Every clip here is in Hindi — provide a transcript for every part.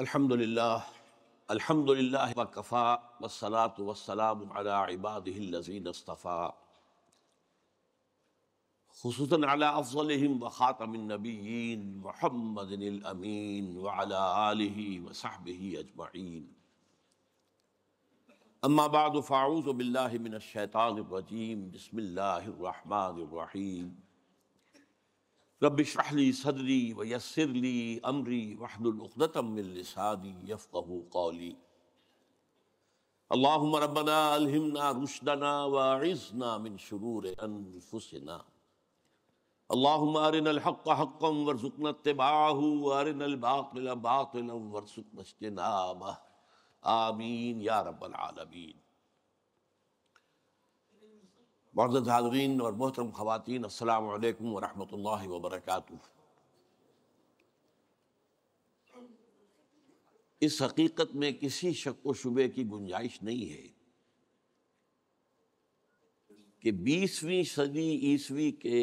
अल्हम्दुलिल्लाह अल्हम्दुलिल्लाह वकफ़ा वसलात वसलाम अला इबादीन رب اشرح لي صدري ويسر لي امري واحلل عقدة من لساني يفقه قولي اللهم ربنا الهمنا رشدنا واعذنا من شرور انفسنا اللهم ارنا الحق حقا وارزقنا اتباعه وارنا الباطل باطلا وارزقنا اجتنابه امين يا رب العالمين मर्द हाजरीन और मोहतरम ख़वान अल्लाम वरहमल वबरक इस हकीकत में किसी शक व शुबे की गुंजाइश नहीं है कि बीसवीं सदी ईसवी के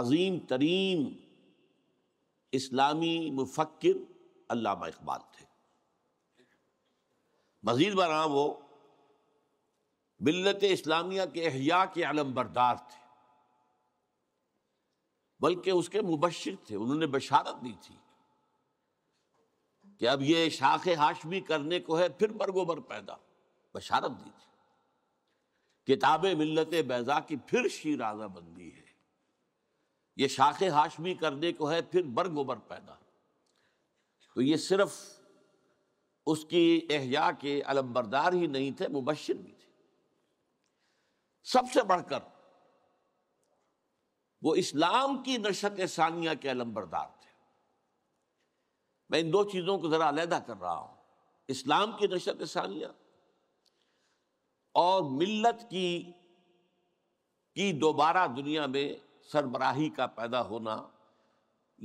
अजीम तरीन इस्लामी मुफक्र अल्लामा इकबाल थे मज़ीद बरहाँ वो मिलत इस्लामिया के अहिया के आलम बरदार थे बल्कि उसके मुबशर थे उन्होंने बशारत दी थी कि अब ये शाख हाशमी करने को है फिर बरगोबर पैदा बशारत दी थी किताब मिलत बैजा की फिर शीराजा बंदी है ये शाख हाशमी करने को है फिर बरगोबर पैदा तो ये सिर्फ उसकी अहिया के अलम्बरदार ही नहीं थे मुबशर भी सबसे बढ़कर वो इस्लाम की नशत सानिया के अलंबरदार थे मैं इन दो चीज़ों को ज़रा अलहदा कर रहा हूं इस्लाम की नशत सानिया और मिलत की की दोबारा दुनिया में सरबराही का पैदा होना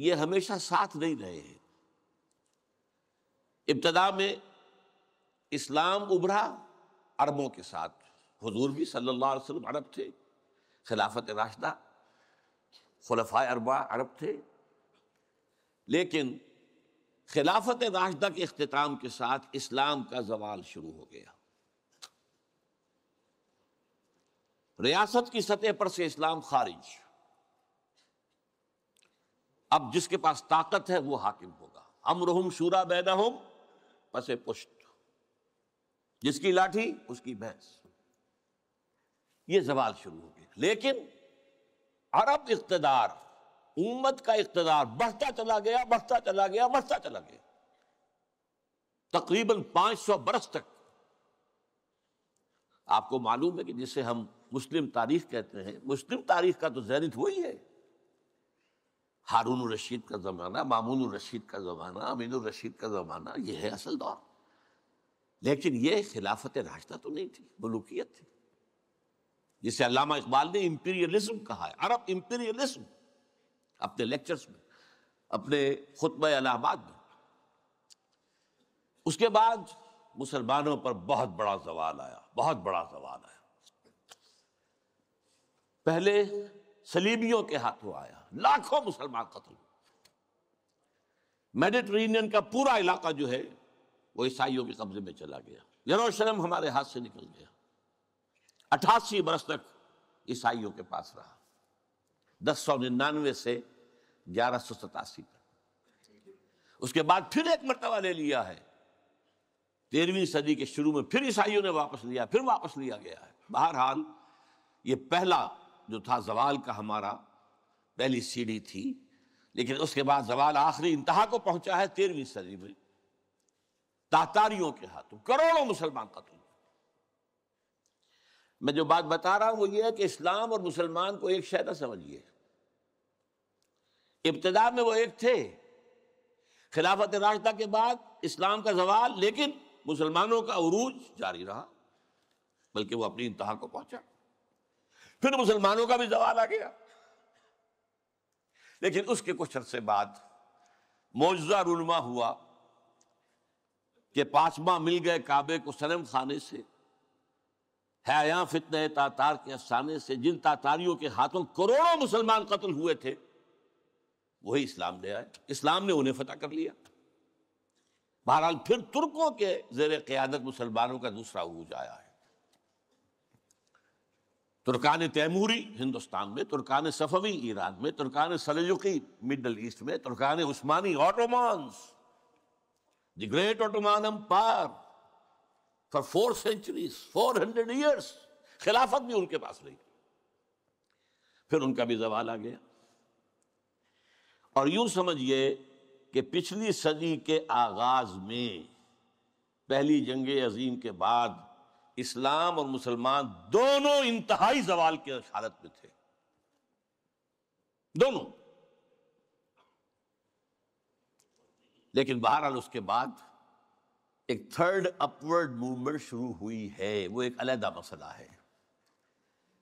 ये हमेशा साथ नहीं रहे हैं इब्तदा में इस्लाम उभरा अरबों के साथ हजूर भी सल्लल्लाहु अलैहि वसल्लम अरब थे खिलाफत राशदा खुलफा अरबा अरब थे लेकिन खिलाफत राशदा के अख्ताम के साथ इस्लाम का जवाल शुरू हो गया रियासत की सतह पर से इस्लाम खारिज अब जिसके पास ताकत है वो हाकिम होगा हम रहम शूरा बैदा हो पसे पुष्ट जिसकी लाठी उसकी भैंस ये जवाल शुरू हो गया लेकिन अरब इकतदार उम्मत का इकतदार बढ़ता चला गया बढ़ता चला गया बढ़ता चला गया तकरीबन पांच सौ बरस तक आपको मालूम है कि जिसे हम मुस्लिम तारीख कहते हैं मुस्लिम तारीख का तो जैनित वही है हारून रशीद का ज़माना मामून रशीद का ज़माना अमीन रशीद का ज़माना यह है असल दौर लेकिन यह खिलाफत रास्ता तो नहीं थी मलूकियत थी जिसे अलामा इकबाल ने इम्पीरियलिज्म कहा है अरब इम्पीरियलिज्म अपने लेक्चर्स में अपने खुतब इलाहाबाद में उसके बाद मुसलमानों पर बहुत बड़ा सवाल आया बहुत बड़ा सवाल आया पहले सलीबियों के हाथों आया लाखों मुसलमान कत्ल मेडिट्रेनियन का पूरा इलाका जो है वो ईसाइयों के कब्जे में चला गया यरूशलेम हमारे हाथ से निकल गया अठासी बरस तक ईसाइयों के पास रहा दस सौ निन्यानवे से ग्यारह सौ सतासी तक उसके बाद फिर एक मरतबा ले लिया है तेरहवीं सदी के शुरू में फिर ईसाइयों ने वापस लिया फिर वापस लिया गया है बहरहाल ये पहला जो था जवाल का हमारा पहली सीढ़ी थी लेकिन उसके बाद जवाल आखिरी इंतहा को पहुंचा है तेरहवीं सदी में तातारियों के हाथों करोड़ों मुसलमान कत्ल मैं जो बात बता रहा हूं वो ये है कि इस्लाम और मुसलमान को एक शायद समझिए इब्तदा में वो एक थे खिलाफत रास्ता के बाद इस्लाम का जवाल लेकिन मुसलमानों का अरूज जारी रहा बल्कि वो अपनी इंतहा को पहुंचा फिर मुसलमानों का भी जवाल आ गया लेकिन उसके कुछ अरसे बाद मौजा रूनमा हुआ कि पांच मिल गए काबे को सनम खाने से हैया फितन तातार के अफसाने से जिन तातारियों के हाथों करोड़ों मुसलमान कत्ल हुए थे वही इस्लाम ले आए इस्लाम ने उन्हें फतेह कर लिया बहरहाल फिर तुर्कों के जेर क़्यादत मुसलमानों का दूसरा उरूज आया है तुर्कान तैमूरी हिंदुस्तान में तुर्कान सफ़वी ईरान में तुर्कान सलजुकी मिडल ईस्ट में तुर्कान उस्मानी Ottomans great Ottoman empire for four centuries four hundred years खिलाफत भी उनके पास रही फिर उनका भी जवाल आ गया और यूं समझिए कि पिछली सदी के आगाज में पहली जंग अजीम के बाद इस्लाम और मुसलमान दोनों इंतहाई जवाल के हालत में थे दोनों लेकिन बहरहाल उसके बाद एक थर्ड अपवर्ड मूवमेंट शुरू हुई है वो एक अलहदा मसला है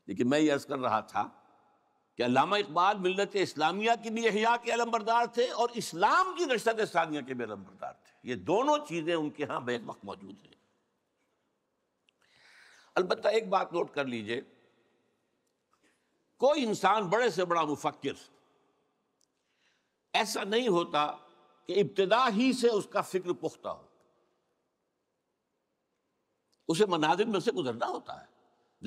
लेकिन मैं ये अर्ज़ कर रहा था कि अलामा इकबाल मिलत इस्लामिया की भी अहिया के अलम बरदार थे और इस्लाम की नशत इस्लामिया के भी अलमबरदार थे ये दोनों चीज़ें उनके यहाँ बेक वक्त मौजूद है अलबत् एक बात नोट कर लीजिए कोई इंसान बड़े से बड़ा मुफक्र ऐसा नहीं होता कि इब्तदा ही से उसका फिक्र पुख्ता हो उसे मनाजिर में से गुजरना होता है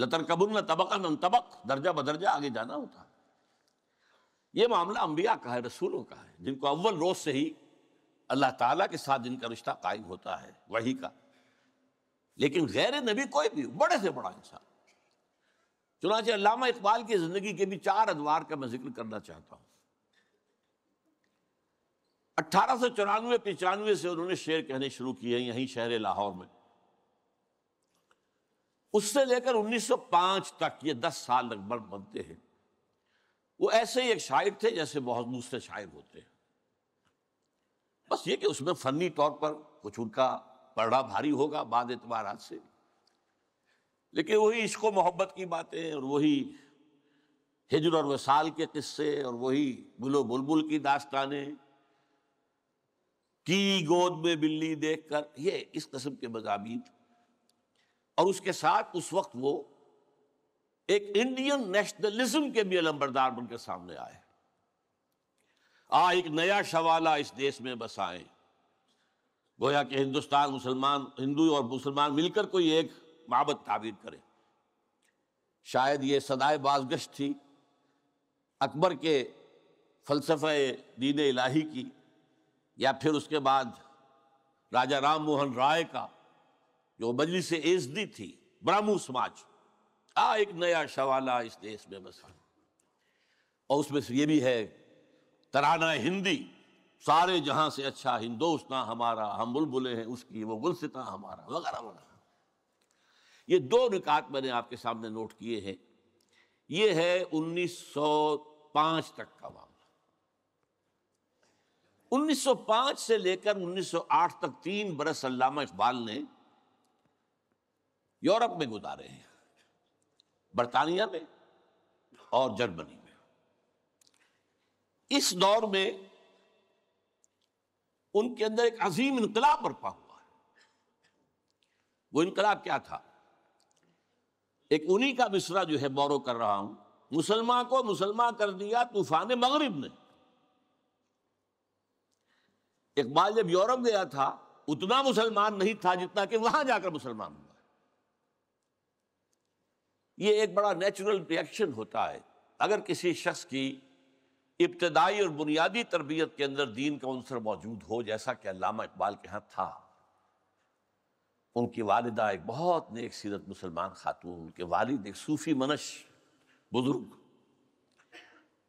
लतर कबुल न तबका न तबक दर्जा बदर्जा आगे जाना होता है ये मामला अम्बिया का है रसूलों का है जिनको अव्वल रोज़ से ही अल्लाह ताला के साथ जिनका रिश्ता कायम होता है वही का लेकिन गैर नबी कोई भी बड़े से बड़ा इंसान चुनाचे अलामा इकबाल की ज़िंदगी के भी चार अदवार का मैं जिक्र करना चाहता हूं अट्ठारह सौ चौरानवे पिचानवे से उन्होंने शेर कहने शुरू किए यहीं शहर लाहौर में उससे लेकर 1905 तक ये दस साल लगभग बनते हैं वो ऐसे ही एक शायर थे जैसे बहुत दूसरे शायर होते हैं बस ये कि उसमें फनी तौर पर कुछ उनका पड़ा भारी होगा बाद एतबार से लेकिन वही इश्को मोहब्बत की बातें और वही हिजर और वसाल के किस्से और वही बुलो बुलबुल की दास्तानें की गोद में बिल्ली देखकर ये इस कस्म के मजामी और उसके साथ उस वक्त वो एक इंडियन नेशनलिज्म के भी अलंबरदार बनकर सामने आए आ एक नया शवाला इस देश में बस आए गोया कि हिंदुस्तान मुसलमान हिंदू और मुसलमान मिलकर कोई एक महाबत ताबीर करे शायद ये सदाए बाजगश थी अकबर के फलसफे दीन इलाही की या फिर उसके बाद राजा राम मोहन राय का जो मजलिस एजदी थी ब्राह्मू समाज आ एक नया शवाला इस देश में बसा और उसमें से ये भी है तराना हिंदी सारे जहां से अच्छा हिंदोस्तां हमारा हम बुलबुले हैं उसकी वो गुलसिता हमारा वगैरह वगैरह ये दो निकात मैंने आपके सामने नोट किए हैं ये है 1905 तक का मामला 1905 से लेकर 1908 तक तीन बरस अल्लामा इकबाल ने यूरोप में गुजारे हैं बरतानिया में और जर्मनी में इस दौर में उनके अंदर एक अजीम इनकलाब बरपा हुआ है वो इनकलाब क्या था एक उन्हीं का मिसरा जो है मौरो कर रहा हूं मुसलमान को मुसलमान कर दिया तूफान मगरब ने इकबाल जब यूरोप गया था उतना मुसलमान नहीं था जितना कि वहां जाकर मुसलमान ये एक बड़ा नेचुरल रिएक्शन होता है अगर किसी शख्स की इब्तदाई और बुनियादी तरबियत के अंदर दीन का अंसर मौजूद हो जैसा कि अलामा इकबाल के यहाँ था उनकी वालदा एक बहुत नेक सीरत मुसलमान खातून उनके वालिद एक सूफ़ी मनश बुज़ुर्ग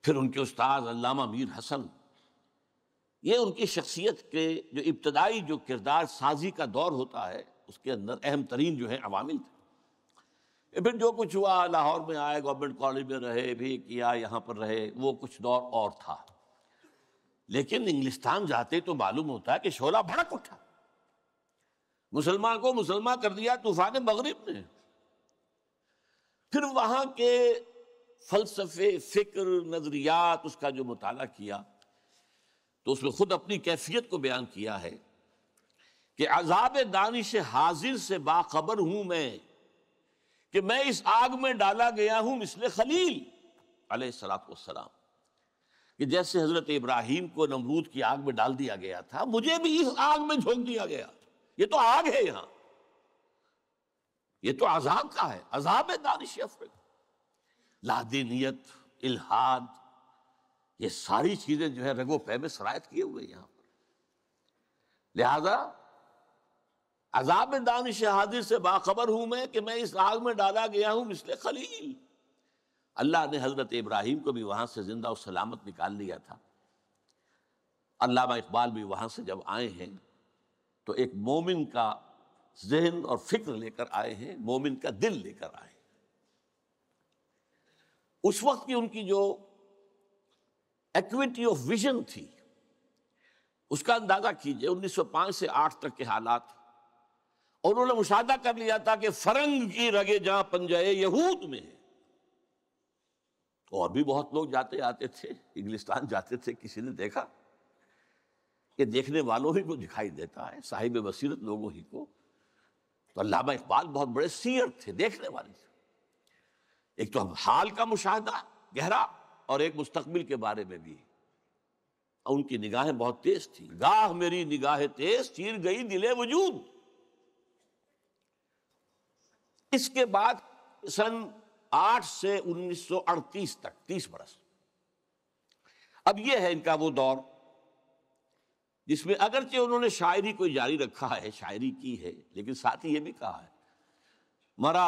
फिर उनके उस्ताद अल्लामा मीर हसन ये उनकी शख्सियत के जो इब्तदाई जो किरदार साजी का दौर होता है उसके अंदर अहम तरीन जो है अवामिल थे फिर जो कुछ हुआ लाहौर में आए गवर्नमेंट कॉलेज में रहे भी किया यहाँ पर रहे वो कुछ दौर और था लेकिन इंग्लिस्तान जाते तो मालूम होता है कि शोला भड़क उठा मुसलमान को मुसलमान कर दिया तूफान मगरब ने फिर वहां के फलसफे फिक्र नज़रियात उसका जो मुताला किया तो उसमें खुद अपनी कैफियत को बयान किया है कि अजाब दानिश हाजिर से बाखबर हूं मैं कि मैं इस आग में डाला गया हूं मिसले खलील सलाम कि जैसे हजरत इब्राहिम को नमरूद की आग में डाल दिया गया था मुझे भी इस आग में झोंक दिया गया ये तो आग है यहां ये तो आजाब का है अजाब है दानिश लादिनियत इल्हाद ये सारी चीजें जो है रगो पैमे में किए हुए यहां पर लिहाजा अजाब दानिश हादिर से बाखबर हूं मैं कि मैं इस आग में डाला गया हूं मिसल खलील अल्लाह ने हज़रत इब्राहिम को भी वहां से ज़िंदा और सलामत निकाल लिया था अल्लाह इकबाल भी वहां से जब आए हैं तो एक मोमिन का जहन और फिक्र लेकर आए हैं मोमिन का दिल लेकर आए उस वक्त की उनकी जो एक्विटी ऑफ विजन थी उसका अंदाज़ा कीजिए 1905 से 8 तक के हालात और उन्होंने मुशादा कर लिया था कि फरंग की रगे जहां पंजाए यहूद में तो और भी बहुत लोग जाते आते थे इंग्लिस्तान जाते थे किसी ने देखा कि देखने वालों ही को दिखाई देता है साहिब बसीरत लोगों ही को तो अलामा इकबाल बहुत बड़े सीयर थे देखने वाले थे एक तो हम हाल का मुशाह गहरा और एक मुस्तबिल के बारे में भी उनकी निगाहें बहुत तेज थी गाह मेरी निगाहें तेज चीर गई दिले वजूद इसके बाद सन 8 से 1938 तक 30 बरस अब यह है इनका वो दौर जिसमें अगरचे उन्होंने शायरी को जारी रखा है शायरी की है लेकिन साथ ही ये भी कहा है मरा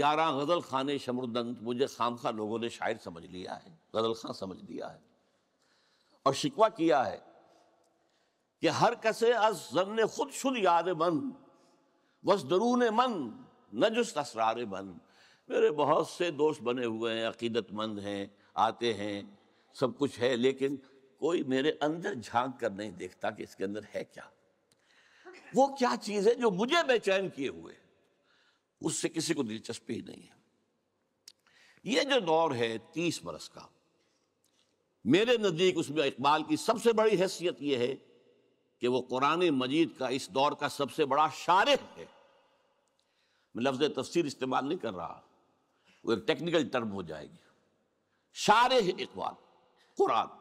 यारा गज़ल खान शमरुदंत मुझे खाम खा लोगों ने शायर समझ लिया है गज़ल खां समझ लिया है और शिकवा किया है कि हर कसे अज जन खुद शुद याद मन वस दरून मन न जुस असरार बंद मेरे बहुत से दोस्त बने हुए हैं अकीदतमंद हैं आते हैं सब कुछ है लेकिन कोई मेरे अंदर झांक कर नहीं देखता कि इसके अंदर है क्या वो क्या चीज़ है जो मुझे बेचैन किए हुए उससे किसी को दिलचस्पी ही नहीं है ये जो दौर है तीस बरस का मेरे नज़दीक उसमें इकबाल की सबसे बड़ी हैसियत यह है कि वो कुरान मजीद का इस दौर का सबसे बड़ा शारिक है मैं लफ्ज़ तफसीर इस्तेमाल नहीं कर रहा वो एक टेक्निकल टर्म हो जाएगी शारे है इकबाल कुरान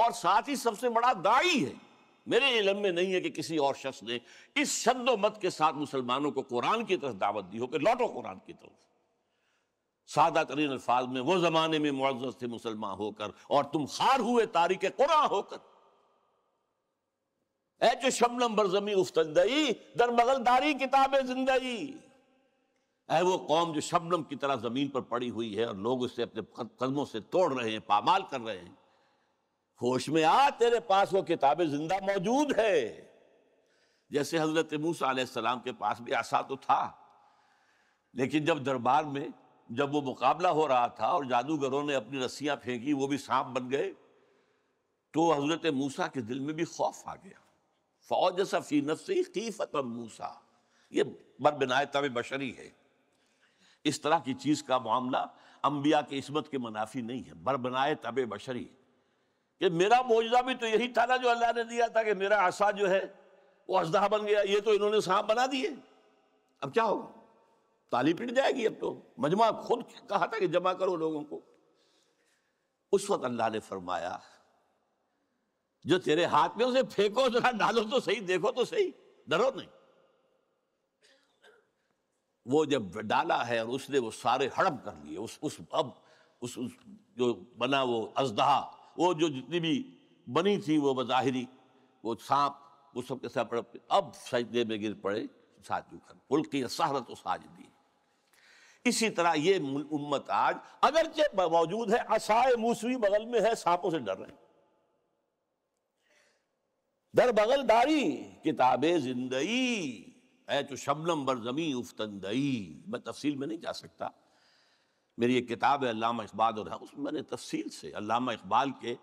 और साथ ही सबसे बड़ा दाई है मेरे इलम में नहीं है कि किसी और शख्स ने इस शब्द मत के साथ मुसलमानों को कुरान की तरफ दावत दी हो कि लौटो कुरान की तरफ सादा तरीन अल्फाज में वो ज़माने में मुआवजत थे मुसलमान होकर और तुम खार हुए तारीख कुरान होकर है जो शबनम बरजमी उफ्तंदई दर मगलदारी किताब जिंदगी है वो कौम जो शबनम की तरह ज़मीन पर पड़ी हुई है और लोग उससे अपने कदमों से तोड़ रहे हैं पामाल कर रहे हैं होश में आ तेरे पास वो किताब जिंदा मौजूद है जैसे हजरत मूसा सलाम के पास भी आसा तो था लेकिन जब दरबार में जब वो मुकाबला हो रहा था और जादूगरों ने अपनी रस्सियां फेंकी वो भी सांप बन गए तो हजरत मूसा के दिल में भी खौफ आ गया बशरी है इस तरह की चीज़ का मामला अम्बिया की इसमत के मुनाफी नहीं है बरबनाए तब बशरी कि मेरा मुआजा भी तो यही था ना जो अल्लाह ने दिया था कि मेरा आशा जो है वो असदहा बन गया ये तो इन्होंने सांप बना दिए अब क्या होगा ताली पिट जाएगी अब तो मजमा खुद कहा था कि जमा करो लोगों को उस वक्त अल्लाह ने फरमाया जो तेरे हाथ में उसे फेंको जरा डालो तो सही देखो तो सही डरो नहीं वो जब डाला है और उसने वो सारे हड़प कर लिए उस उस अब उस, उस जो बना वो अजदहा वो जो जितनी भी बनी थी वो बज़ाहिरी वो सांप वो सब के पड़े अब सजदे में गिर पड़े साजू कर उल्की सहरत दी इसी तरह ये उम्मत आज अगरचे मौजूद है असाए मूसवी बगल में है सांपों से डर रहे हैं दर बगल दारी किताब जिंदगी ए तो शबनम बर जमी उफ्तंदई मैं तफसील में नहीं जा सकता मेरी एक किताब है अलामा इकबाल और उसमें मैंने तफसील से अलामा इकबाल के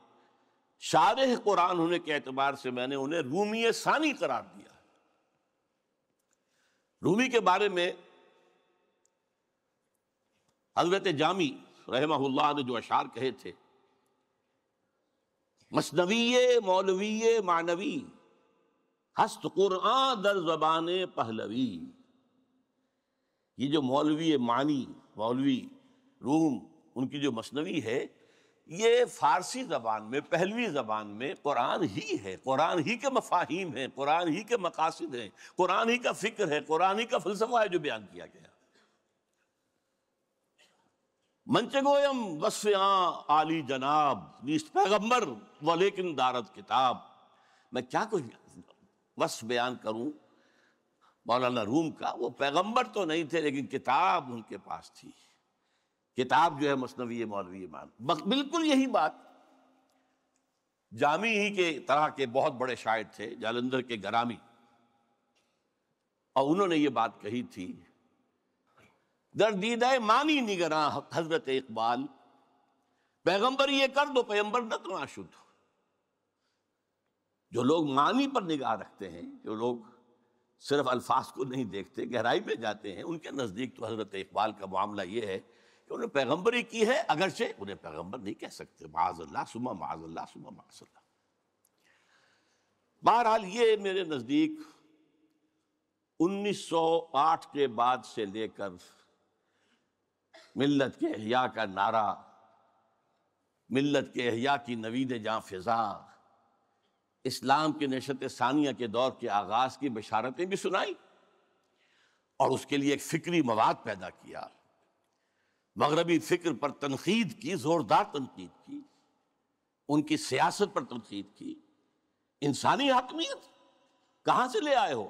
शारह कुरान होने के अतबार से मैंने उन्हें रूमी सानी करार दिया रूमी के बारे में हजरत जामी रहमा ने जो अशार कहे थे मसनवी मौलवी मानवी हस्त कुरान दर जबान पहलवी ये जो मौलवी मानी मौलवी रूम उनकी जो मसनवी है ये फारसी ज़बान में पहलवी ज़बान में कुरान ही है कुरान ही के मफाहिम है कुरान ही के मकासद हैं कुरान ही का फ़िक्र है कुरान ही का फ़लसफ़ा है जो बयान किया गया मंचगोयम वस्या आली जनाब नीस्त पैगम्बर व लेकिन दारद किताब मैं क्या कुछ बस बयान करूं मौलाना रूम का वो पैगंबर तो नहीं थे लेकिन किताब उनके पास थी किताब जो है मसनवी मौलवी मान बिल्कुल यही बात जामी ही के तरह के बहुत बड़े शायर थे जालंधर के गरामी और उन्होंने ये बात कही थी दर मानी निगरा हजरत इकबाल पैगंबर ये कर दो पैगंबर न तो जो लोग मानी पर निगाह रखते हैं जो लोग सिर्फ अल्फाज को नहीं देखते गहराई में जाते हैं उनके नज़दीक तो हजरत इकबाल का मामला ये है कि उन्हें पैगम्बरी की है अगरचे उन्हें पैगंबर नहीं कह सकते माजल्ला सुबह माजल्ला सुबह माजल्ला बहरहाल ये मेरे नज़दीक 1908 के बाद से लेकर मिल्लत के अहिया का नारा मिल्लत के अहिया की नवीद जहाँ फिज़ा इस्लाम के नशत सानिया के दौर के आगाज़ की बशारतें भी सुनाई और उसके लिए एक फ़िक्री मवाद पैदा किया मगरबी फ़िक्र पर तनकीद की ज़ोरदार तनकीद की उनकी सियासत पर तनकीद की इंसानी हकमियत कहाँ से ले आए हो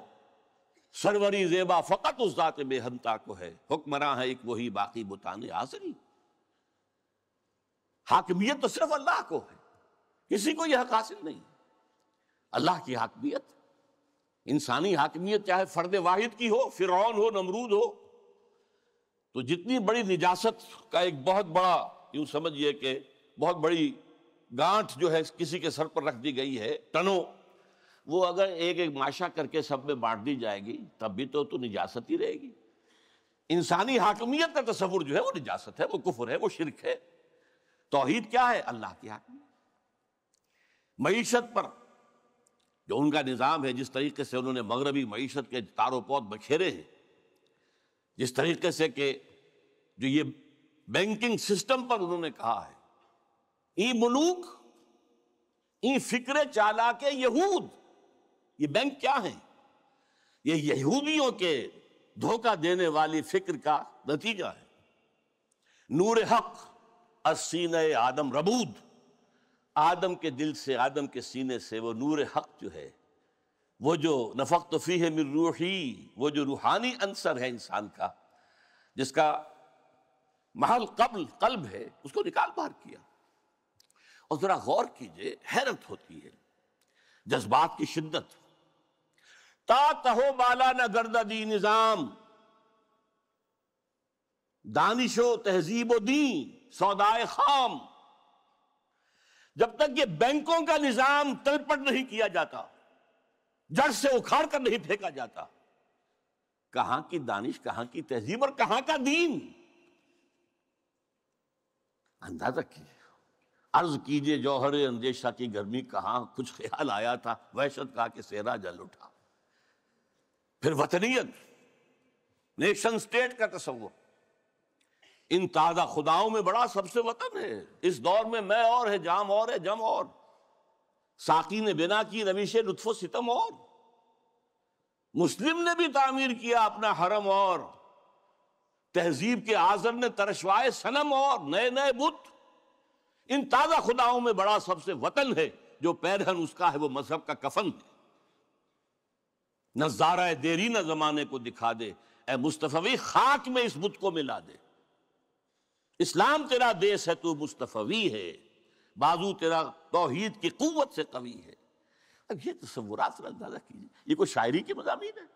सरवरी जेबा फ़कत उस ज़ात बेहमता को है हुक्मरान है एक वही बाकी बुतान हाजिरी हाकमियत तो सिर्फ अल्लाह को है किसी को यह हक हासिल नहीं अल्लाह की हाकमियत इंसानी हाकमियत चाहे फ़र्द वाहिद की हो फिरौन हो नमरूद हो तो जितनी बड़ी निजात का एक बहुत बड़ा यूं समझिए कि बहुत बड़ी गांठ जो है किसी के सर पर रख दी गई है टनों वो अगर एक एक माशा करके सब में बांट दी जाएगी तब भी तो तो निजात ही रहेगी इंसानी हाकमियत का तस्वुर जो है वो निजात है वो कुफर है वो शिरक है तोहहीद क्या है अल्लाह की हाकमियत मीशत पर जो उनका निज़ाम है जिस तरीके से उन्होंने मगरबी मीशत के तारों पौध बखेरे हैं जिस तरीके से के जो ये बैंकिंग सिस्टम पर उन्होंने कहा है ई मलूक ई फिक्र चाला के यहूद ये बैंक क्या है ये यहूदियों के धोखा देने वाली फिक्र का नतीजा है नूर हक असीन आदम रबूद आदम के दिल से आदम के सीने से वो नूर हक जो है वो जो नफक तफ़ी है मिर रूही वो जो रूहानी अंसर है इंसान का जिसका महल कबल कल्ब है उसको निकाल बाहर किया और ज़रा गौर कीजिए हैरत होती है जज्बात की शिद्दत ता तहो बाला न दी निज़ाम दानिशो तहजीब दी सौदाए खाम जब तक ये बैंकों का निज़ाम तलपट नहीं किया जाता जड़ से उखाड़ कर नहीं फेंका जाता कहां की दानिश कहां की तहजीब और कहां का दीन अंदाजा कीजिए अर्ज कीजिए जौहर अंदेशा की गर्मी कहां कुछ ख्याल आया था वहशत कहा कि सेहरा जल उठा फिर वतनीयत नेशन स्टेट का तस्वुर इन ताज़ा खुदाओं में बड़ा सबसे वतन है इस दौर में मैं और है जाम और है जम और साकी ने बिना की रविश लुत्फ सितम और मुस्लिम ने भी तामीर किया अपना हरम और तहजीब के आजम ने तरशवाए सनम और नए नए बुत इन ताज़ा खुदाओं में बड़ा सबसे वतन है जो पैरहन उसका है वो मजहब का कफन है नजारा देरी न जमाने को दिखा दे ए मुस्तफ़वी खाक में इस बुत को मिला दे इस्लाम तेरा देश है तू मुस्तफ़वी है बाजू तेरा तोहहीद की कुत से कवी है अब ये तस्वुरात अंदाजा कीजिए ये कोई शायरी के मजामी है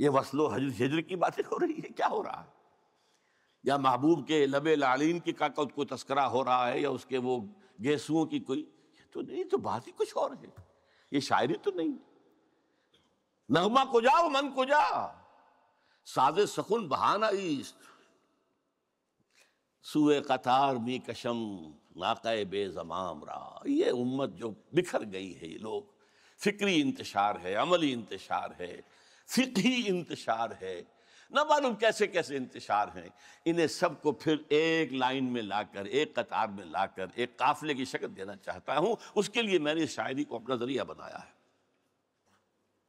ये वसलो हजर हजर की बातें हो रही है क्या हो रहा है या महबूब के लबे लालीन की का कोई तस्करा हो रहा है या उसके वो गैसुओं की कोई ये तो नहीं तो बात ही कुछ और है ये शायरी तो नहीं नगमा को जाओ मन को जा साजे सकुन बहाना ईस्ट सुए कतार मी कशम नाकए जमाम रहा ये उम्मत जो बिखर गई है ये लोग फिक्री इंतशार है अमली इंतशार है फिकी इंतशार है न मालूम कैसे कैसे इंतशार हैं इन्हें सबको फिर एक लाइन में लाकर एक कतार में लाकर एक काफिले की शक्ल देना चाहता हूँ उसके लिए मैंने शायरी को अपना जरिया बनाया है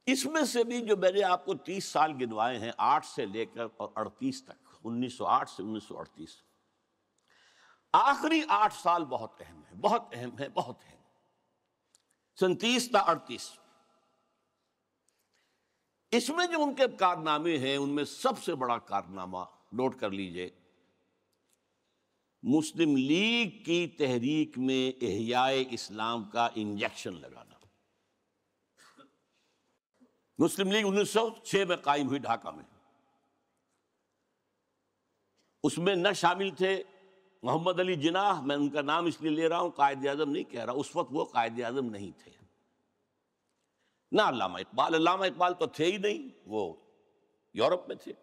इसमें से भी जो मैंने आपको 30 साल गिनवाए हैं 8 से लेकर और 38 तक 1908 से 1938 आखिरी आठ साल बहुत अहम है बहुत अहम है बहुत अहम सैतीस था अड़तीस इसमें जो उनके कारनामे हैं उनमें सबसे बड़ा कारनामा नोट कर लीजिए मुस्लिम लीग की तहरीक में एहयाए इस्लाम का इंजेक्शन लगाना मुस्लिम लीग 1906 में कायम हुई ढाका में उसमें न शामिल थे मोहम्मद अली जिनाह मैं उनका नाम इसलिए ले रहा हूँ कायद आजम नहीं कह रहा उस वक्त वो कायद आजम नहीं थे ना अलामा इकबाल अलामा इकबाल तो थे ही नहीं वो यूरोप में थे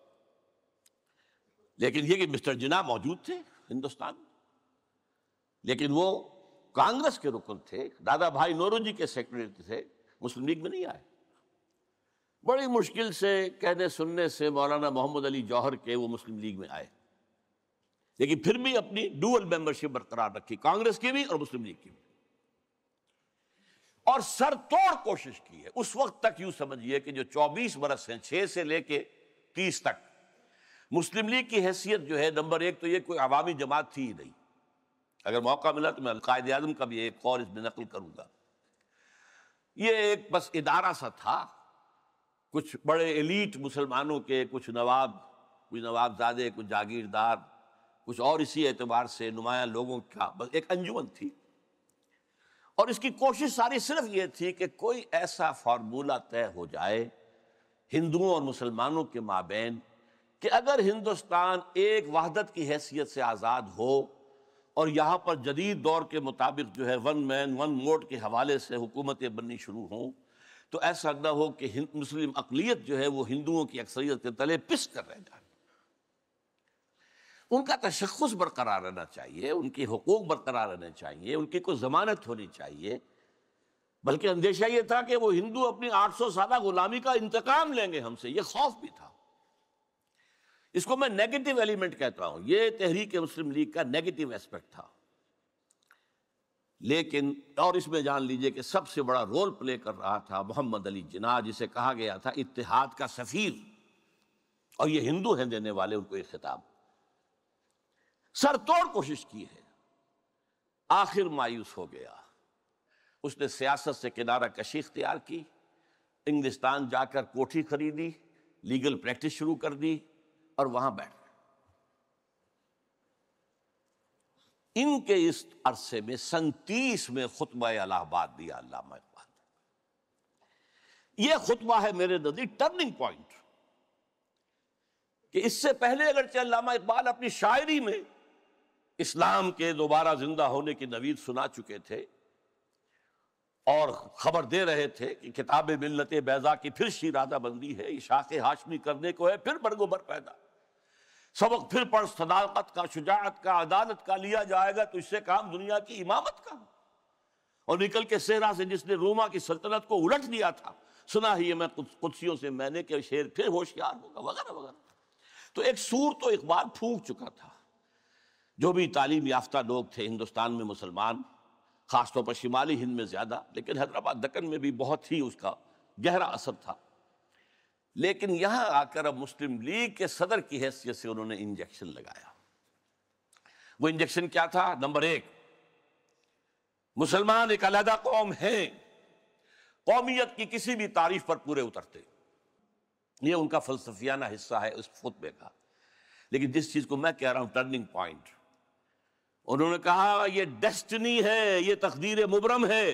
लेकिन ये कि मिस्टर जिना मौजूद थे हिंदुस्तान लेकिन वो कांग्रेस के रुकन थे दादा भाई नोरू जी के सेक्रेटरी थे मुस्लिम लीग में नहीं आए बड़ी मुश्किल से कहने सुनने से मौलाना मोहम्मद अली जौहर के वो मुस्लिम लीग में आए लेकिन फिर भी अपनी डुअल मेंबरशिप बरकरार रखी कांग्रेस की भी और मुस्लिम लीग की भी और सर तोड़ कोशिश की है उस वक्त तक यू समझिए कि जो 24 बरस हैं 6 से लेके 30 तक मुस्लिम लीग की हैसियत जो है नंबर एक तो ये कोई अवामी जमात थी ही नहीं अगर मौका मिला तो मैं अलकायद आजम का भी एक और इसमें नकल करूंगा ये एक बस इदारा सा था कुछ बड़े एलीट मुसलमानों के कुछ नवाब कुछ नवाबजादे कुछ जागीरदार कुछ और इसी एतबार से नुमाया लोगों का बस एक अंजुमन थी और इसकी कोशिश सारी सिर्फ ये थी कि कोई ऐसा फार्मूला तय हो जाए हिंदुओं और मुसलमानों के माबेन कि अगर हिंदुस्तान एक वहादत की हैसियत से आज़ाद हो और यहाँ पर जदीद दौर के मुताबिक जो है वन मैन वन वोट के हवाले से हुकूमतें बननी शुरू हों तो ऐसा ना हो कि मुस्लिम अकलीत जो है वो हिंदुओं की अक्सरियत के तले पिस कर रह जाए उनका तशखस बरकरार रहना चाहिए उनके हकूक बरकरार रहने चाहिए उनकी कोई ज़मानत होनी चाहिए बल्कि अंदेशा ये था कि वो हिंदू अपनी आठ सौ साल गुलामी का इंतकाम लेंगे हमसे ये खौफ भी था इसको मैं नेगेटिव एलिमेंट कहता हूं ये तहरीक मुस्लिम लीग का नेगेटिव एस्पेक्ट था लेकिन और इसमें जान लीजिए कि सबसे बड़ा रोल प्ले कर रहा था मोहम्मद अली जिना जिसे कहा गया था इतिहाद का सफ़ीर और ये हिंदू हैं देने वाले उनको ये खिताब सर तोड़ कोशिश की है आखिर मायूस हो गया उसने सियासत से किनारा कशी इख्तियार की इंग्लिस्तान जाकर कोठी खरीदी लीगल प्रैक्टिस शुरू कर दी और वहां बैठ इनके इस अरसे में सन तीस में खुतबा अलाहाबाद दिया अल्लामा इकबाल यह खुतबा है मेरे नदी टर्निंग पॉइंट कि इससे पहले अगर अल्लामा इकबाल अपनी शायरी में इस्लाम के दोबारा जिंदा होने की नवीद सुना चुके थे और खबर दे रहे थे कि किताब मिलत बैजा की फिर शीरादाबंदी बंदी है इशाक हाशमी करने को है फिर बरगोबर पैदा सबक फिर पर सदाकत का शुजात का अदालत का लिया जाएगा तो इससे काम दुनिया की इमामत का और निकल के सेहरा से जिसने रोमा की सल्तनत को उलट दिया था सुना ही मैं कुदसियों से मैंने के शेर फिर होशियार होगा वगैरह वगैरह तो एक सूर तो इकबाल फूक चुका था जो भी तालीम याफ्ता लोग थे हिंदुस्तान में मुसलमान ख़ासतौर पर शिमाली हिंद में ज़्यादा लेकिन हैदराबाद दक्कन में भी बहुत ही उसका गहरा असर था लेकिन यहां आकर अब मुस्लिम लीग के सदर की हैसियत से उन्होंने इंजेक्शन लगाया वो इंजेक्शन क्या था नंबर एक मुसलमान एक अलहदा कौम है कौमियत की किसी भी तारीफ पर पूरे उतरते ये उनका फलसफियाना हिस्सा है उस खुतबे का लेकिन जिस चीज को मैं कह रहा हूं टर्निंग पॉइंट उन्होंने कहा यह डेस्टनी है यह तकदीर मुबरम है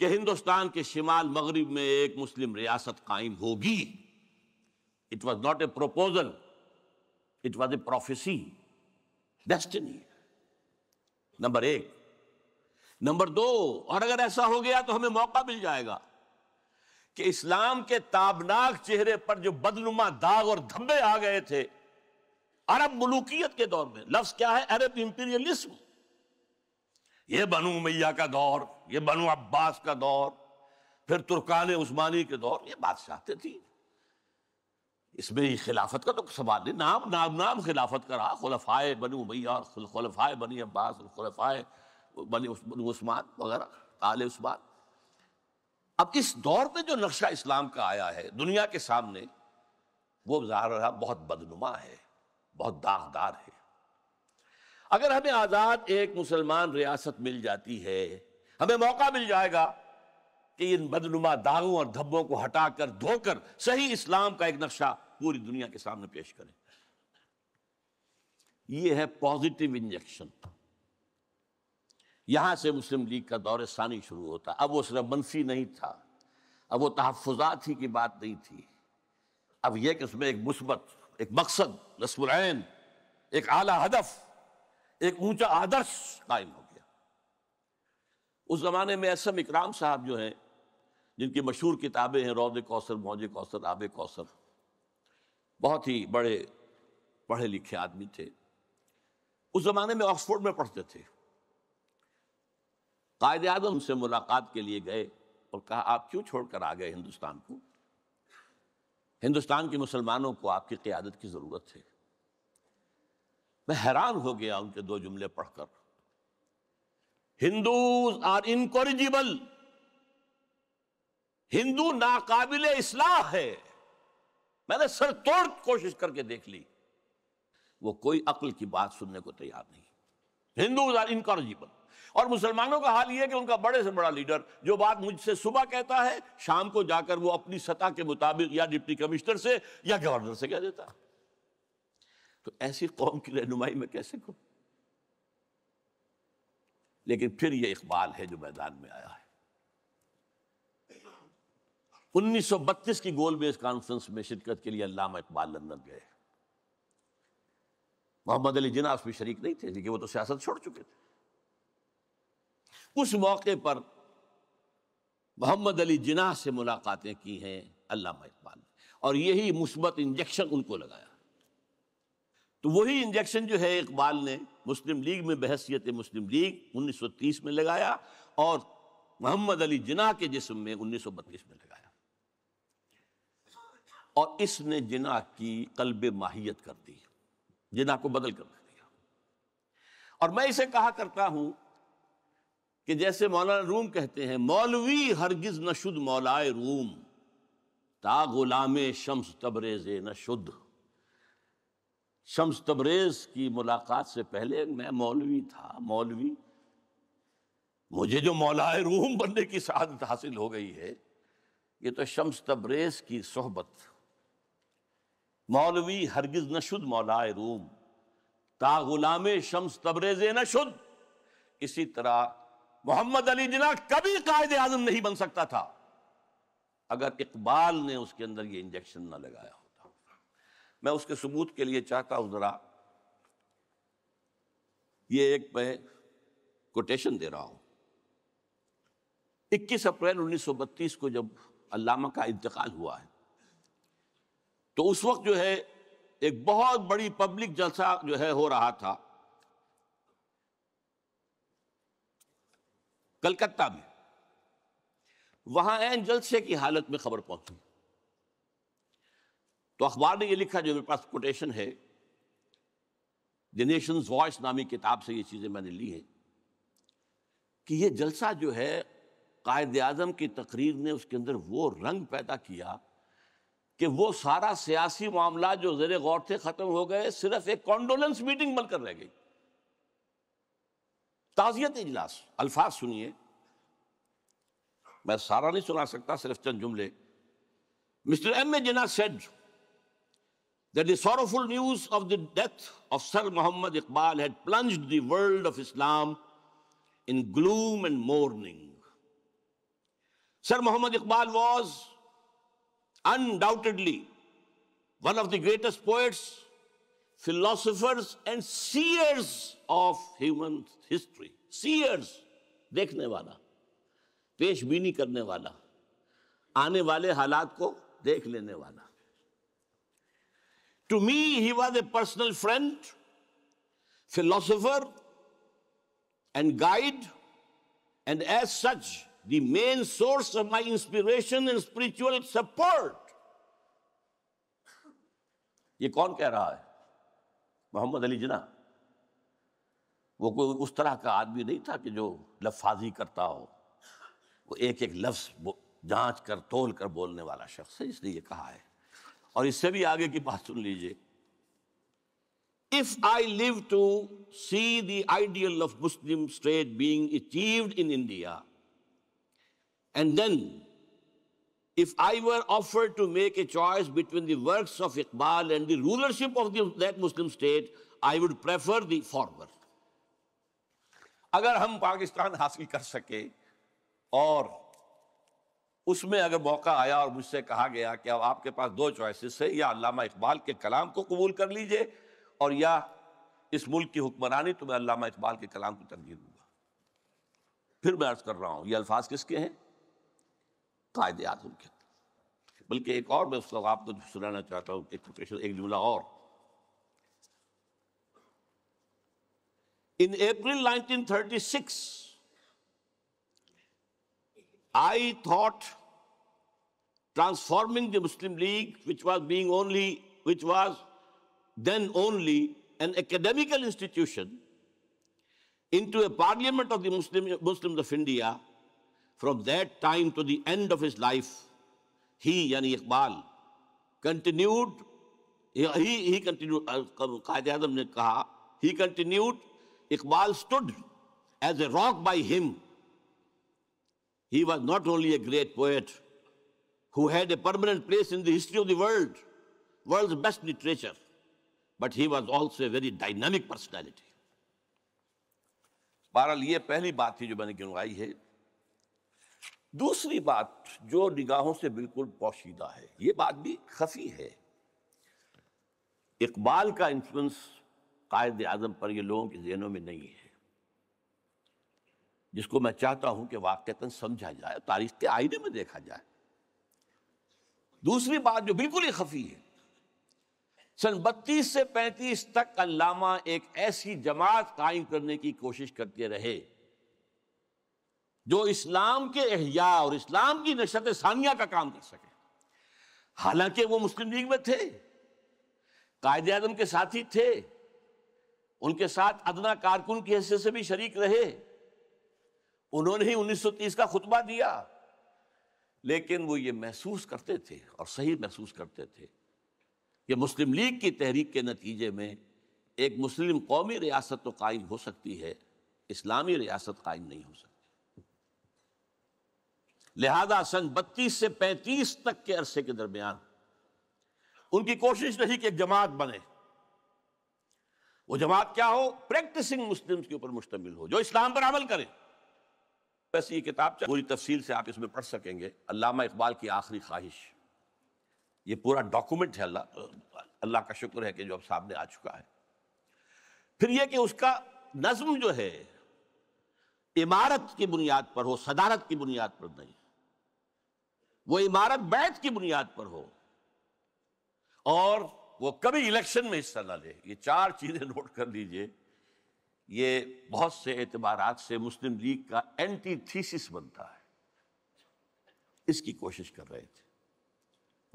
कि हिंदुस्तान के शिमाल मगरब में एक मुस्लिम रियासत कायम होगी it was not a proposal it was a prophecy destiny number एक नंबर दो और अगर ऐसा हो गया तो हमें मौका मिल जाएगा कि इस्लाम के ताबनाक चेहरे पर जो बदनुमा दाग और धब्बे आ गए थे अरब मलुकियत के दौर में लफ्ज क्या है अरब इंपीरियलिज्म ये बनु मैया का दौर ये बनो अब्बास का दौर फिर तुर्कान उस्मानी के दौर ये बादशाहते थी इसमें ये खिलाफत का तो सवाल नहीं नाम नाम नाम खिलाफत का रहा खलफाए बनु उमैया खुलफाए बनी अब्बास खुलफाए बनी उस्मान वगैरह आल उस्मान अब इस दौर में जो नक्शा इस्लाम का आया है दुनिया के सामने वो ज़ाहिर बहुत बदनुमा है बहुत दागदार है अगर हमें आज़ाद एक मुसलमान रियासत मिल जाती है हमें मौका मिल जाएगा कि इन बदनुमा दागों और धब्बों को हटाकर धोकर सही इस्लाम का एक नक्शा पूरी दुनिया के सामने पेश करें यह है पॉजिटिव इंजेक्शन यहां से मुस्लिम लीग का दौरे सानी शुरू होता अब वो सिर्फ मनफी नहीं था अब वो तहफात ही की बात नहीं थी अब यह कि उसमें एक मुस्बत एक मकसद रसमुरैन एक आला हदफ एक ऊंचा आदर्श कायम हो उस ज़माने में एस इकराम साहब जो हैं जिनकी मशहूर किताबें हैं रौद कौसर मौज कौसर आब कौसर बहुत ही बड़े पढ़े लिखे आदमी थे उस ज़माने में ऑक्सफोर्ड में पढ़ते थे कायद आजम से मुलाकात के लिए गए और कहा आप क्यों छोड़कर आ गए हिंदुस्तान को हिंदुस्तान के मुसलमानों को आपकी क़्यादत की ज़रूरत है मैं हैरान हो गया उनके दो जुमले पढ़कर हिंदूज आर इनकोरिजिबल हिंदू नाकाबिल इस्लाह है मैंने सर तोड़ कोशिश करके देख ली वो कोई अक्ल की बात सुनने को तैयार नहीं हिंदू आर इनकॉरिजिबल और मुसलमानों का हाल यह है कि उनका बड़े से बड़ा लीडर जो बात मुझसे सुबह कहता है शाम को जाकर वो अपनी सतह के मुताबिक या डिप्टी कमिश्नर से या गवर्नर से कह देता तो ऐसी कौम की रहनुमाई में कैसे करूं लेकिन फिर ये इकबाल है जो मैदान में आया है 1932 की गोलमेज कॉन्फ्रेंस में शिरकत के लिए अल्लामा इकबाल लंदन गए मोहम्मद अली जिना उसमें शरीक नहीं थे लेकिन वो तो सियासत छोड़ चुके थे उस मौके पर मोहम्मद अली जिना से मुलाकातें की हैं अल्लामा इकबाल ने और यही मुस्बत इंजेक्शन उनको लगाया तो वही इंजेक्शन जो है इकबाल ने मुस्लिम लीग में बहसीत मुस्लिम लीग 1930 में लगाया और मोहम्मद अली जिना के जिसम में 1932 में लगाया और इसने जिना की कल्ब माहियत कर दी जिना को बदल कर दिया और मैं इसे कहा करता हूं कि जैसे मौलाना रूम कहते हैं मौलवी हरगिज न शुद्ध मौलाए रूम ता गुलाम शम्स तबरेजे न शुद्ध शम्स तबरेज की मुलाकात से पहले मैं मौलवी था मौलवी मुझे जो मौलाए रूम बनने की शहादत हासिल हो गई है ये तो शम्स तबरेज की सोहबत मौलवी हरगिज न शुद्ध मौलाए रूम ता गुलाम शम्स तबरेज न शुद्ध इसी तरह मोहम्मद अली जिना कभी कायद आजम नहीं बन सकता था अगर इकबाल ने उसके अंदर ये इंजेक्शन ना लगाया हो मैं उसके सबूत के लिए चाहता हूं जरा ये एक मैं कोटेशन दे रहा हूं 21 अप्रैल 1932 को जब अल्लामा का इंतकाल हुआ है तो उस वक्त जो है एक बहुत बड़ी पब्लिक जलसा जो है हो रहा था कलकत्ता में वहां एन जलसे की हालत में खबर पहुंची तो अखबार ने ये लिखा जो मेरे पास कोटेशन है द नेशन वॉइस नामी किताब से ये चीज़ें मैंने ली हैं कि ये जलसा जो है कायद अजम की तकरीर ने उसके अंदर वो रंग पैदा किया कि वो सारा सियासी मामला जो जेर गौर थे ख़त्म हो गए सिर्फ एक कॉन्डोलेंस मीटिंग बनकर रह गई ताज़ियत इजलास अल्फाज सुनिए मैं सारा नहीं सुना सकता सिर्फ चंद जुमले mister M A Jinnah said that the sorrowful news of the death of Sir Muhammad Iqbal had plunged the world of Islam in gloom and mourning. Sir Muhammad Iqbal was undoubtedly one of the greatest poets, philosophers, and seers of human history. Seers, देखने वाला पेश बीनी करने वाला आने वाले हालात को देख लेने वाला To me, he was a personal friend, philosopher, and guide, and as such, the main source of my inspiration and spiritual support. ये कौन कह रहा है मोहम्मद अली जना वो कोई उस तरह का आदमी नहीं था कि जो लफाजी करता हो वो एक एक लफ्ज़ जांच कर तोल कर बोलने वाला शख्स है इसने ये कहा है और इससे भी आगे की बात सुन लीजिए if I live to see the ideal of Muslim state being achieved in India and then if I were offer to make a choice between दर्क of Iqbal and the rulership of that Muslim state I would prefer the former अगर हम पाकिस्तान हासिल कर सके और उसमें अगर मौका आया और मुझसे कहा गया कि अब आपके पास दो चॉइसेस है या अल्लामा इकबाल के कलाम को कबूल कर लीजिए और या इस मुल्क की हुक्मरानी तो मैं अल्लामा इकबाल के कलाम को तरजीह दूंगा फिर मैं अर्ज कर रहा हूँ ये अल्फाज किसके हैं कायद आजम के बल्कि एक और मैं उसको आपको तो सुनाना चाहता हूँ एक एक जुमला और इन अप्रैल 1936 I thought transforming the Muslim League, which was being only, which was then only an academical institution, into a parliament of the Muslim, Muslims of India, from that time to the end of his life, he, Yani Iqbal, continued, he, he continued, Qaid Azam ne he continued, Iqbal stood as a rock by him He was not only a great poet who had a permanent place in the history of the world, world's best literature, but he was also a very dynamic personality. बहरहाल ये पहली बात थी जो मैंने गिनवाई है दूसरी बात जो निगाहों से बिल्कुल पोशीदा है ये बात भी खफी है इकबाल का इन्फ्लुएंस कायद आजम पर ये लोगों के जहनों में नहीं है जिसको मैं चाहता हूं कि वाक्यतन समझा जाए तारीख के आईने में देखा जाए दूसरी बात जो बिल्कुल ही खफी है सन बत्तीस से पैंतीस तक अल्लामा एक ऐसी जमात कायम करने की कोशिश करते रहे जो इस्लाम के अहिया और इस्लाम की नशत सानिया का काम कर सके हालांकि वो मुस्लिम लीग में थे कायदे आदम के साथी थे उनके साथ अदना कारकुन की हैसियत से भी शरीक रहे उन्होंने ही 1930 का खुतबा दिया लेकिन वो ये महसूस करते थे और सही महसूस करते थे कि मुस्लिम लीग की तहरीक के नतीजे में एक मुस्लिम कौमी रियासत तो कायम हो सकती है इस्लामी रियासत कायम नहीं हो सकती लिहाजा सन बत्तीस से पैंतीस तक के अरसे के दरमियान उनकी कोशिश रही कि एक जमात बने वो जमात क्या हो प्रैक्टिसिंग मुस्लिम्स के ऊपर मुश्तमिल हो जो इस्लाम पर अमल करें वैसे ये किताब पूरी तफसील से आप इसमें पढ़ सकेंगे अल्लामा इकबाल की आखिरी ख्वाहिश ये पूरा डॉक्यूमेंट है अल्लाह अल्लाह का शुक्र है कि जो अब सामने आ चुका है फिर यह कि उसका नज्म जो है इमारत की बुनियाद पर हो सदारत की बुनियाद पर नहीं वो इमारत बैत की बुनियाद पर हो और वो कभी इलेक्शन में हिस्सा ना ले ये चार चीजें नोट कर लीजिए ये बहुत से एतबार से मुस्लिम लीग का एंटी थीसिस बनता है इसकी कोशिश कर रहे थे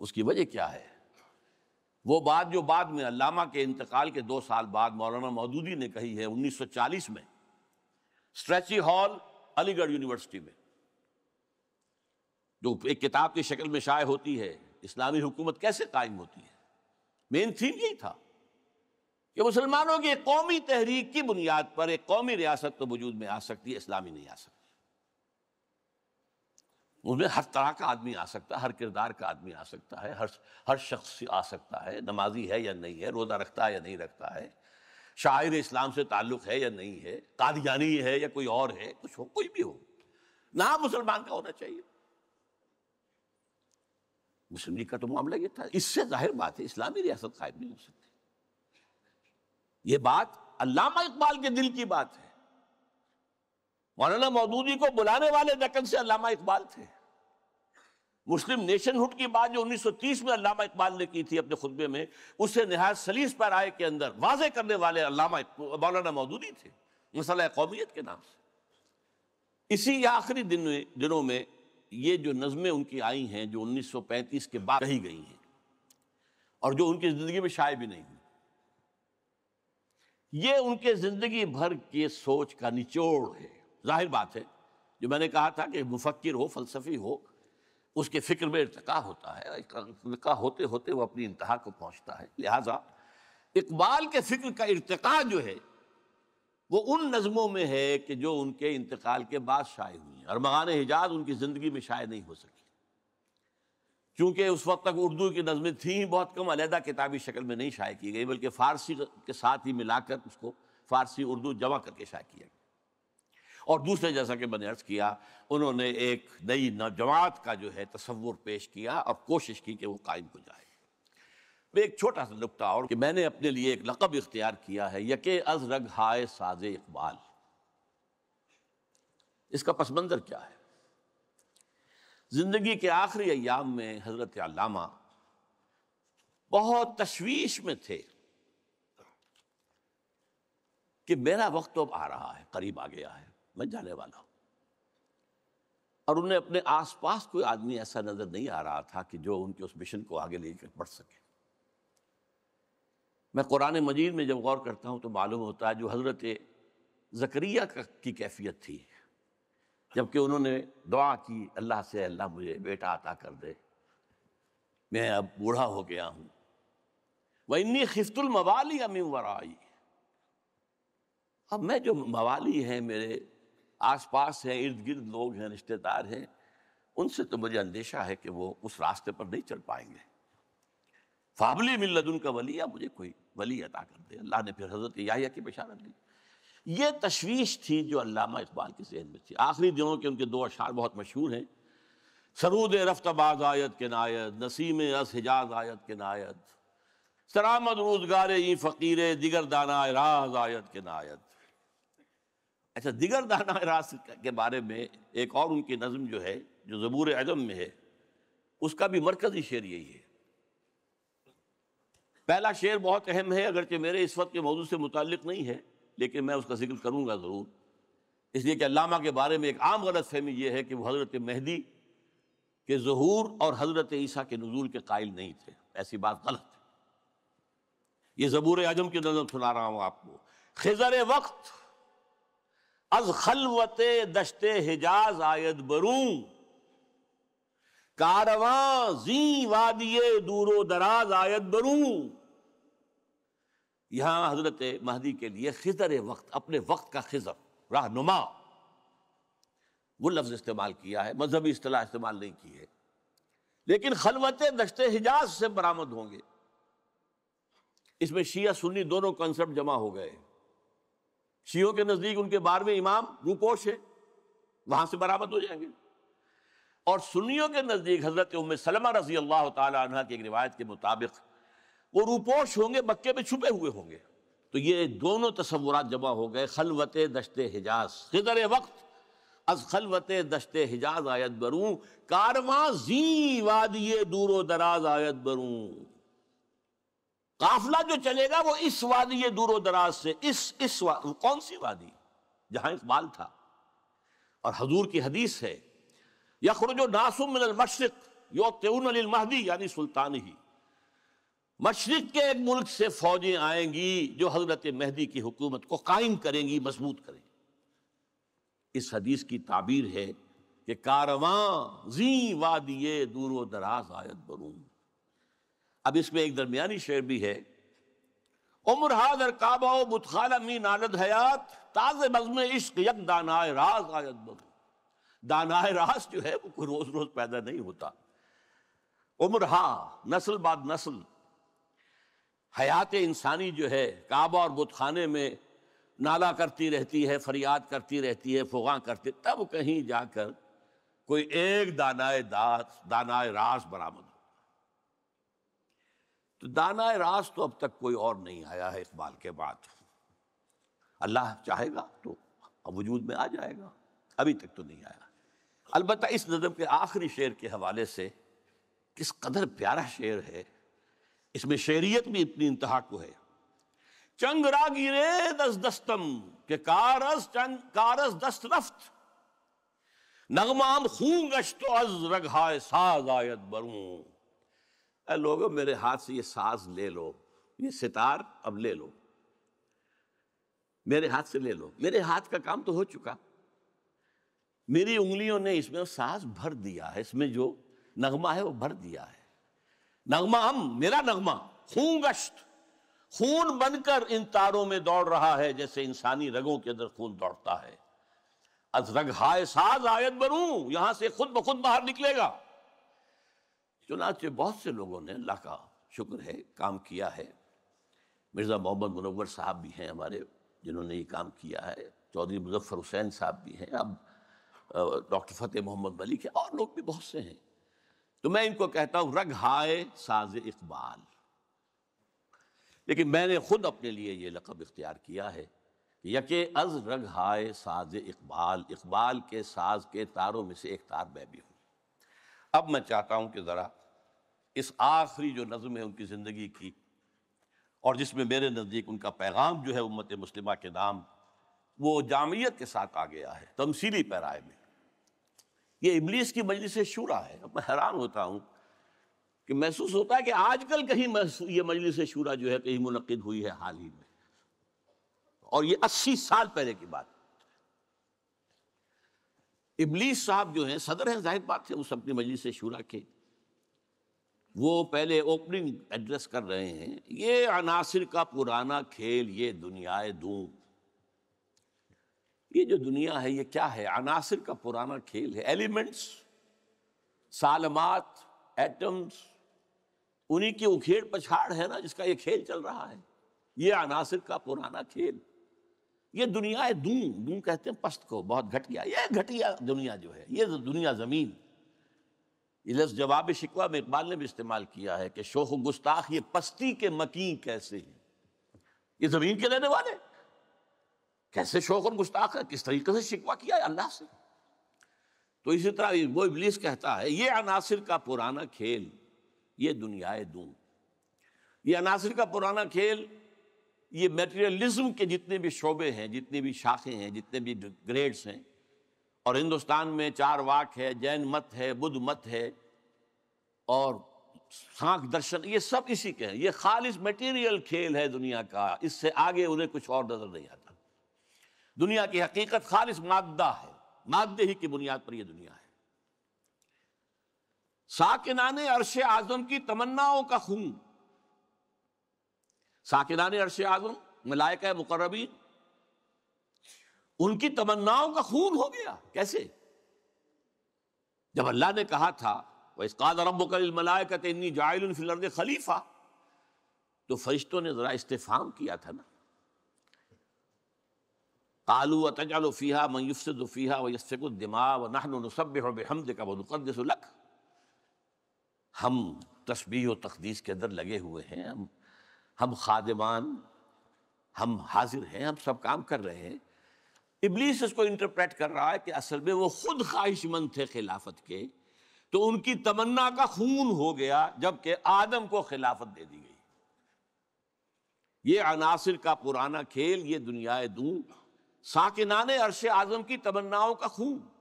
उसकी वजह क्या है वो बात जो बाद में अलामा के इंतकाल के दो साल बाद मौलाना मौदूदी ने कही है 1940 में स्ट्रेची हॉल अलीगढ़ यूनिवर्सिटी में जो एक किताब की शक्ल में शाये होती है इस्लामी हुकूमत कैसे कायम होती है मेन थीम यही था कि मुसलमानों की एक कौमी तहरीक की बुनियाद पर एक कौमी रियासत तो वजूद में आ सकती है इस्लामी नहीं आ सकती उसमें हर तरह का आदमी आ सकता है हर किरदार का आदमी आ सकता है हर हर शख्स आ सकता है नमाजी है या नहीं है रोज़ा रखता है या नहीं रखता है शायर इस्लाम से ताल्लुक़ है या नहीं है कादियानी है या कोई और है कुछ हो कोई भी हो ना मुसलमान का होना चाहिए मुस्लिम लीग का तो मामला ये था इससे जाहिर बात है इस्लामी रियासत कायम नहीं हो सकती ये बात अल्लामा इकबाल के दिल की बात है मौलाना मौदूदी को बुलाने वाले दक्कन से अल्लामा इकबाल थे मुस्लिम नेशनहुड की बात जो 1930 में अल्लामा इकबाल ने की थी अपने खुतबे में उससे नहाय सलीस पर आए के अंदर वाजे करने वाले अल्लामा मौलाना मौदूदी थे मसला कौमियत के नाम से इसी या आखिरी दिन में दिनों में ये जो नज़में उनकी आई हैं जो उन्नीस सौ पैंतीस के बाद कही गई हैं और जो उनकी ज़िंदगी में शाये भी नहीं हुई ये उनके ज़िंदगी भर के सोच का निचोड़ है जाहिर बात है जो मैंने कहा था कि मुफक्र हो फलसफी हो उसके फिक्र में इरतका होता है इरतका होते होते वो अपनी इंतहा को पहुंचता है लिहाजा इकबाल के फिक्र का इरतका जो है वो उन नज़मों में है कि जो उनके इंतकाल के बाद शायद हुई हैं और मगान हिजाज उनकी ज़िंदगी में शायद नहीं हो सकी चूँकि उस वक्त तक उर्दू की नज़में थी बहुत कम अलहदा किताबी शक्ल में नहीं शाये की गई बल्कि फ़ारसी के साथ ही मिलाकर उसको फ़ारसी उर्दू जमा करके शाये किया गया और दूसरे जैसा कि मैंने अर्ज़ किया उन्होंने एक नई नौजवात का जो है तस्वुर पेश किया और कोशिश की कि वो कायम हो जाए मैं एक छोटा सा नुकता और कि मैंने अपने लिए एक लकब इख्तियार किया है यके रग हाय साज इकबाल इसका पस क्या है ज़िंदगी के आखिरी अयाम में हज़रत अलामा बहुत तश्वीश में थे कि मेरा वक्त अब आ रहा है करीब आ गया है मैं जाने वाला हूं और उन्हें अपने आसपास कोई आदमी ऐसा नज़र नहीं आ रहा था कि जो उनके उस मिशन को आगे लेकर बढ़ सके मैं कुरान मजीद में जब गौर करता हूं तो मालूम होता है जो हज़रत जकरिया की कैफियत थी जबकि उन्होंने दुआ की अल्लाह से अल्लाह मुझे बेटा अता कर दे मैं अब बूढ़ा हो गया हूँ वह इन्नी खिफ्तुल मवाली अमी वराई अब मैं जो मवाली हैं मेरे आस पास हैं इर्द गिर्द लोग हैं रिश्तेदार हैं उनसे तो मुझे अंदेशा है कि वो उस रास्ते पर नहीं चल पाएंगे फाबली उनका वली या मुझे कोई वली अता कर दे अल्लाह ने फिर हजरत याहिया की बशारत दी ये तशवीश थी जो अलामा इकबाल के जहन में थी आखिरी दिनों के उनके दो अशार बहुत मशहूर हैं सरूद रफ्ताबाज आयत के नायत नसीम अस हिजाज आयत के नायत सरामद रोजगार ई फ़कीर दिगर दाना राज आयत के नायत अच्छा दिगर दाना राज के बारे में एक और उनकी नज़म जो है जो ज़बूर अजम में है उसका भी मरकज़ी शेर यही है पहला शेर बहुत अहम है अगरचे मेरे इस वक्त के मौजूद से मुतल नहीं है लेकिन मैं उसका जिक्र करूँगा ज़रूर इसलिए कि अलामा के बारे में एक आम गलत फहमी यह है कि वह हज़रत मेहदी के जहूर और हज़रत ईसा के नजूर के कायल नहीं थे ऐसी बात गलत है ये जबूर आजम की नज़म सुना रहा हूँ आपको खजर वक्त अज खलवत दश्त हिजाज आयद बरू कारवा जी वादिय दूरो दराज आयद बरूँ यहाँ हजरत महदी के लिए खिजर वक्त अपने वक्त का खिजर रहनुमा वो लफ्ज़ इस्तेमाल किया है मजहबी अतलाह इस्तेमाल नहीं की है लेकिन खलवत दश्त हिजाज से बरामद होंगे इसमें शिया सुन्नी दोनों कंसेप्ट जमा हो गए शियों के नज़दीक उनके बारहवें इमाम रूपोश है वहां से बरामद हो जाएंगे और सुन्नियों के नज़दीक हज़रत उम सलमा रजी अल्लाह तह की एक रिवायत के मुताबिक वो रूपोश होंगे मक्के में छुपे हुए होंगे तो ये दोनों तस्वुरात जमा हो गए खलवत दशत हिजाज खिदर वक्त अज खलवत दशत हिजाज आयत बरू कारवा जी वादिय दूर दराज आयत बरू काफिला जो चलेगा वो इस वादिय दूर दराज से इस इस वा, कौन सी वादी जहां इकबाल था और हजूर की हदीस है यखरुजो नासुम मशरक यो तेउन महदी यानी सुल्तान ही मशरक़ के एक मुल्क से फौजें आएंगी जो हजरत मेहदी की हुकूमत को कायम करेंगी मजबूत करेंगी इस हदीस की ताबीर है कि कारवां जी वादिये दूर दराज आयत बरूम अब इसमें एक दरमियानी शेर भी है उम्र हादर काबा बुतखाला मी आलत हयात ताज़ मज़म इश्क यक दानाए राज आयत बरूम दानाए राज जो है वो रोज़ रोज़ पैदा नहीं होता उम्र हा नस्ल बाद नस्ल हयात इंसानी जो है काबा और बुतखाने में नाला करती रहती है फरियाद करती रहती है फुगा करती तब कहीं जाकर कोई एक दानाए दास दानाए रास बरामद तो दानाए रास तो अब तक कोई और नहीं आया है इकबाल के बाद अल्लाह चाहेगा तो अब वजूद में आ जाएगा अभी तक तो नहीं आया अलबत् इस नज़म के आखिरी शेर के हवाले से किस कदर प्यारा शेर है इसमें शेरियत भी इतनी इंतहा को है चंग रा दस दस्तम के कारस चंग कारस दस्त रफ्त नगमाम खून गश्त अज साज आयत बरूं लोगो मेरे हाथ से ये साज ले लो ये सितार अब ले लो मेरे हाथ से ले लो मेरे हाथ का काम तो हो चुका मेरी उंगलियों ने इसमें साज भर दिया है इसमें जो नगमा है वो भर दिया है नगमा हम मेरा नगमा खून गश्त खून बनकर इन तारों में दौड़ रहा है जैसे इंसानी रगों के अंदर खून दौड़ता है अजरग हाय साज आयत बनू यहां से खुद ब खुद बाहर निकलेगा चुनाचे बहुत से लोगों ने अल्लाह का शुक्र है काम किया है मिर्ज़ा मोहम्मद मुनवर साहब भी हैं हमारे जिन्होंने ये काम किया है चौधरी मुजफ्फर हुसैन साहब भी हैं अब डॉक्टर फतेह मोहम्मद मलिक है और लोग भी बहुत से हैं तो मैं इनको कहता हूं रग हाय साज इकबाल लेकिन मैंने खुद अपने लिए ये लकब इख्तियार किया है यके अज रग हाय साज इकबाल इकबाल के साज के तारों में से एक तार मैं भी हूँ अब मैं चाहता हूँ कि ज़रा इस आखिरी जो नज़म है उनकी ज़िंदगी की और जिसमें मेरे नज़दीक उनका पैगाम जो है उम्मत मुस्लिमा के नाम वो जामियत के साथ आ गया है तमसीली पैराए में ये इबलीस की मजलिस शूरा है मैं हैरान होता हूँ कि महसूस होता है कि आजकल कहीं ये मजलिस शूरा जो है कहीं मुनद हुई है हाल ही में और ये अस्सी साल पहले की बात इबलीस साहब जो है सदर हैं जाहिर बात है उस अपनी मजलिस शूरा के वो पहले ओपनिंग एड्रेस कर रहे हैं ये अनासिर का पुराना खेल ये दुनियाए दूब ये जो दुनिया है ये क्या है अनासिर का पुराना खेल है एलिमेंट्स सालमात एटम्स उन्हीं की उखेड़ पछाड़ है ना जिसका ये खेल चल रहा है ये अनासिर का पुराना खेल ये दुनिया है दू दू कहते हैं पस्त को बहुत घटिया ये घटिया दुनिया जो है ये दुनिया ज़मीन लफ्ज़ जवाब शिकवा में इकबाल ने भी इस्तेमाल किया है कि शोख गुस्ताख ये पस्ती के मकी कैसे हैं ये ज़मीन के रहने वाले कैसे और गुस्ताख है किस तरीके से शिकवा किया है अल्लाह से तो इसी तरह वो इबलीस कहता है ये अनासिर का पुराना खेल ये दुनियाए दूम ये अनासिर का पुराना खेल ये मेटेरियलिज्म के जितने भी शोबे हैं जितनी भी शाखें हैं जितने भी ग्रेड्स हैं और हिंदुस्तान में चार वाक है जैन मत है बुद्ध मत है और सांख दर्शन ये सब इसी के हैं ये खालिश मटेरियल खेल है दुनिया का इससे आगे उन्हें कुछ और नज़र नहीं आता दुनिया की हकीकत खालिश मादा है मादे ही की बुनियाद पर यह दुनिया है साकिनान अरश आजम की तमन्नाओं का खून साकिनान अरश आजम मलायक मुकरबी उनकी तमन्नाओं का खून हो गया कैसे जब अल्लाह ने कहा था वह इसकाद रब मलायकत इन्नी जायल खलीफा तो फरिश्तों ने ज़रा इस्तेफाम किया था ना कालू तजालफ़ीहा मयूफ़ीहा हम तस्बी व तकदीस के अंदर लगे हुए हैं हम हम खादमान हम हाजिर हैं हम सब काम कर रहे हैं इबलीस इसको इंटरप्रेट कर रहा है कि असल में वो खुद ख्वाहिशमंद थे खिलाफत के तो उनकी तमन्ना का खून हो गया जबकि आदम को खिलाफत दे दी गई ये अनासिर का पुराना खेल ये दुनिया दूँ साकिनान अरश आजम की तमन्नाओं का खूब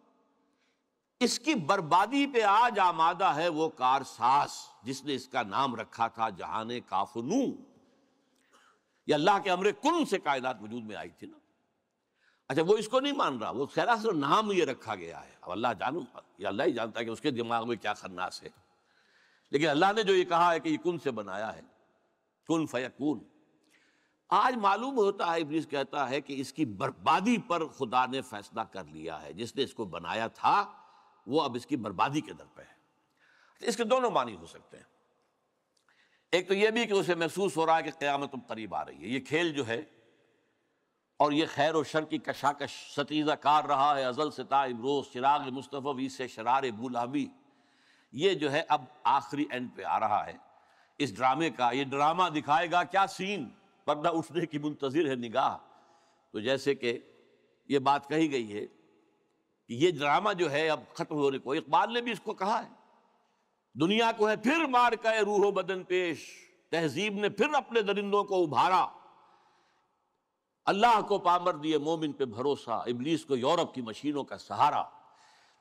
इसकी बर्बादी पे आज आमादा है वो कारसास जिसने इसका नाम रखा था जहां काफनू ये अल्लाह के अमरे कुल से कायनात वजूद में आई थी ना अच्छा वो इसको नहीं मान रहा वो खैरा रहा नाम ये रखा गया है अब अल्लाह जानू ये अल्लाह ही जानता है कि उसके दिमाग में क्या खन्नास है लेकिन अल्लाह ने जो ये कहा है कि ये कुन से बनाया है कुन फयकून आज मालूम होता है इब्लिस कहता है कि इसकी बर्बादी पर खुदा ने फैसला कर लिया है जिसने इसको बनाया था वो अब इसकी बर्बादी के दर पे है तो इसके दोनों मानी हो सकते हैं एक तो यह भी कि उसे महसूस हो रहा है कि क़्यामत अब करीब आ रही है ये खेल जो है और ये खैर व शर की कशाकश सतीजा कार रहा है अजल सता इबरोज शराग मुस्तफ़ी से शरार बूलावी ये जो है अब आखिरी एंड पे आ रहा है इस ड्रामे का ये ड्रामा दिखाएगा क्या सीन पर्दा उठने की मुंतजिर है निगाह तो जैसे कि ये बात कही गई है कि ये ड्रामा जो है अब ख़त्म होने को इकबाल ने भी इसको कहा है दुनिया को है फिर मार का रूहो बदन पेश तहजीब ने फिर अपने दरिंदों को उभारा अल्लाह को पामर दिए मोमिन पे भरोसा इबलीस को यूरोप की मशीनों का सहारा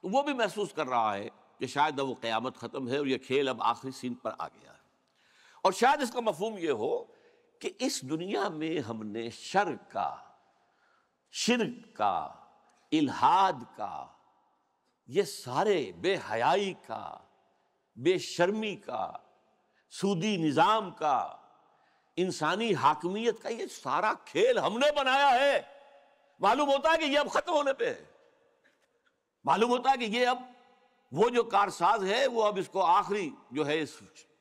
तो वो भी महसूस कर रहा है कि शायद अब वो क़्यामत ख़त्म है और यह खेल अब आखिरी सीन पर आ गया है और शायद इसका मफहम यह हो कि इस दुनिया में हमने शर का शिरक का इलाहाद का ये सारे बेहयाई का बेशर्मी का सूदी निज़ाम का इंसानी हाकमियत का ये सारा खेल हमने बनाया है मालूम होता है कि ये अब ख़त्म होने पे है मालूम होता है कि ये अब वो जो कारसाज है वो अब इसको आखिरी जो है इस,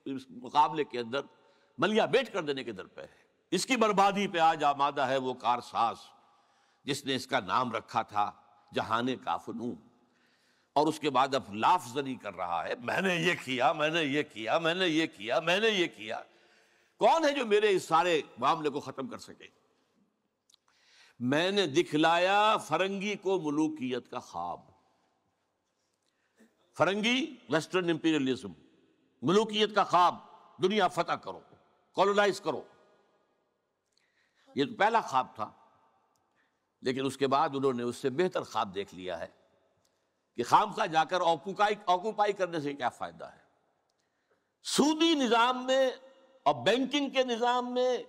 इस मुकाबले के अंदर मलिया बेट कर देने के दर पे है इसकी बर्बादी पे आज आमादा है वो कारसाज जिसने इसका नाम रखा था जहान काफनू और उसके बाद अब लाफजनी कर रहा है मैंने ये किया मैंने ये किया मैंने ये किया मैंने ये किया कौन है जो मेरे इस सारे मामले को खत्म कर सके मैंने दिखलाया फरंगी को मलूकियत का ख्वाब फरंगी वेस्टर्न इंपीरियलिज्म मलूकियत का ख्वाब दुनिया फतह करो कॉलोनाइज करो ये तो पहला ख्वाब था लेकिन उसके बाद उन्होंने उससे बेहतर ख्वाब देख लिया है कि खाम खा जाकर ऑकुपाई ऑकुपाई करने से क्या फ़ायदा है सूदी निज़ाम में और बैंकिंग के निज़ाम में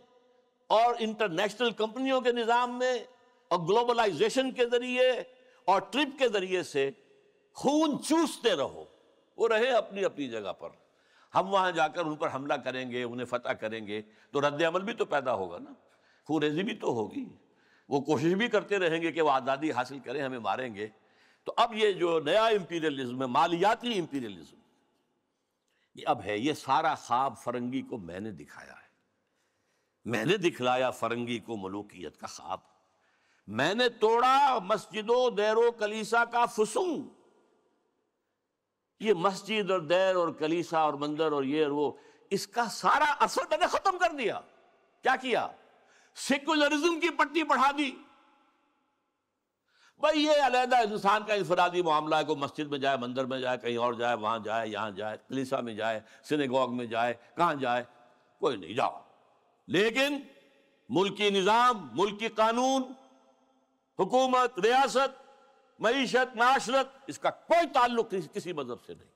और इंटरनेशनल कंपनियों के निज़ाम में और ग्लोबलाइजेशन के ज़रिए और ट्रिप के ज़रिए से खून चूसते रहो वो रहे अपनी अपनी जगह पर हम वहाँ जाकर उन पर हमला करेंगे उन्हें फतह करेंगे तो रद्दमल भी तो पैदा होगा ना खुरेजी भी तो होगी वो कोशिश भी करते रहेंगे कि वो आज़ादी हासिल करें हमें मारेंगे तो अब ये जो नया इम्पीरियलिज्म है मालियाती इम्पीरियलिज्म ये अब है ये सारा ख्वाब फरंगी को मैंने दिखाया है मैंने दिखलाया फरंगी को मलूकियत का ख्वाब मैंने तोड़ा मस्जिदों देरों कलीसा का फसूंग ये मस्जिद और दैर और कलीसा और मंदिर और ये और वो इसका सारा असर मैंने खत्म कर दिया क्या किया सेकुलरिज्म की पट्टी बढ़ा दी भाई ये अलहदा हिंदुस्तान का इंफरादी मामला है कोई मस्जिद में जाए मंदिर में जाए कहीं और जाए वहां जाए यहां जाए कलीसा में जाए सिनेगॉग में जाए कहां जाए कोई नहीं जाओ लेकिन मुल्की निज़ाम मुल्की कानून हुकूमत रियासत मीशत माशरत इसका कोई ताल्लुक किसी, किसी मजहब से नहीं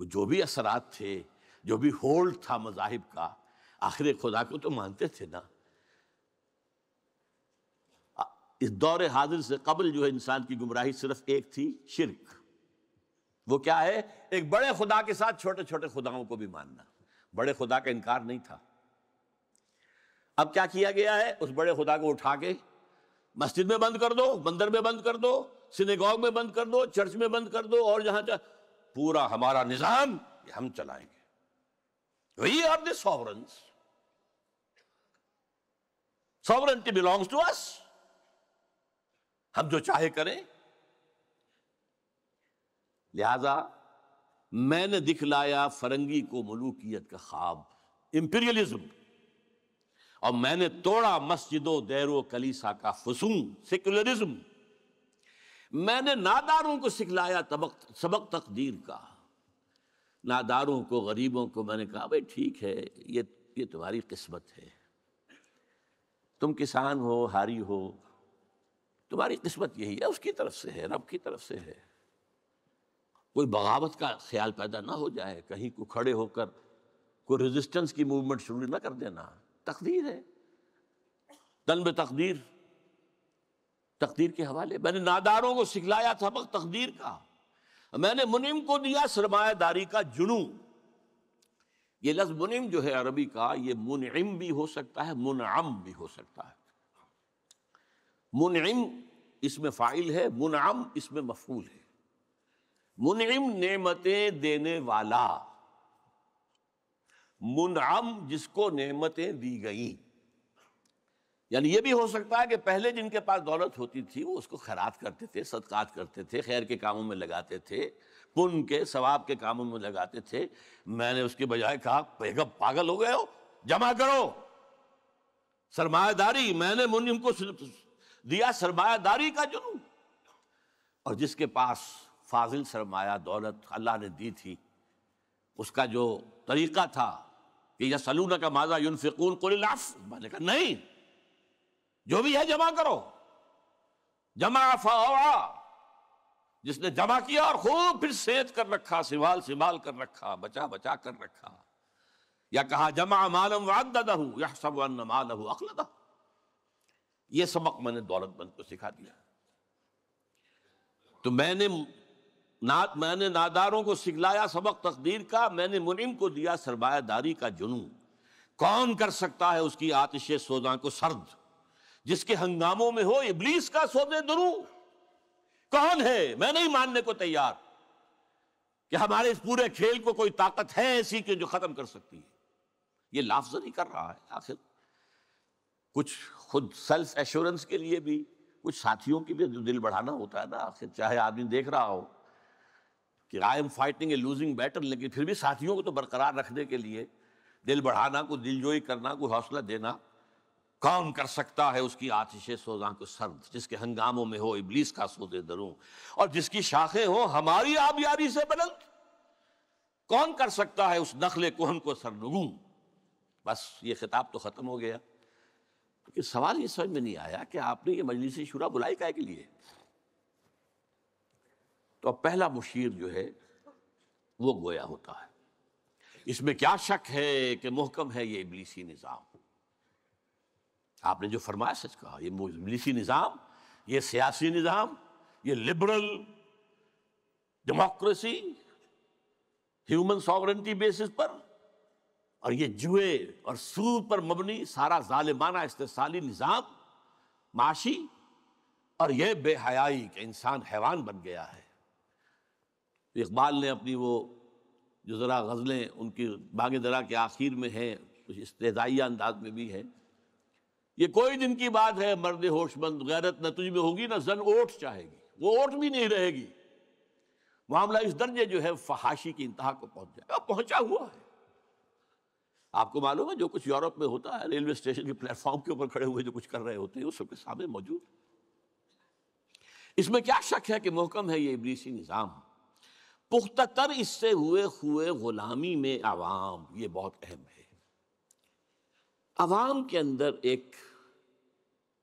वो जो भी असरात थे जो भी होल्ड था मजाहिब का आखिर खुदा को तो मानते थे ना इस दौर हाजिर से कबल जो है इंसान की गुमराही सिर्फ एक थी शिरक वो क्या है एक बड़े खुदा के साथ छोटे छोटे खुदाओं को भी मानना बड़े खुदा का इनकार नहीं था अब क्या किया गया है उस बड़े खुदा को उठा के मस्जिद में बंद कर दो मंदिर में बंद कर दो सिनेगॉग में बंद कर दो चर्च में बंद कर दो और जहां पूरा हमारा निजाम हम चलाएंगे वही are the sovereigns sovereignty belongs to us हम जो चाहे करें लिहाजा मैंने दिखलाया फरंगी को मलूकियत का ख्वाब इंपीरियलिज्म और मैंने तोड़ा मस्जिदों देरो कलीसा का फसूम सेकुलरिज्म मैंने नादारों को सिखलाया तबक सबक तकदीर का नादारों को गरीबों को मैंने कहा भाई ठीक है ये ये तुम्हारी किस्मत है तुम किसान हो हारी हो तुम्हारी किस्मत यही है उसकी तरफ से है रब की तरफ से है कोई बगावत का ख्याल पैदा ना हो जाए कहीं को खड़े होकर कोई रेजिस्टेंस की मूवमेंट शुरू ना कर देना तकदीर है तलब तकदीर तकदीर के हवाले मैंने नादारों को सिखलाया सबक तकदीर का मैंने मुनिम को दिया सरमायादारी का जुनू ये लफ्ज मुनिम जो है अरबी का ये मुनम भी हो सकता है मुनम भी हो सकता है मुनम इसमें फ़ाइल है मुनम इसमें मफूल है मुनम नेमतें देने वाला मुन जिसको नेमतें दी गई यानी यह भी हो सकता है कि पहले जिनके पास दौलत होती थी वो उसको खैरात करते थे सदकात करते थे खैर के कामों में लगाते थे पुन के सवाब के कामों में लगाते थे मैंने उसके बजाय कहा बेगम पागल हो गए हो जमा करो सरमायादारी मैंने मुन को दिया सरमायादारी का जुनूम और जिसके पास फाजिल सरमाया दौलत अल्लाह ने दी थी उसका जो तरीका था कि सलूना का माजा यून फिकून कोफ नहीं जो भी है जमा करो जमा फवा जिसने जमा किया और खूब फिर सेज कर रखा सिवाल सिवाल कर रखा बचा बचा कर रखा या कहा जमा मालम वादा या सब माल हूँ अखलदा ये सबक मैंने दौलतमंद को सिखा दिया तो मैंने ना मैंने नादारों को सिखलाया सबक तकदीर का मैंने मुनिम को दिया सरमायादारी का जुनू कौन कर सकता है उसकी आतिश सोदा को सर्द जिसके हंगामों में हो इबलीस का सोदे दुरू कौन है मैं नहीं मानने को तैयार कि हमारे इस पूरे खेल को कोई ताकत है ऐसी कि जो खत्म कर सकती है ये लाफजरी कर रहा है आखिर कुछ खुद सेल्फ एश्योरेंस के लिए भी कुछ साथियों की भी दिल बढ़ाना होता है ना आखिर चाहे आदमी देख रहा हो कि I am fighting a losing battle लेकिन फिर भी साथियों को तो बरकरार रखने के लिए दिल बढ़ाना को दिलजोई करना को हौसला देना कौन कर सकता है उसकी आतिशे सोजा को सर्द जिसके हंगामों में हो इबलीस का सोदे दरों और जिसकी शाखें हो हमारी आबियारी से बदल कौन कर सकता है उस नखले कोहन को सरनगू बस ये खिताब तो ख़त्म हो गया क्योंकि सवाल ये समझ में नहीं आया कि आपने ये मजलिस शुरा बुलाई का के लिए तो पहला मुशीर जो है वो गोया होता है इसमें क्या शक है कि मुहकम है ये इबलीसी निज़ाम आपने जो फरमाया सच कहा ये इबलीसी निज़ाम ये सियासी निज़ाम ये liberal democracy human sovereignty basis पर और ये जुए और सूद पर मबनी सारा जालिमाना इस्तेसाली निज़ाम माशी और ये बेहयाई कि इंसान हैवान बन गया है तो इकबाल ने अपनी वो जो ज़रा गज़लें उनकी बाग दरा के आखिर में हैं कुछ इस्तजाइया अंदाज में भी है ये कोई दिन की बात है मर्द होशमंद गैरत न तुझ में होगी ना जन ओठ चाहेगी वो ओठ भी नहीं रहेगी मामला इस दर्जे जो है फहाशी की इंतहा को पहुंच जाएगा पहुंचा हुआ है आपको मालूम है जो कुछ यूरोप में होता है रेलवे स्टेशन के प्लेटफॉर्म के ऊपर खड़े हुए जो कुछ कर रहे होते हैं वो सबके सामने मौजूद इसमें क्या शक है कि मोहकम है ये इबलीसी निज़ाम पुख्तर इससे हुए हुए गुलामी में आवाम ये बहुत अहम है आवाम के अंदर एक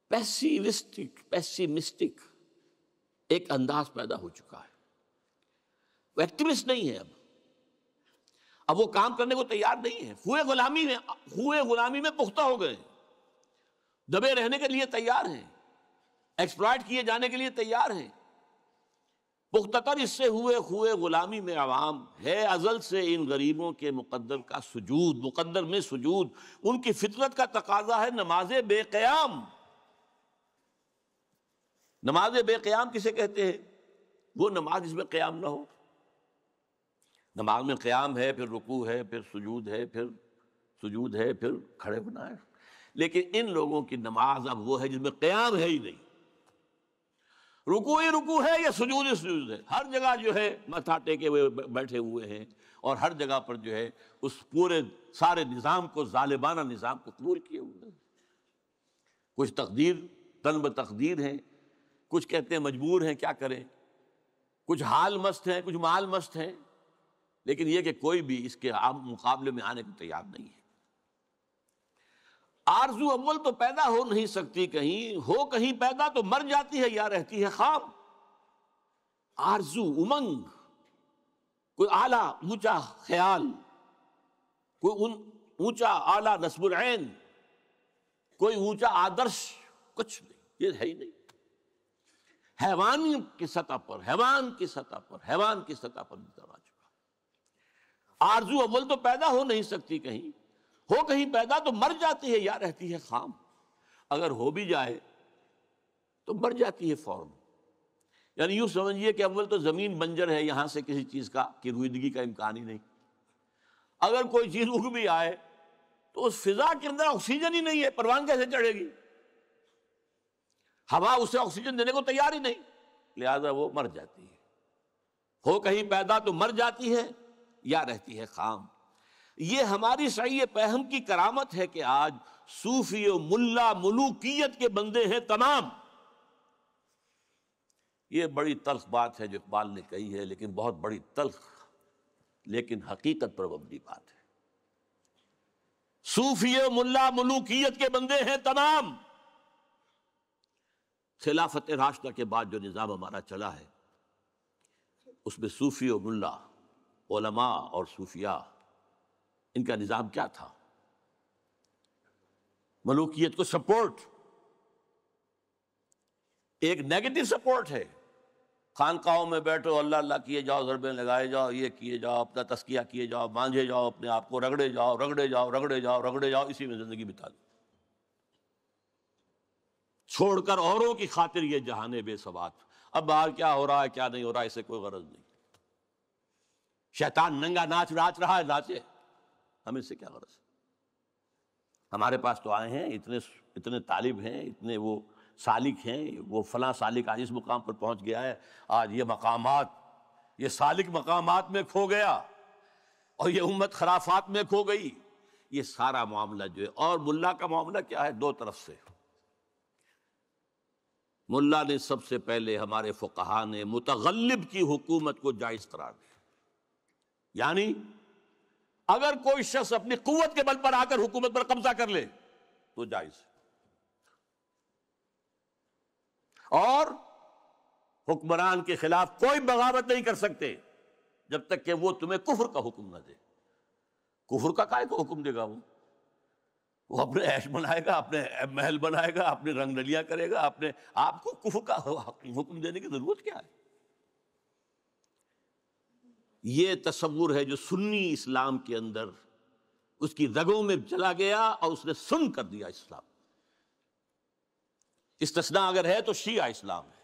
पैसिविस्टिक पैसिमिस्टिक एक अंदाज पैदा हो चुका है वो एक्टिविस्ट नहीं है अब अब वो काम करने को तैयार नहीं है हुए गुलामी में हुए गुलामी में पुख्ता हो गए दबे रहने के लिए तैयार हैं एक्सप्लाइट किए जाने के लिए तैयार हैं पुख्तर इससे हुए हुए ग़ुलामी में आवाम है अज़ल से इन गरीबों के मुकदर का सजूद मुकदर में सजूद उनकी फितरत का तकाजा है नमाज बेक़याम नमाज बेक़याम किसे कहते हैं वो नमाज इसमें क्याम ना हो नमाज में क्याम है फिर रुकू है फिर सजूद है फिर सजूद है फिर खड़े बनाए लेकिन इन लोगों की नमाज अब वो है जिसमें क्याम है ही नहीं रुकू ही रुकू है या सजूद ही सजूद है हर जगह जो है मथा टेके हुए बैठे हुए हैं और हर जगह पर जो है उस पूरे सारे निज़ाम को ालिबाना निज़ाम को कबूल किए हुए हैं कुछ तकदीर तन तकदीर हैं कुछ कहते हैं मजबूर हैं क्या करें कुछ हाल मस्त हैं कुछ माल मस्त हैं लेकिन यह कि कोई भी इसके आम मुकाबले में आने को तैयार नहीं है आरजू अव्वल तो पैदा हो नहीं सकती कहीं हो कहीं पैदा तो मर जाती है या रहती है खाम आरजू उमंग कोई आला ऊंचा ख्याल कोई ऊंचा आला नस्बुलैन कोई ऊंचा आदर्श कुछ नहीं ये है ही नहीं हैवानी की सतह पर हैवान की सतह पर हैवान की सतह पर चुका आरजू अव्वल तो पैदा हो नहीं सकती कहीं हो कहीं पैदा तो मर जाती है या रहती है खाम अगर हो भी जाए तो मर जाती है फौरन यानी यूं समझिए कि अव्वल तो ज़मीन बंजर है यहाँ से किसी चीज़ का कि रुदगी का इम्कान ही नहीं अगर कोई चीज़ उग भी आए तो उस फिज़ा के अंदर ऑक्सीजन ही नहीं है परवान कैसे चढ़ेगी हवा उसे ऑक्सीजन देने को तैयार ही नहीं लिहाजा वो मर जाती है हो कहीं पैदा तो मर जाती है या रहती है खाम ये हमारी सही पहम की करामत है कि आज सूफी मुल्ला मलूकियत के बंदे हैं तमाम ये बड़ी तलख बात है जो इकबाल ने कही है लेकिन बहुत बड़ी तलख लेकिन हकीकत पर मबनी बात है सूफी मुल्ला मलूकियत के बंदे हैं तमाम खिलाफत राष्ट्र के बाद जो निज़ाम हमारा चला है उसमें सूफी मुल्ला ओलमा और सूफिया इनका निज़ाम क्या था मलूकियत को सपोर्ट एक नेगेटिव सपोर्ट है खानकाओं में बैठो अल्लाह अल्लाह किए जाओ ज़रबे लगाए जाओ ये किए जाओ अपना तस्किया किए जाओ बांझे जाओ अपने आप को रगड़े जाओ रगड़े जाओ रगड़े जाओ रगड़े जाओ इसी में ज़िंदगी बिता दो छोड़कर औरों की खातिर ये जहाने बेसवात अब बाहर क्या हो रहा है क्या नहीं हो रहा है इसे कोई गरज नहीं शैतान नंगा नाच नाच रहा है नाचे हमें इससे क्या गरज हमारे पास तो आए हैं इतने इतने तालिब हैं इतने वो सालिक हैं वो फला सालिक आज इस मुकाम पर पहुंच गया है आज ये मकामात ये सालिक मकामात में खो गया और ये उम्मत खराफात में खो गई ये सारा मामला जो है और मुल्ला का मामला क्या है दो तरफ से मुल्ला ने सबसे पहले हमारे फुकहा ने मुतगलब की हुकूमत को जायज़ करार दिया यानी अगर कोई शख्स अपनी कुत के बल पर आकर हुकूमत पर कब्जा कर ले तो जायज और हुक्मरान के खिलाफ कोई बगावत नहीं कर सकते जब तक कि वो तुम्हें कुफर का हुक्म ना दे कुफर का काय को हुक्म देगा वो वो अपने ऐश बनाएगा अपने महल बनाएगा अपने रंग नलिया करेगा अपने आपको कुफर का हुक्म देने की जरूरत क्या है ये तस्वुर है जो सुन्नी इस्लाम के अंदर उसकी रगों में जला गया और उसने सुन कर दिया इस्लाम इस इस्तना अगर है तो शिया इस्लाम है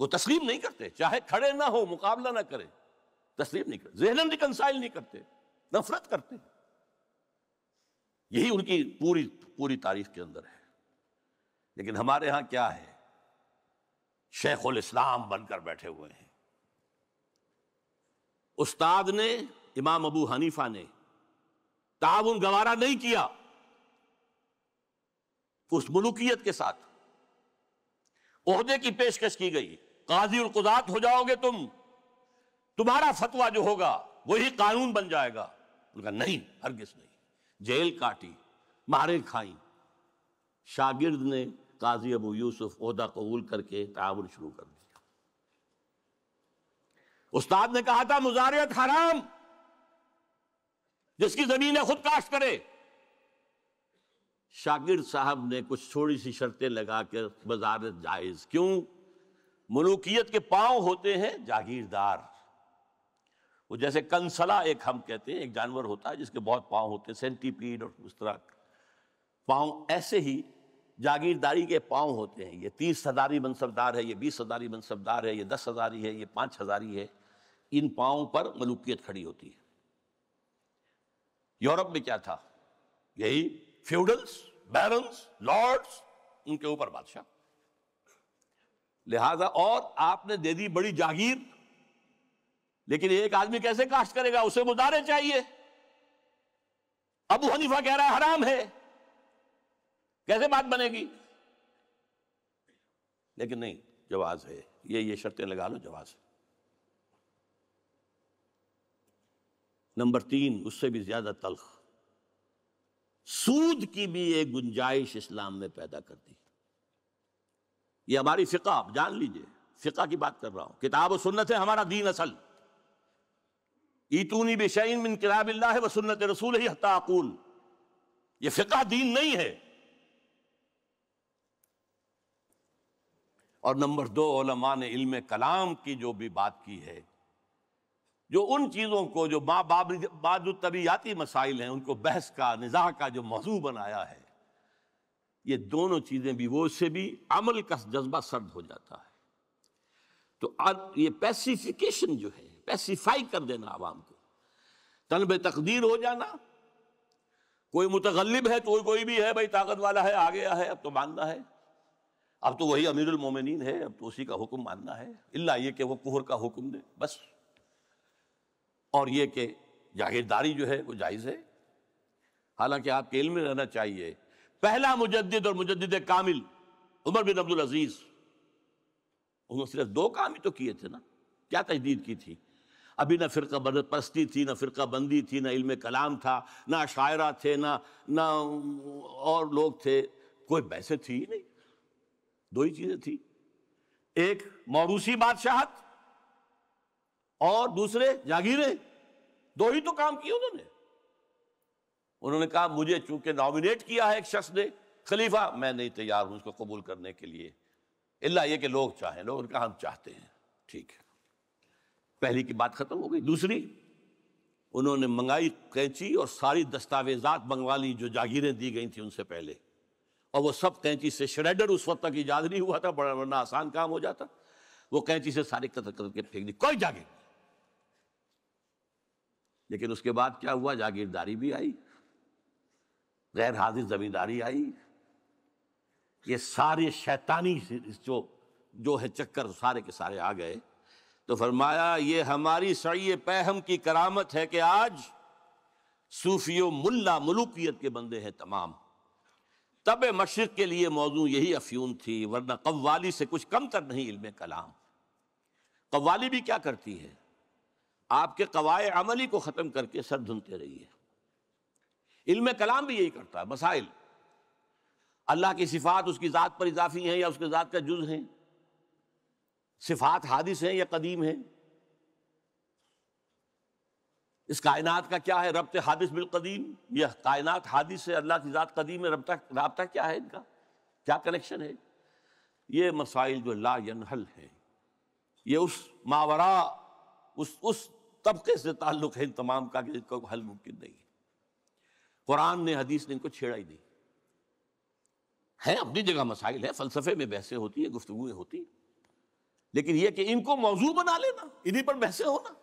वो तस्लीम नहीं करते चाहे खड़े ना हो मुकाबला ना करें तस्लीम नहीं करते जहनन रिकनसाइल नहीं करते नफरत करते यही उनकी पूरी पूरी तारीफ के अंदर है लेकिन हमारे यहां क्या है शेख उल इस्लाम बनकर बैठे हुए हैं उस्ताद ने इमाम अबू हनीफा ने ताउन गवारा नहीं किया उस मलुकियत के साथ ओहदे की पेशकश की गई काजी और कुदात हो जाओगे तुम तुम्हारा फतवा जो होगा वही कानून बन जाएगा उनका नहीं किस नहीं जेल काटी मारे खाई शागिर्द ने काजी अबू यूसुफ ओहदा कबूल करके ताउन शुरू कर दिया उस्ताद ने कहा था मुजारियत हराम जिसकी जमीन खुद काश्त करे शागिर साहब ने कुछ थोड़ी सी शर्तें लगा के वजारत जायज क्यों मलूकियत के पांव होते हैं जागीरदार वो जैसे कंसला एक हम कहते हैं एक जानवर होता है जिसके बहुत पाँव होते हैं सेंटीपीड और उस तरह पांव ऐसे ही जागीरदारी के पांव होते हैं ये तीस हज़ारी मनसबदार है ये बीस हज़ारी मनसबदार है ये दस हज़ारी है ये पांच हज़ारी है इन पाँव पर मलूकियत खड़ी होती है यूरोप में क्या था यही फ्यूडल्स बैरन्स लॉर्ड्स उनके ऊपर बादशाह लिहाजा और आपने दे दी बड़ी जागीर लेकिन एक आदमी कैसे काश्त करेगा उसे मुदारे चाहिए अबू हनीफा कह रहा है हराम है कैसे बात बनेगी लेकिन नहीं जवाज है ये ये शर्तें लगा लो जवाज है नंबर तीन उससे भी ज्यादा तलख सूद की भी एक गुंजाइश इस्लाम में पैदा कर दी ये हमारी फ़िका आप जान लीजिए फ़िका की बात कर रहा हूं किताब और सुन्नत है हमारा दीन असल ईतूनी बेशन मिन किताब है व सुन्नत रसूल ही हताकून ये फ़िका दीन नहीं है और नंबर दो ओलमा ने इल्म कलाम की जो भी बात की है जो उन चीज़ों को जो माँ बाब बाद तबीयाती मसाइल हैं उनको बहस का निज़ा का जो मौजू बनाया है ये दोनों चीज़ें भी वो उससे भी अमल का जज्बा सर्द हो जाता है तो ये पैसिफिकेशन जो है पैसिफाई कर देना आवाम को तनब तकदीर हो जाना कोई मुतगलब है तो कोई कोई भी है भाई ताकत वाला है आ गया है अब तो मानना है अब तो वही अमीरमिन है अब तो उसी का हुक्म मानना है इल्ला ये कि वो कुहर का हुक्म दे बस और ये कि जागीरदारी जो है वो जायज़ है हालांकि आपके इल्म में रहना चाहिए पहला मुजद और मुजद कामिल उमर बिन अब्दुल अजीज़ उन्होंने सिर्फ दो काम ही तो किए थे ना क्या तजदीद की थी अभी ना फ़िरका परस्ती थी ना फ़िरका बंदी थी ना इल्म कलाम था ना शायरा थे ना ना और लोग थे कोई बहसें थी ही नहीं दो ही चीज़ें थी एक मौरूसी बादशाहत और दूसरे जागीरें दो ही तो काम किए उन्होंने उन्होंने कहा मुझे चूंकि नॉमिनेट किया है एक शख्स ने खलीफा मैं नहीं तैयार हूं इसको कबूल करने के लिए इल्ला ये कि लोग चाहें लोग उनका हम चाहते हैं ठीक है पहली की बात खत्म हो गई दूसरी उन्होंने मंगाई कैंची और सारी दस्तावेजात मंगवा ली जो जागीरें दी गई थी उनसे पहले और वो सब कैंची से श्रेडर उस वक्त तक इजाज नहीं हुआ था बड़ा वरना आसान काम हो जाता वो कैंची से सारी कतर कतर के फेंक दी कोई जागीर लेकिन उसके बाद क्या हुआ जागीरदारी भी आई गैर हाजिर जमींदारी आई ये सारे शैतानी जो जो है चक्कर सारे के सारे आ गए तो फरमाया ये हमारी सड़ी पहम की करामत है कि आज सूफियो मुल्ला मलूकियत के बंदे हैं तमाम तब मशरक़ के लिए मौजू यही अफ्यून थी वरना कव्वाली से कुछ कम तर नहीं इल्म कलाम कव्वाली भी क्या करती है आपके कवाय अमली को ख़त्म करके सर धुलते रहिए इल्म कलाम भी यही करता है मसाइल अल्लाह की सिफात उसकी ज़ात पर इजाफी हैं या उसके ज़ात का जुज़ हैं सिफात हादिस हैं या कदीम हैं इस कायनात का क्या है रबत हादिस बिलकदीम यह कायनात हादिस है अल्लाह की ज़ात कदीम है रबता रबता क्या है इनका क्या कनेक्शन है ये मसाइल जो ला यनहल ये उस मावरा उस उस तबके से ताल्लुक है इन तमाम का कि हल मुमकिन नहीं है कुरान ने हदीस ने इनको छेड़ा ही नहीं है अपनी जगह मसाइल है फलसफे में बहसें होती है गुफ्तगुएं होती है लेकिन यह कि इनको मौजू बना लेना इन्हीं पर बहसें होना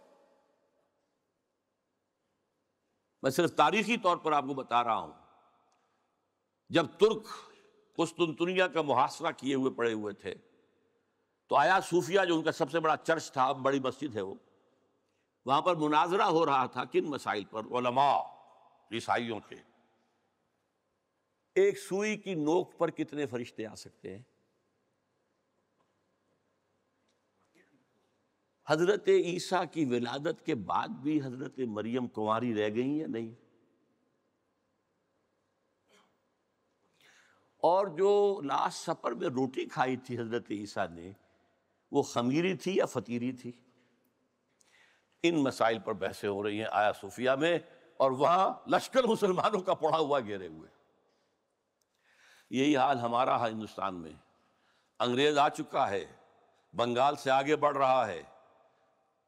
मैं सिर्फ तारीखी तौर पर आपको बता रहा हूं जब तुर्क कुस्तुनतुनिया का मुहासरा किए हुए पड़े हुए थे तो आया सूफिया जो उनका सबसे बड़ा चर्च था बड़ी मस्जिद है वो वहां पर मुनाजरा हो रहा था किन मसाइल पर ओलमा ईसाइयों के एक सुई की नोक पर कितने फरिश्ते आ सकते हैं हजरत ईसा की विलादत के बाद भी हजरत मरियम कुंवारी रह गई या नहीं और जो लास्ट सफर में रोटी खाई थी हजरत ईसा ने वो खमीरी थी या फतीरी थी इन मसाइल पर बहसें हो रही हैं आया सूफिया में और वहां लश्कर मुसलमानों का पड़ा हुआ घेरे हुए यही हाल हमारा है हिंदुस्तान में अंग्रेज आ चुका है बंगाल से आगे बढ़ रहा है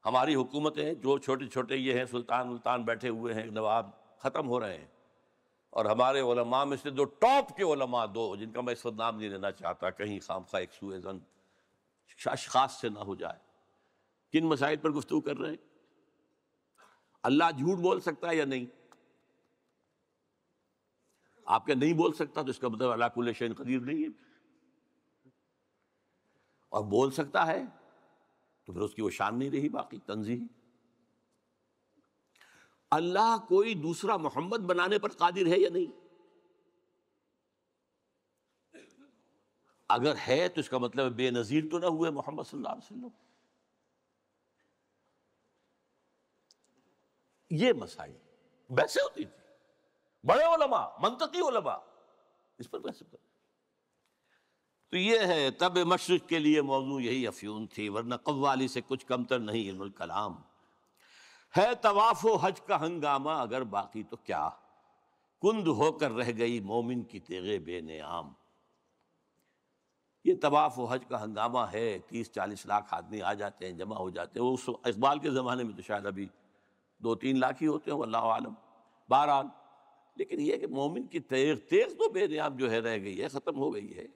हमारी हुकूमतें जो छोटे छोटे ये हैं सुल्तान उल्तान बैठे हुए हैं नवाब ख़त्म हो रहे हैं और हमारे ओलमा में से दो टॉप के ओलमा दो जिनका मैं इस नाम नहीं लेना चाहता कहीं खाम खा एक सूजन खास से ना हो जाए किन मसाइल पर गुफ्तु कर रहे हैं अल्लाह झूठ बोल सकता है या नहीं आपके नहीं बोल सकता तो इसका मतलब अल्लाह कुल शैन कदीर नहीं है और बोल सकता है तो फिर उसकी वो शान नहीं रही बाकी तंजी अल्लाह कोई दूसरा मोहम्मद बनाने पर कादिर है या नहीं अगर है तो इसका मतलब बेनज़ीर तो ना हुए मोहम्मद सल्लल्लाहु अलैहि वसल्लम ये मसाई वैसे होती थी बड़े ओलमा मंतकी ओलमा इस पर वैसे तो ये है तब मशरक के लिए मौजू यही अफ्यून थी वरना कव्वाली से कुछ कमतर नहीं इल्मुल कलाम है तवाफ़ हज का हंगामा अगर बाकी तो क्या कुंद होकर रह गई मोमिन की तेगे आम ये तवाफ़ हज का हंगामा है तीस चालीस लाख आदमी आ जाते हैं जमा हो जाते हैं वो इकबाल के ज़माने में तो शायद अभी दो तीन लाख ही होते हो अल्लाह आलम बहरहाल लेकिन यह कि मोमिन की तेज तेज तो बेनियाब जो है रह गई है ख़त्म हो गई है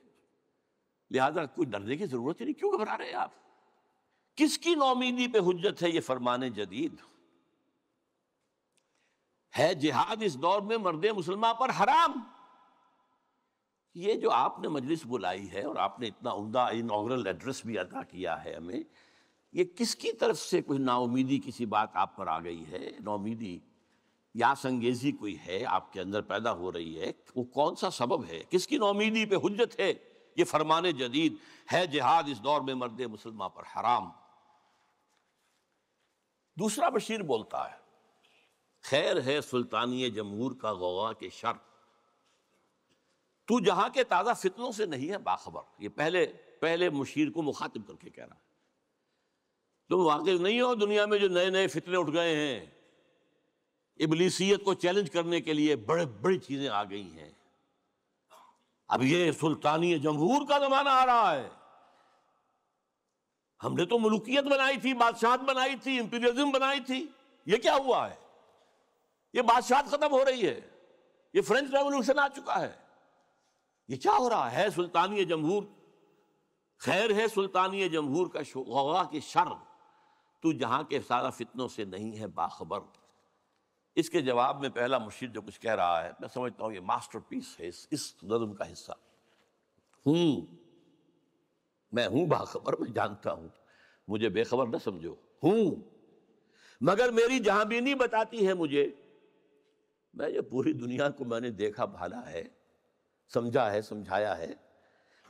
लिहाजा कोई डरने की ज़रूरत ही नहीं क्यों घबरा रहे आप किसकी नौमीदी पे हजत है ये फरमान जदीद है जिहाद इस दौर में मर्द मुसलमान पर हराम ये जो आपने मजलिस बुलाई है और आपने इतना उमदा इनग्रल एड्रेस भी अदा किया है हमें ये किसकी तरफ से कोई नाउमीदी किसी बात आप पर आ गई है नाउमीदी या संगेजी कोई है आपके अंदर पैदा हो रही है वो कौन सा सबब है किसकी नाउमीदी पे हजत है ये फरमाने जदीद है जिहाद इस दौर में मर्द मुसलमान पर हराम दूसरा बशीर बोलता है खैर है सुल्तानी जमहूर का गवा के शर तू जहां के ताज़ा फितनों से नहीं है बाखबर ये पहले पहले मुशीर को मुखातिब करके कह रहा है तुम वाकिफ नहीं हो दुनिया में जो नए नए फितने उठ गए हैं इबलीसियत को चैलेंज करने के लिए बड़े बड़ी चीज़ें आ गई हैं अब ये सुल्तानी जमहूर का ज़माना आ रहा है हमने तो मलुकियत बनाई थी बादशाहत बनाई थी इंपीरियलिज्म बनाई थी ये क्या हुआ है ये बादशाहत ख़त्म हो रही है ये फ्रेंच रेवोल्यूशन आ चुका है ये क्या हो रहा है सुल्तानी जमहूर खैर है सुल्तानी जमहूर का शोगा की शर्म तू जहाँ के सारा फितनों से नहीं है बाखबर इसके जवाब में पहला मुशीद जो कुछ कह रहा है मैं समझता हूँ ये मास्टर पीस है इस इस नज्म का हिस्सा हूँ मैं हूँ बाखबर मैं जानता हूँ मुझे बेखबर न समझो हूँ मगर मेरी जहां भी नहीं बताती है मुझे मैं जो पूरी दुनिया को मैंने देखा भाला है समझा है समझाया है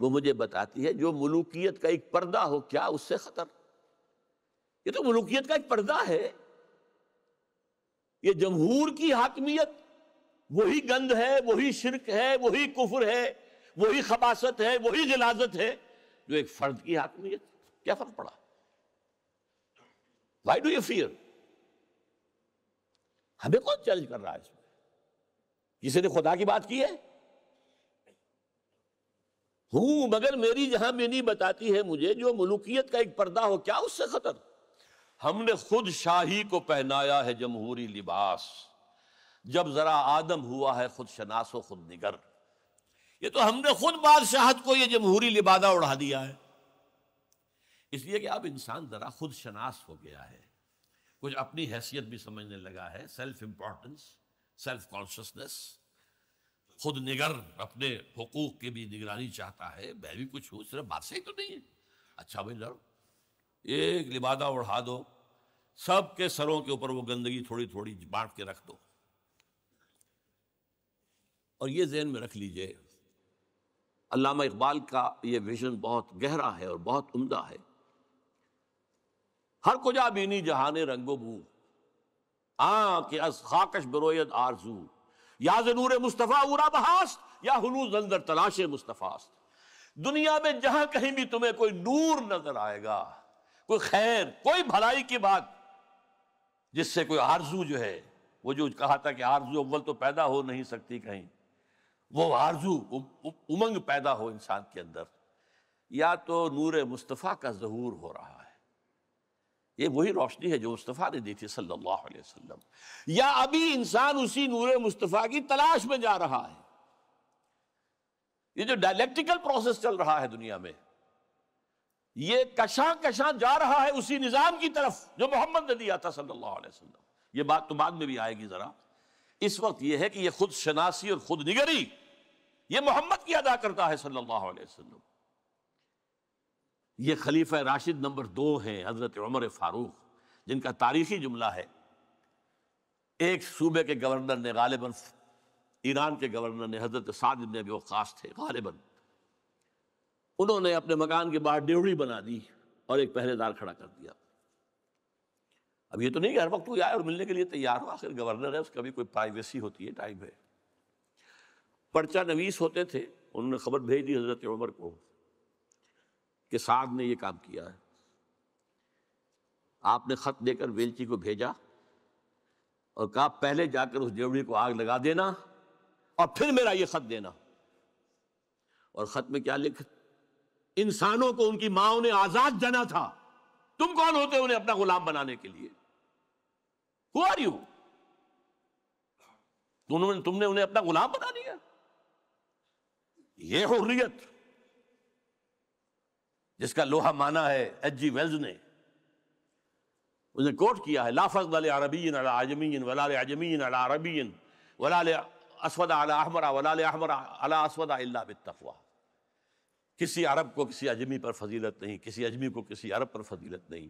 वो मुझे बताती है जो मलूकियत का एक पर्दा हो क्या उससे खतर ये तो मलुकियत का एक पर्दा है ये जमहूर की हाकमियत वही गंद है वही शिरक है वही कुफर है वही खबासत है वही गिलाजत है जो एक फर्द की हाकमियत क्या फर्क पड़ा वाई डू यू फियर हमें कौन चैलेंज कर रहा है इसमें किसी ने खुदा की बात की है हूं मगर मेरी जहां मेनी बताती है मुझे जो मलुकियत का एक पर्दा हो क्या उससे खतर हमने खुद शाही को पहनाया है जमहूरी लिबास जब जरा आदम हुआ है खुद शनास व खुद निगर ये तो हमने खुद बादशाहत को ये जमहूरी लिबादा उड़ा दिया है इसलिए कि अब इंसान ज़रा खुद शनास हो गया है कुछ अपनी हैसियत भी समझने लगा है सेल्फ इंपॉर्टेंस सेल्फ कॉन्शसनेस खुद निगर अपने हकूक़ की भी निगरानी चाहता है मैं भी कुछ हूँ सिर्फ बादशाह ही तो नहीं है अच्छा भाई लड़ो एक लिबादा उड़ा दो सबके सरों के ऊपर वो गंदगी थोड़ी थोड़ी बांट के रख दो और ये जहन में रख लीजिए अल्लामा इकबाल का ये विजन बहुत गहरा है और बहुत उम्दा है हर कुजा बीनी जहाने रंगो बू आ के अस खाकश बरोयत आरजू या जनूर मुस्तफ़ा उरा बहास्त या हलूज अंदर तलाश मुस्तफ़ास्त दुनिया में जहां कहीं भी तुम्हें कोई नूर नजर आएगा कोई खैर कोई भलाई की बात जिससे कोई आरजू जो है वो जो कहा था कि आरजू अव्वल तो पैदा हो नहीं सकती कहीं वो आरजू उमंग पैदा हो इंसान के अंदर या तो नूर मुस्तफ़ा का जहूर हो रहा है ये वही रोशनी है जो मुस्तफ़ा ने दी थी सल्लल्लाहु अलैहि वसल्लम या अभी इंसान उसी नूर मुस्तफ़ा की तलाश में जा रहा है ये जो डायलेक्टिकल प्रोसेस चल रहा है दुनिया में ये कशा कशा जा रहा है उसी निज़ाम की तरफ जो मोहम्मद ने दिया था सल्लल्लाहु अलैहि वसल्लम ये बात तो बाद में भी आएगी ज़रा इस वक्त यह है कि यह खुद शनासी और खुद निगरी ये मोहम्मद की अदा करता है सल्लल्लाहु अलैहि वसल्लम ये खलीफा राशिद नंबर दो हैं हज़रत उमर फ़ारूक जिनका तारीखी जुमला है एक सूबे के गवर्नर ने गालिबा ईरान के गवर्नर ने हज़रत साद भी वो खास थे गालिबन उन्होंने अपने मकान के बाहर डेवड़ी बना दी और एक पहरेदार खड़ा कर दिया अब ये तो नहीं कि हर वक्त वो आए और मिलने के लिए तैयार हो आखिर गवर्नर है उसका भी कोई प्राइवेसी होती है टाइम है पर्चा नवीस होते थे उन्होंने खबर भेज दी हजरत उमर को कि साध ने ये काम किया है आपने खत देकर वेलची को भेजा और कहा पहले जाकर उस देवड़ी को आग लगा देना और फिर मेरा ये खत देना और खत में क्या लिख इंसानों को उनकी माओ ने आजाद जाना था तुम कौन होते हो उन्हें अपना गुलाम बनाने के लिए हु आर यू तुमने तुमने उन्हें अपना गुलाम बना दिया ये हुर्रियत जिसका लोहा माना है एच जी वेल्स ने उसने कोट किया है लाफज वाले अरबीन अला आजमीन वलाल आजमीन अला अरबीन वलाल असवद अला अहमरा वलाल अहमरा अला असवद अल्ला बितफवा किसी अरब को किसी अजमी पर फजीलत नहीं किसी अजमी को किसी अरब पर फजीलत नहीं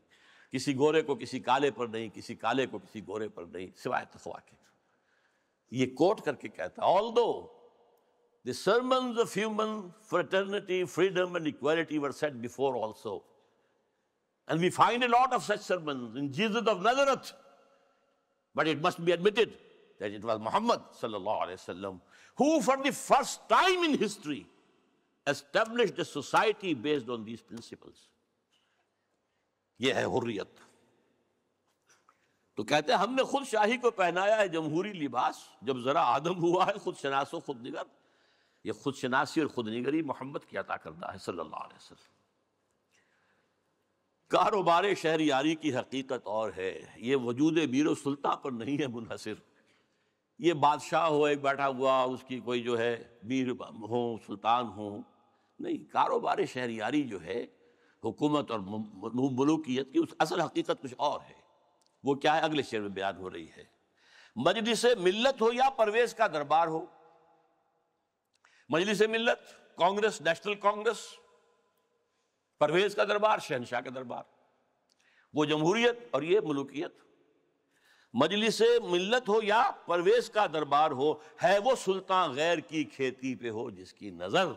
किसी गोरे को किसी काले पर नहीं किसी काले को किसी गोरे पर नहीं सिवाय तफवा के ये कोट करके कहता although the of human fraternity freedom and equality were set before also and we find a lot of such sermons in Jesus of Nazareth but it must be admitted that it was Muhammad सल्लल्लाहु अलैहि वसल्लम who for the first time in history established a society based on these ये है हुर्रियत तो कहते हैं हमने खुद शाही को पहनाया है जमहूरी लिबास जब जरा आदम हुआ है खुद शनासो खुद निगर ये खुद शनासी और खुद निगरी मोहम्मद की अता करता है सल्लल्लाहु अलैहि वसल्लम कारोबार शहरियारी की हकीकत और है ये वजूद बीर सुल्ता पर नहीं है मुनहसर ये बादशाह हो एक बैठा हुआ उसकी कोई जो है बीर हो सुल्तान हो नहीं कारोबार शहरियारी जो है हुकूमत और मलूकियत की उस असल हकीकत कुछ और है वो क्या है अगले शेर में बयान हो रही है मजलिस मिल्लत हो या परवेज का दरबार हो मजलिस मिल्लत कांग्रेस नेशनल कांग्रेस परवेज का दरबार शहनशाह का दरबार वो जमहूरियत और ये मलूकियत मजलिस मिल्लत हो या परवेज का दरबार हो है वो सुल्तान गैर की खेती पे हो जिसकी नज़र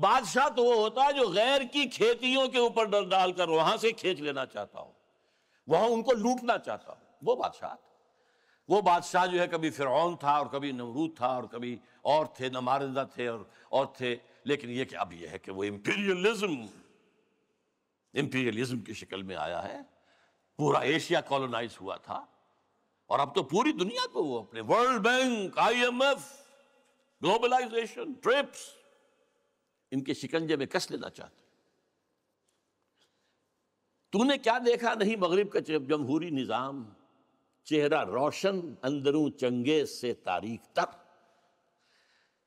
बादशाह तो वो होता है जो गैर की खेतियों के ऊपर डर डालकर वहां से खींच लेना चाहता हो वहां उनको लूटना चाहता हो वो बादशाह वो बादशाह जो है कभी फिरौन था और कभी नमरूद था और कभी और थे नमारिंदा थे और और थे लेकिन ये कि अब ये है कि वो इंपीरियलिज्म इंपीरियलिज्म की शक्ल में आया है पूरा एशिया कॉलोनाइज हुआ था और अब तो पूरी दुनिया को वो अपने World Bank IMF globalisation TRIPS इनके शिकंजे में कस लेना चाहते तूने क्या देखा नहीं मगरब का जमहूरी निज़ाम चेहरा रोशन अंदरों चंगे से तारीख तक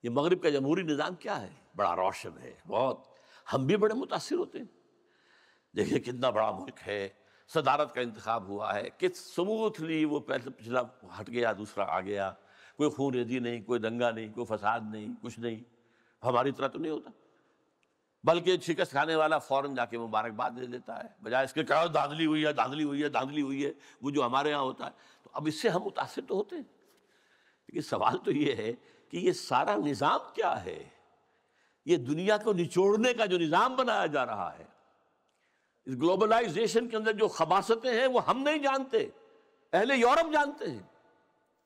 ये मगरब का जमहूरी निज़ाम क्या है बड़ा रोशन है बहुत हम भी बड़े मुतासर होते हैं देखिए कितना बड़ा मुल्क है सदारत का इंतखब हुआ है किस स्मूथली वो पहले पिछला हट गया दूसरा आ गया कोई खून रेजी नहीं कोई दंगा नहीं कोई फसाद नहीं कुछ नहीं हमारी तरह तो नहीं होता बल्कि शिकस्त खाने वाला फ़ौरन जाके मुबारकबाद दे देता है बजाय इसके कहो धांधली हुई है धांधली हुई है धांधली हुई है वो जो हमारे यहाँ होता है तो अब इससे हम मुतासर तो होते हैं लेकिन सवाल तो ये है कि ये सारा निज़ाम क्या है ये दुनिया को निचोड़ने का जो निज़ाम बनाया जा रहा है इस ग्लोबलाइजेशन के अंदर जो खबासतें हैं वो हम नहीं जानते अहले यूरोप जानते हैं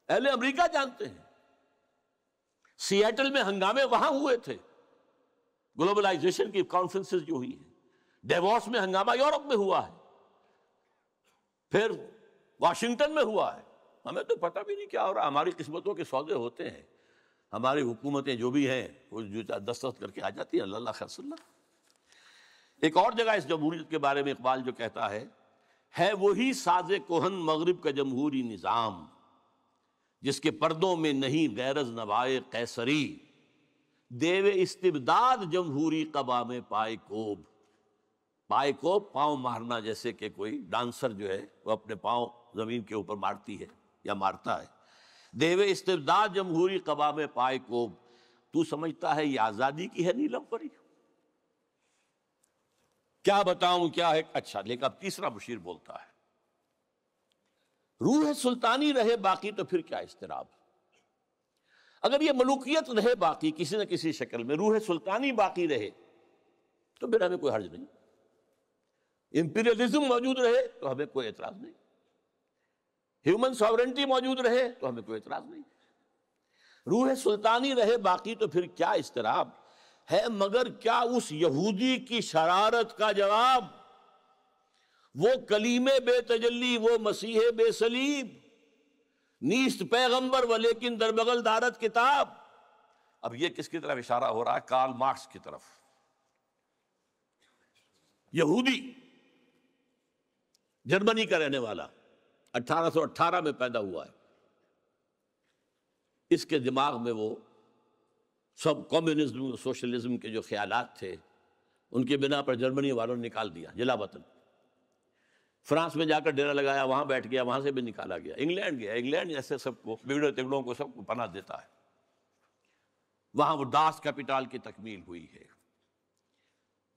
अहले अमेरिका जानते हैं सियाटल में हंगामे वहां हुए थे ग्लोबलाइजेशन की कॉन्फ्रेंसेस जो हुई है डेवॉस में हंगामा यूरोप में हुआ है फिर वाशिंगटन में हुआ है हमें तो पता भी नहीं क्या हो रहा हमारी किस्मतों के सौदे होते हैं हमारी हुकूमतें जो भी हैं वो जो दस्त करके आ जाती हैं अल्लाह खरसल्ला एक और जगह इस जमहूरियत के बारे में इकबाल जो कहता है है वही साज कोहन मगरब का जमहूरी निज़ाम जिसके पर्दों में नहीं गैरज नवाए कैसरी देव इस्तिबदाद जमहूरी कबा में पाए कोब पाए कोब पाँव मारना जैसे कि कोई डांसर जो है वो अपने पाँव ज़मीन के ऊपर मारती है या मारता है देव इस्तिबदाद जमहूरी कबा में पाए कोब तू समझता है ये आज़ादी की है नीलम परी क्या बताऊं क्या है अच्छा लेकिन अब तीसरा बशीर बोलता है रूह सुल्तानी रहे बाकी तो फिर क्या इस्तराब अगर ये मलूकियत रहे बाकी किसी न किसी शक्ल में रूह सुल्तानी बाकी रहे तो फिर हमें कोई हर्ज नहीं इंपीरियलिज्म मौजूद रहे तो हमें कोई एतराज नहीं ह्यूमन सॉवरेंटी मौजूद रहे तो हमें कोई एतराज नहीं रूह सुल्तानी रहे बाकी तो फिर क्या इसतराब है मगर क्या उस यहूदी की शरारत का जवाब वो कलीमे बेतजली वो मसीह बेसलीब नीस्त पैगंबर व लेकिन दरबगल दारत किताब अब ये किसकी तरफ इशारा हो रहा है कार्ल मार्क्स की तरफ यहूदी जर्मनी का रहने वाला 1818 में पैदा हुआ है इसके दिमाग में वो सब कम्युनिज्म सोशलिज्म के जो ख्याल थे उनके बिना पर जर्मनी वालों ने निकाल दिया जिला वतन फ्रांस में जाकर डेरा लगाया वहाँ बैठ गया वहाँ से भी निकाला गया इंग्लैंड गया इंग्लैंड जैसे सबको बिगड़े तिगड़ों को सबको बना देता है वहाँ वो दास कैपिटल की तकमील हुई है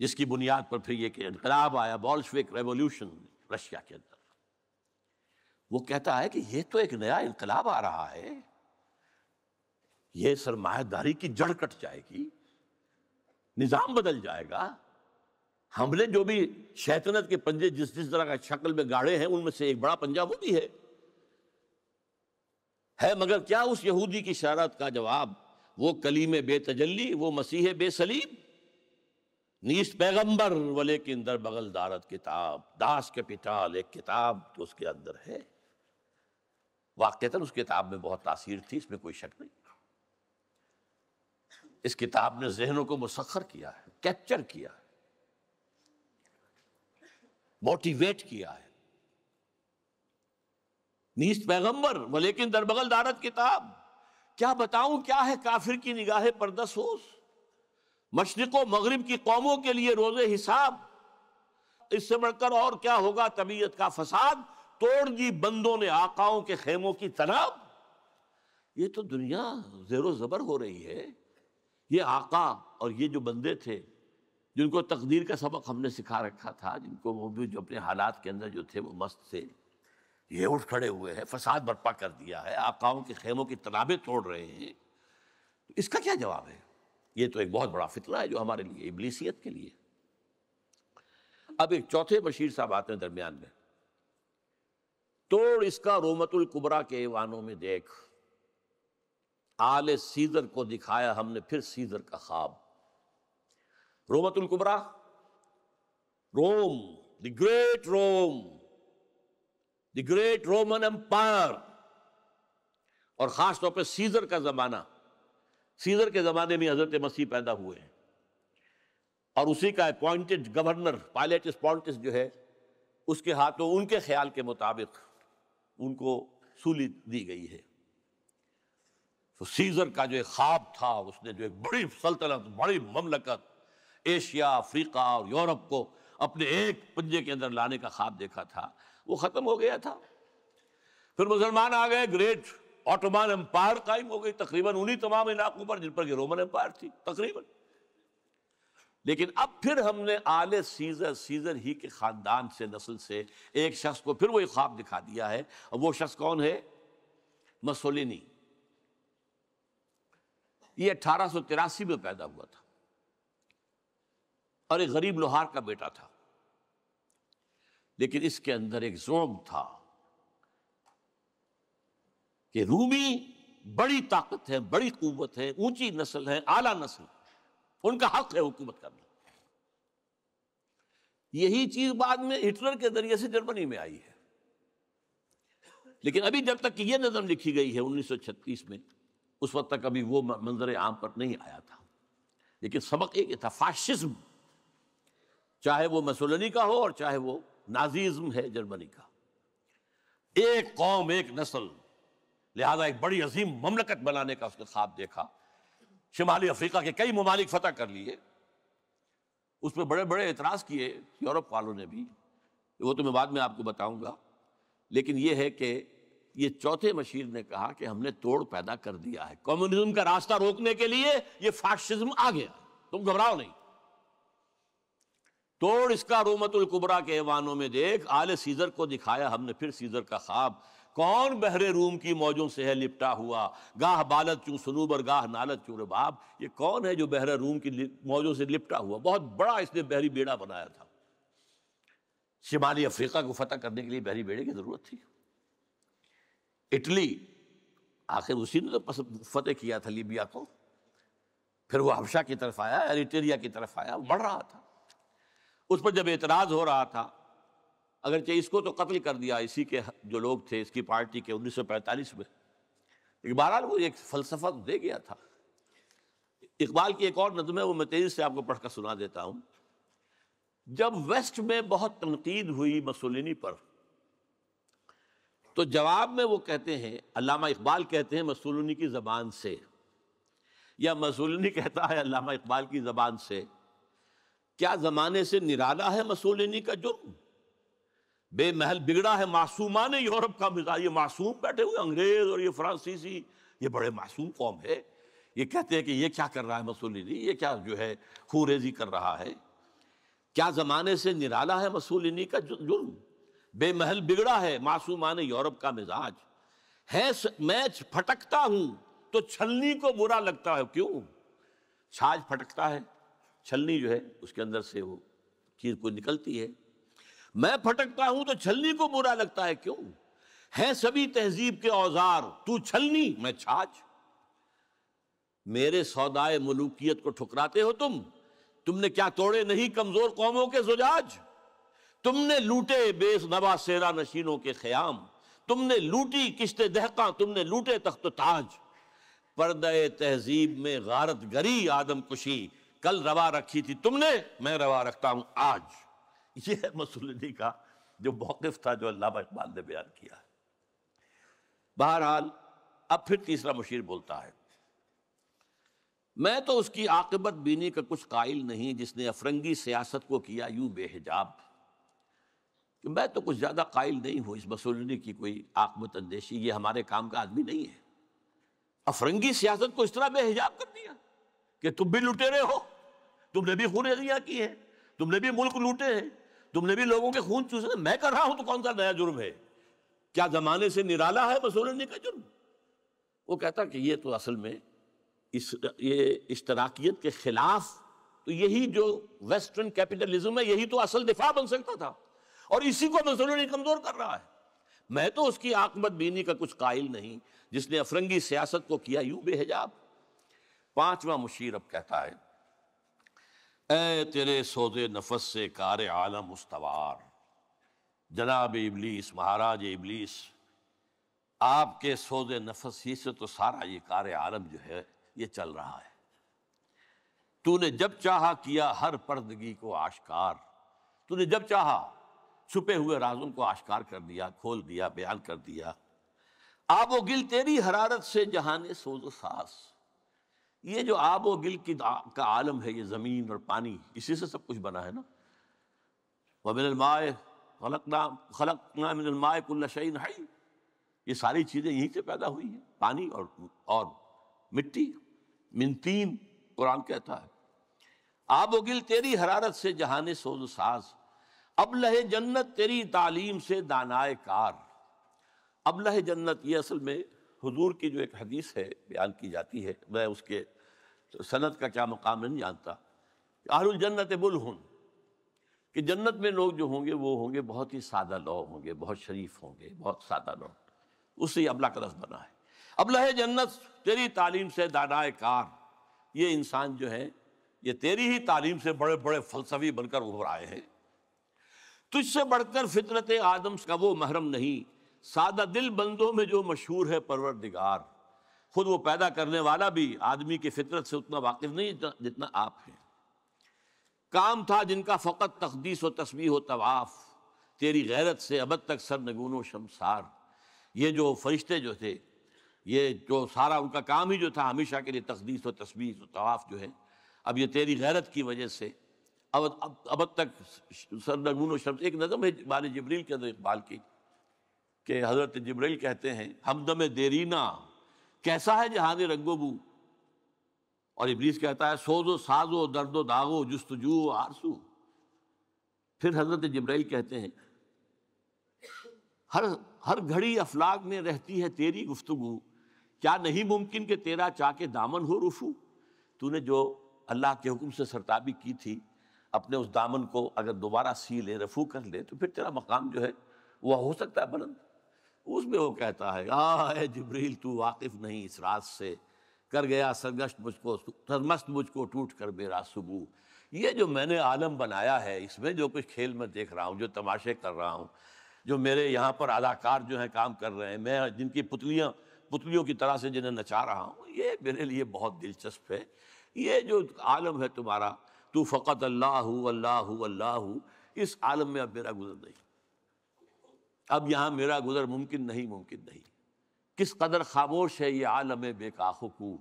जिसकी बुनियाद पर फिर ये इनकलाब आया बॉल्शविक रेवोल्यूशन रशिया के अंदर वो कहता है कि ये तो एक नया इनकलाब आ रहा है ये सरमायादारी की जड़ कट जाएगी निज़ाम बदल जाएगा हमने जो भी शैतनत के पंजे जिस जिस तरह का शक्ल में गाड़े हैं उनमें से एक बड़ा पंजा वो भी है है मगर क्या उस यहूदी की शरारत का जवाब वो कलीम बेतजली वो मसीह बेसलीम नीस पैगंबर वले के अंदर बगल दारत किताब दास के पिटाल एक किताब तो उसके अंदर है वाकता उस किताब में बहुत तासीर थी इसमें कोई शक नहीं इस किताब ने जहनों को मुसखर किया है कैप्चर किया है मोटिवेट किया है नीस पैगंबर व लेकिन दरबगल दारत किताब क्या बताऊं क्या है काफिर की निगाहें पर्दा सोस मशरक मगरब की कौमों के लिए रोज़े हिसाब इससे बढ़कर और क्या होगा तबीयत का फसाद तोड़ दी बंदों ने आकाओं के खेमों की तनाव ये तो दुनिया जेरो ज़बर हो रही है ये आका और ये जो बंदे थे जिनको तकदीर का सबक हमने सिखा रखा था जिनको वो भी जो अपने हालात के अंदर जो थे वो मस्त थे ये उठ खड़े हुए हैं फसाद बर्पा कर दिया है आकाओं के खेमों की तनाबें तोड़ रहे हैं तो इसका क्या जवाब है ये तो एक बहुत बड़ा फितना है जो हमारे लिए इबलीसियत के लिए अब एक चौथे बशीर साहब आते हैं दरमियान में तोड़ इसका रोमतुल कुबरा के ऐवानों में देख आले सीजर को दिखाया हमने फिर सीजर का ख्वाब रोमतुल कुबरा Rome the great Rome the great Roman empire और ख़ास तौर पे सीज़र का ज़माना सीज़र के ज़माने में हज़रत मसीह पैदा हुए हैं और उसी का अपॉइंटेड गवर्नर पायलट पॉन्टिस जो है उसके हाथों उनके ख्याल के मुताबिक उनको सूली दी गई है तो सीज़र का जो एक ख्वाब था उसने जो एक बड़ी सल्तनत बड़ी ममलकत एशिया अफ्रीका और यूरोप को अपने एक पंजे के अंदर लाने का ख्वाब देखा था वो ख़त्म हो गया था फिर मुसलमान आ गए ग्रेट ऑटोमान एम्पायर कायम हो गई तकरीबन उन्हीं तमाम इलाकों पर जिन पर कि रोमन एम्पायर थी तकरीबन लेकिन अब फिर हमने आले सीजर सीजर ही के ख़ानदान से नस्ल से एक शख्स को फिर वही ख्वाब दिखा दिया है और वो शख्स कौन है मसोलिनी ये अट्ठारह में पैदा हुआ था और एक गरीब लोहार का बेटा था लेकिन इसके अंदर एक जोम था कि रूमी बड़ी ताकत है बड़ी कुवत है ऊंची नस्ल है आला नस्ल उनका हक है हुकूमत करना यही चीज बाद में हिटलर के जरिए से जर्मनी में आई है लेकिन अभी जब तक यह नज़म लिखी गई है 1936 में उस वक्त तक अभी वो मंजर आम पर नहीं आया था लेकिन सबक एक था फाशिज्म चाहे वो मसोलनी का हो और चाहे वो नाजीज्म है जर्मनी का एक कौम एक नस्ल लिहाजा एक बड़ी अजीम ममलकत बनाने का उसने ख्वाब देखा शिमाली अफ्रीका के कई ममालिक फतह कर लिए उस पर बड़े बड़े एतराज़ किए यूरोप वालों ने भी वो तो मैं बाद में आपको बताऊंगा लेकिन ये है कि ये चौथे मशीर ने कहा कि हमने तोड़ पैदा कर दिया है कम्युनिज्म का रास्ता रोकने के लिए ये फाशिज्म आ गया तुम घबराओ नहीं तोड़ इसका रोमतुल कुबरा के ऐवानों में देख आल सीजर को दिखाया हमने फिर सीजर का ख्वाब कौन बहरे रूम की मौजों से है लिपटा हुआ गाह बालत चूँ सुनूबर गाह नालत चूँ रबाब ये कौन है जो बहरे रूम की मौजों से लिपटा हुआ बहुत बड़ा इसने बहरी बेड़ा बनाया था शिमाली अफ्रीका को फतह करने के लिए बहरी बेड़े की ज़रूरत थी इटली आखिर उसी ने तो फतेह किया था लीबिया को फिर वो हबशा की तरफ आया एरिटेरिया की तरफ आया बढ़ रहा था उस पर जब एतराज़ हो रहा था अगरचे इसको तो कत्ल कर दिया इसी के जो लोग थे इसकी पार्टी के 1945 में इकबाल को वो एक फ़लसफ़ा तो दे गया था इकबाल की एक और नज़म है वो मैं तेज़ी से आपको पढ़कर सुना देता हूँ जब वेस्ट में बहुत तनकीद हुई मसोलिनी पर तो जवाब में वो कहते हैं अलामा इकबाल कहते हैं मसोलिनी की ज़बान से या मसोलिनी कहता है अलामा इकबाल की ज़बान से क्या जमाने से निराला है मसोलिनी का जुर्म बेमहल बिगड़ा है मासूमा ने यूरोप का मिजाज ये मासूम बैठे हुए अंग्रेज और ये फ्रांसीसी ये बड़े मासूम कौम है ये कहते हैं कि ये क्या कर रहा है मसोलिनी ये क्या जो है खूरेजी कर रहा है क्या ज़माने से निराला है मसूलिनी का जुर्म बेमहल बिगड़ा है मासूमा ने यूरोप का मिजाज है मैच फटकता हूं तो छलनी को बुरा लगता है क्यों छाछ फटकता है छलनी जो है उसके अंदर से वो चीज़ कोई निकलती है मैं फटकता हूं तो छलनी को बुरा लगता है क्यों है सभी तहजीब के औजार तू छलनी मैं छाछ मेरे सौदाए मलूकियत को ठुकराते हो तुम तुमने क्या तोड़े नहीं कमजोर कौमों के जुजाज तुमने लूटे बेस नवा सेरा नशीनों के खयाम तुमने लूटी किश्ते दहका तुमने लूटे तख्त ताज पर्दे तहजीब में गारत गरी आदम कुशी कल रवा रखी थी तुमने मैं रवा रखता हूं आज यह है मसलनी का जो मौकफ था जो अल्लाह इकबाल ने बयान किया बहरहाल अब फिर तीसरा मुशीर बोलता है मैं तो उसकी आकबत बीनी का कुछ कायल नहीं जिसने अफरंगी सियासत को किया यूं बेहिजाब कि मैं तो कुछ ज़्यादा कायल नहीं हूं इस मसलनी की कोई आकबत अंदेशी ये हमारे काम का आदमी नहीं है अफरंगी सियासत को इस तरह बेहिजाब कर दिया कि तुम भी लुटे रहे हो तुमने भी खून एरिया की है तुमने भी मुल्क लूटे हैं तुमने भी लोगों के खून चूसे मैं कर रहा हूं तो कौन सा नया जुर्म है क्या जमाने से निराला है मसूरनी का जुर्म वो कहता कि ये तो असल में इस ये इश्तराकियत के खिलाफ तो यही जो वेस्टर्न कैपिटलिज्म है यही तो असल दिफा बन सकता था और इसी को मसूरनी कमजोर कर रहा है मैं तो उसकी आकमत बीनी का कुछ कायल नहीं जिसने अफरंगी सियासत को किया यूं बेहजाब पांचवा मुशीर अब कहता है ए तेरे सौदे नफस से कार आलम उसवार जनाब इबलीस महाराज इबलीस आपके सौदे नफस ही से तो सारा ये कार आलम जो है ये चल रहा है तूने जब चाहा किया हर पर्दगी को आश्कार तूने जब चाहा छुपे हुए राजों को आश्कार कर दिया खोल दिया बयान कर दिया आबो गिल तेरी हरारत से जहाने सोजो सास ये जो आबो गिल की का आलम है ये ज़मीन और पानी इसी से सब कुछ बना है ना वबिलमाए नाम ये सारी चीज़ें यहीं से पैदा हुई हैं पानी और और मिट्टी मिनतीन कुरान कहता है आबो गिल तेरी हरारत से जहाने सोज साज अब लहे जन्नत तेरी तालीम से दानाए कार अब लहे जन्नत ये असल में हुजूर की जो एक हदीस है बयान की जाती है मैं उसके सनत का क्या मकाम नहीं जानता आहल जन्नत बुलहन कि जन्नत में लोग जो होंगे वो होंगे बहुत ही सादा लौ होंगे बहुत शरीफ होंगे बहुत सादा लौ उससे ही अबला का बना है अबला है जन्नत तेरी तालीम से दादाए कार ये इंसान जो है ये तेरी ही तालीम से बड़े बड़े फलसफी बनकर उभर आए हैं तुझसे बढ़कर फितरत आदम का वो महरम नहीं सादा दिल बंदों में जो मशहूर है परवरदिगार खुद वो पैदा करने वाला भी आदमी की फितरत से उतना वाकिफ नहीं जितना आप हैं काम था जिनका फ़कत तकदीस व तस्वीर व तवाफ़ तेरी गैरत से अब तक सर व शमसार ये जो फरिश्ते जो थे ये जो सारा उनका काम ही जो था हमेशा के लिए तकदीस व तस्वीर व तवाफ़ जो है अब ये तेरी गैरत की वजह से अब अब, अब तक सर व शम्स एक नज़म है बाल जबरील के अंदर इकबाल की कि हज़रत जबरील कहते हैं हमदम देरीना कैसा है जहान रंगोबू और इबलीस कहता है सोजो साजो दर्दो दागो जुस्त जू आरसू फिर हजरत जब्राइल कहते हैं हर हर घड़ी अफलाक में रहती है तेरी गुफ्तगु क्या नहीं मुमकिन कि तेरा के दामन हो रुफू तूने जो अल्लाह के हुक्म से सरताबी की थी अपने उस दामन को अगर दोबारा सी ले रफू कर ले तो फिर तेरा मकाम जो है वह हो सकता है बुलंद उसमें वो कहता है आ जबरील तू वाकिफ़ नहीं इस रात से कर गया सरगश्त मुझको सरमस्त मुझको टूट कर मेरा सबू ये जो मैंने आलम बनाया है इसमें जो कुछ खेल में देख रहा हूँ जो तमाशे कर रहा हूँ जो मेरे यहाँ पर अदाकार जो हैं काम कर रहे हैं मैं जिनकी पुतलियाँ पुतलियों की तरह से जिन्हें नचा रहा हूँ ये मेरे लिए बहुत दिलचस्प है ये जो आलम है तुम्हारा तू फ़क्त अल्लाह अल्लाह अल्लाह इस आलम में अब मेरा गुजर नहीं अब यहाँ मेरा गुज़र मुमकिन नहीं मुमकिन नहीं किस कदर खामोश है ये आलम को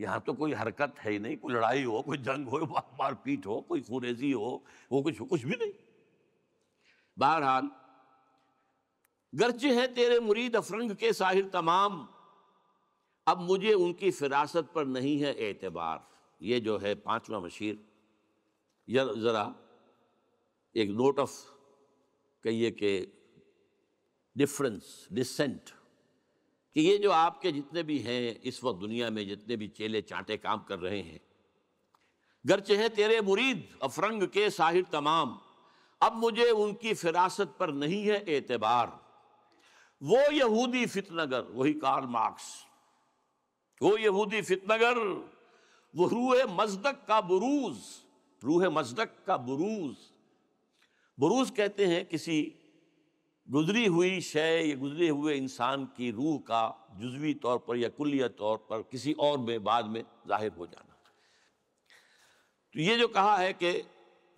यहाँ तो कोई हरकत है ही नहीं कोई लड़ाई हो कोई जंग हो मारपीट हो कोई खुरेजी हो वो कुछ कुछ भी नहीं बहरहाल गर्चे हैं तेरे मुरीद अफरंग के साहिर तमाम अब मुझे उनकी फिरासत पर नहीं है एतबार ये जो है पांचवा मशीर ज़रा एक नोट ऑफ कहिए कि डिफरेंस डिसेंट कि ये जो आपके जितने भी हैं इस वक्त दुनिया में जितने भी चेले चांटे काम कर रहे हैं गरचे हैं तेरे मुरीद अफरंग के साहिर तमाम अब मुझे उनकी फिरासत पर नहीं है एतबार वो यहूदी फितनगर वही कार्ल मार्क्स वो यहूदी फितनगर वो रूह मजदक का बुरूज रूह मजदक का बुरूज बुरूज कहते हैं किसी गुजरी हुई शय या गुजरे हुए इंसान की रूह का जुजवी तौर पर या कुलिया तौर पर किसी और में बाद में जाहिर हो जाना तो ये जो कहा है कि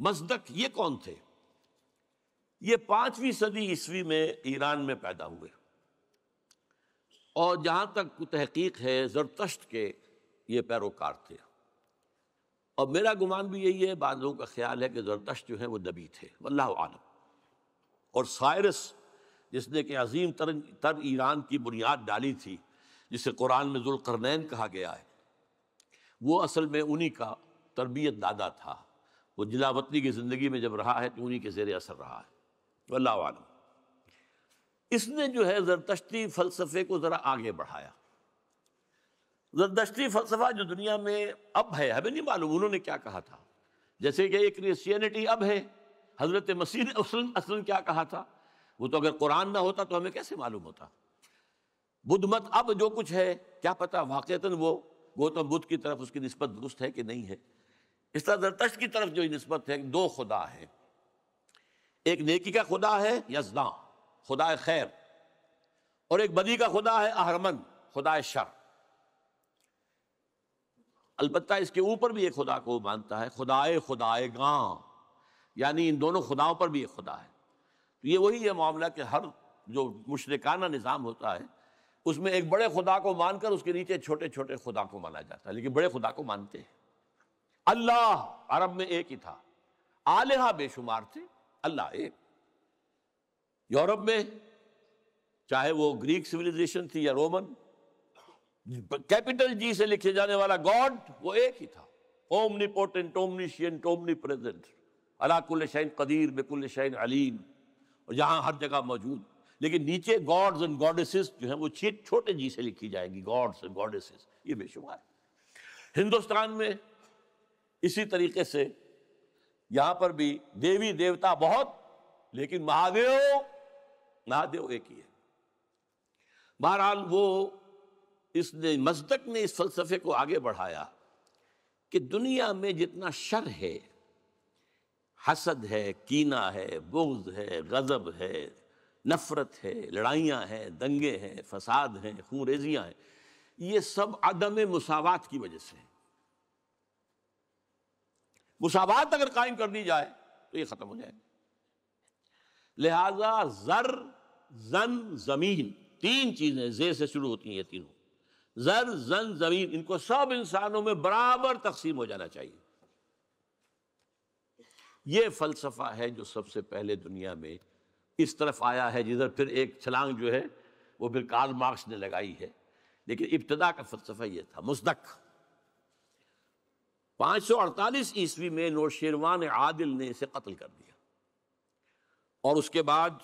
मजदक ये कौन थे ये पांचवीं सदी ईस्वी में ईरान में पैदा हुए और जहाँ तक तहकीक है जरतश्त के ये पैरोकार थे और मेरा गुमान भी यही है बाद का ख्याल है कि जरतश्त जो है वो नबी थे वल्लाह आलम और साइरस जिसने के अजीम तर तर ईरान की बुनियाद डाली थी जिसे कुरान में जुलकरनैन कहा गया है वो असल में उन्हीं का तरबियत दादा था वो जिलावतनी की ज़िंदगी में जब रहा है तो उन्हीं के जेर असर रहा है वल्लाम इसने जो है जरदश्ती फ़लसफ़े को ज़रा आगे बढ़ाया जरदश्ती फ़लसफ़ा जो दुनिया में अब है हमें नहीं मालूम उन्होंने क्या कहा था जैसे कि एक क्रिश्चियनिटी अब है हज़रत मसीह ने असल असल क्या कहा था वो तो अगर कुरान ना होता तो हमें कैसे मालूम होता बुद्ध मत अब जो कुछ है क्या पता वाक़ता वो गौतम बुद्ध की तरफ उसकी नस्बत दुरुस्त है कि नहीं है इस तरह जरतश की तरफ जो नस्बत है दो खुदा है एक नेकी का खुदा है यजदा खुदा खैर और एक बदी का खुदा है अहरमन खुदा शर अलबत्ता इसके ऊपर भी एक खुदा को मानता है खुदाए खुदाए गां यानी इन दोनों खुदाओं पर भी एक खुदा है तो ये वही है मामला कि हर जो मुशरकाना निज़ाम होता है उसमें एक बड़े खुदा को मानकर उसके नीचे छोटे छोटे खुदा को माना जाता है लेकिन बड़े खुदा को मानते हैं अल्लाह अरब में एक ही था आलहा बेशुमार थे अल्लाह एक यूरोप में चाहे वो ग्रीक सिविलाइजेशन थी या रोमन कैपिटल जी से लिखे जाने वाला गॉड वो एक ही था ओमनी पोटेंट ओमनी प्रेजेंट अलाकुल शैन कदीर बेकुल शैन अलीम और यहाँ हर जगह मौजूद लेकिन नीचे गॉड्स एंड गॉडेसेस जो है वो छीट छोटे जी से लिखी जाएगी गॉड्स एंड गॉडेसेस ये बेशुमार हिंदुस्तान में इसी तरीके से यहाँ पर भी देवी देवता बहुत लेकिन महादेव महादेव एक ही है बहरहाल वो इसने मजदक ने इस फलसफे को आगे बढ़ाया कि दुनिया में जितना शर है हसद है कीना है बुग्ज है गज़ब है नफ़रत है लड़ाइयाँ हैं दंगे हैं फसाद हैं खून रेजियाँ हैं ये सब अदम मुसावत की वजह से है मसावत अगर कायम कर दी जाए तो ये ख़त्म हो जाएगा लिहाजा ज़र जन ज़मीन तीन चीज़ें जे से शुरू होती हैं ये तीनों ज़र जन ज़मीन इनको सब इंसानों में बराबर तकसीम हो जाना चाहिए ये फ़लसफ़ा है जो सबसे पहले दुनिया में इस तरफ आया है जिधर फिर एक छलांग जो है वो फिर कार्ल मार्क्स ने लगाई है लेकिन इब्तदा का फ़लसफ़ा ये था मुस्तक 548 ईस्वी में नौशेरवान आदिल ने इसे कत्ल कर दिया और उसके बाद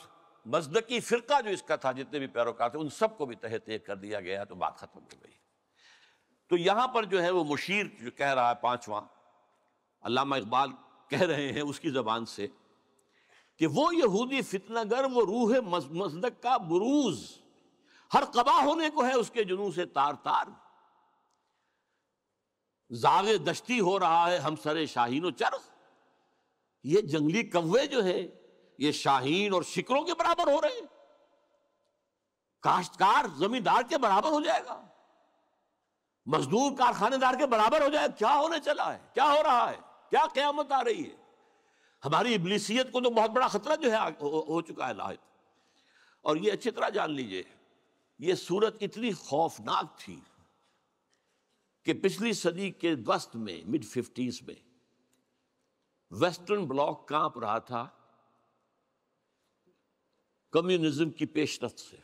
मजदकी फ़िरका जो इसका था जितने भी पैरोकार थे उन सबको भी तह तय कर दिया गया तो बात ख़त्म हो गई तो यहाँ पर जो है वो मुशीर जो कह रहा है पांचवा अलामा इकबाल कह रहे हैं उसकी ज़बान से कि वो यहूदी फितनागर वो रूह मजदक का बुरूज हर कबा होने को है उसके जुनू से तार तार जागे दश्ती हो रहा है हम सरे शाहीन चरस ये जंगली कव्वे जो है ये शाहीन और शिकरों के बराबर हो रहे हैं काश्तकार जमींदार के बराबर हो जाएगा मजदूर कारखानेदार के बराबर हो जाएगा क्या होने चला है क्या हो रहा है क्या क्यामत आ रही है हमारी इबलीसियत को तो बहुत बड़ा खतरा जो है हो, चुका है लाहित और ये अच्छी तरह जान लीजिए ये सूरत इतनी खौफनाक थी कि पिछली सदी के वस्त में मिड फिफ्टीज में वेस्टर्न ब्लॉक कांप रहा था कम्युनिज्म की पेशरफ से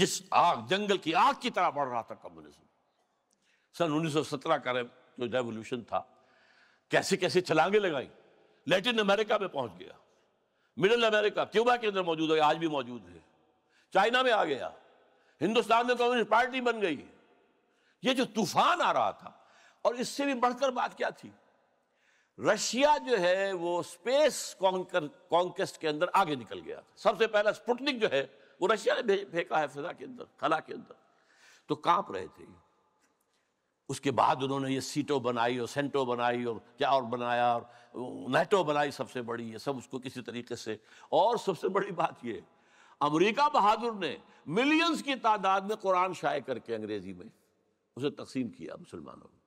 जिस आग जंगल की आग की तरह बढ़ रहा था कम्युनिज्म सन 1917 का जो रेवोल्यूशन था कैसे कैसे छलांगे लगाई लेटिन अमेरिका में पहुंच गया मिडल अमेरिका क्यूबा के अंदर मौजूद है आज भी मौजूद है चाइना में आ गया हिंदुस्तान में कम्युनिस्ट पार्टी बन गई ये जो तूफान आ रहा था और इससे भी बढ़कर बात क्या थी रशिया जो है वो स्पेस कॉन्केस्ट के अंदर आगे निकल गया सबसे पहला स्पुटनिक जो है वो रशिया ने फेंका है फिजा के अंदर खला के अंदर तो कांप रहे थे उसके बाद उन्होंने ये सीटो बनाई और सेंटो बनाई और क्या और बनाया और नेटो बनाई सबसे बड़ी ये सब उसको किसी तरीके से और सबसे बड़ी बात ये अमेरिका बहादुर ने मिलियंस की तादाद में कुरान शाये करके अंग्रेजी में उसे तकसीम किया मुसलमानों में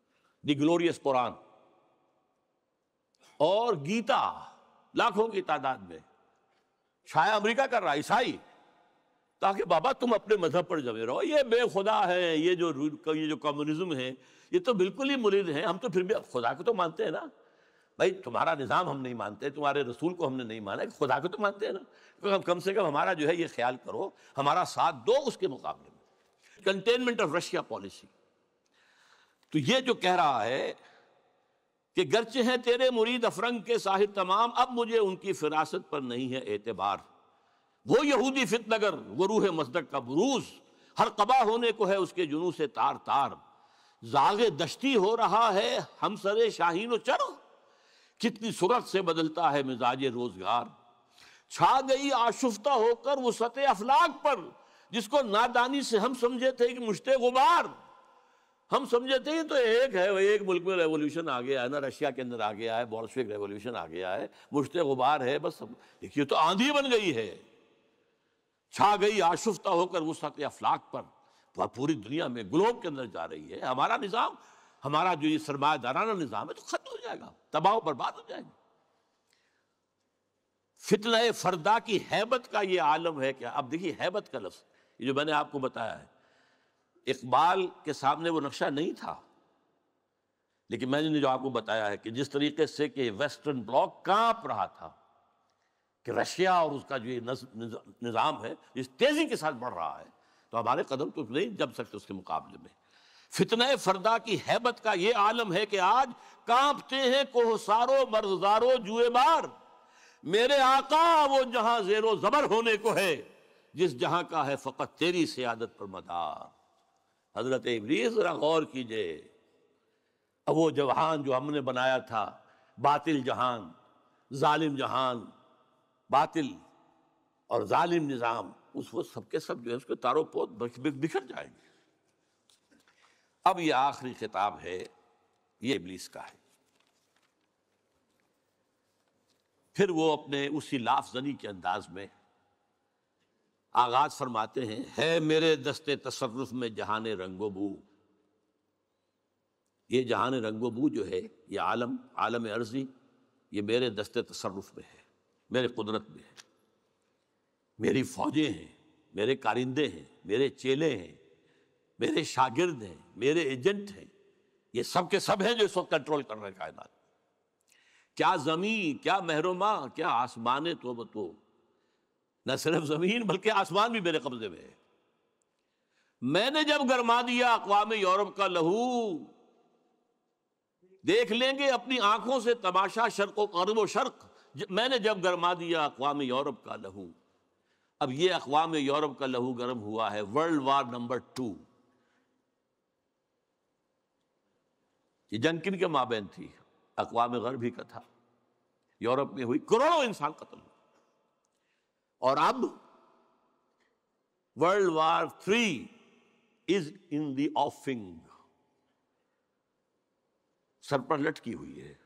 दी ग्लोरियस कुरान और गीता लाखों की तादाद में शाया अमेरिका कर रहा ईसाई ताकि बाबा तुम अपने मजहब पर जमे रहो ये बेखुदा है ये जो ये जो कम्युनिज्म है ये तो बिल्कुल ही मुरीद है हम तो फिर भी खुदा को तो मानते हैं ना भाई तुम्हारा निज़ाम हम नहीं मानते तुम्हारे रसूल को हमने नहीं माना खुदा को तो मानते हैं ना तो कम से कम हमारा जो है ये ख्याल करो हमारा साथ दो उसके मुकाबले में कंटेनमेंट ऑफ रशिया पॉलिसी तो ये जो कह रहा है कि गर्चे हैं तेरे मुरीद अफरंग के साहिर तमाम अब मुझे उनकी फिरासत पर नहीं है एतबार वो यहूदी फितनगर वो रूह मसदक का बरूज हर कबा होने को है उसके जुनू से तार तार जागे दश्ती हो रहा है हम सरे शाहीन चर कितनी सूरत से बदलता है मिजाज रोजगार छा गई आशुफ्ता होकर वो सतह अफलाक पर जिसको नादानी से हम समझे थे कि मुश्ते गुबार हम समझे थे तो एक है वो एक मुल्क में रेवोल्यूशन आ गया है ना रशिया के अंदर आ गया है बॉल्शविक रेवोल्यूशन आ गया है मुश्ते गुबार है बस देखिए तो आंधी बन गई है छा गई आशुफ्ता होकर सत अफलाक पर तो पूरी दुनिया में ग्लोब के अंदर जा रही है हमारा निज़ाम हमारा जो ये सरमादाराना निज़ाम है तो ख़त्म हो जाएगा तबाह बर्बाद हो जाएगी फितन फरदा की हैबत का ये आलम है क्या अब देखिए हैबत का लफ्ज़ ये जो मैंने आपको बताया है इकबाल के सामने वो नक्शा नहीं था लेकिन मैंने जो आपको बताया है कि जिस तरीके से कि वेस्टर्न ब्लॉक कांप रहा था कि रशिया और उसका जो ये निज़ाम है इस तेज़ी के साथ बढ़ रहा है तो हमारे कदम तो नहीं जम सकते उसके मुकाबले में फितन फरदा की हैबत का ये आलम है कि आज कांपते हैं कोहसारो मर्जदारो जुएबार मेरे आका वो जहां जेरो जबर होने को है जिस जहां का है फ़कत तेरी सियादत पर मदार हजरत ज़रा गौर कीजिए अब वो जवान जो हमने बनाया था बातिल जहान जालिम जहान बातिल और जालिम निज़ाम उस वो सबके सब जो है उसके तारों पोत बिखर जाएंगे अब ये आखिरी खिताब है ये इबलीस का है फिर वो अपने उसी लाफजनी के अंदाज में आगाज फरमाते हैं है मेरे दस्ते तसरफ में जहान रंगोबू ये जहान रंगोबू जो है ये आलम आलम अर्जी ये मेरे दस्ते तसरफ में है मेरे कुदरत में है मेरी फौजें हैं मेरे कारिंदे हैं मेरे चेले हैं मेरे शागिर्द हैं मेरे एजेंट हैं ये सब के सब हैं जो इस वक्त कंट्रोल कर रहे कायनात क्या ज़मीन क्या महरुमा क्या आसमान है तो बतो न सिर्फ ज़मीन बल्कि आसमान भी मेरे कब्ज़े में है मैंने जब गरमा दिया अकवाम यूरोप का लहू देख लेंगे अपनी आंखों से तमाशा शर्क व शर्क मैंने जब गरमा दिया अकवाम यूरोप का लहू अब ये अकवाम यूरोप का लहू गर्म हुआ है वर्ल्ड वार नंबर टू ये जंग किन के माबेन थी अकवाम गर्भ ही का था यूरोप में हुई करोड़ों इंसान कत्ल हुए और अब world war three is in the offing सर पर लटकी हुई है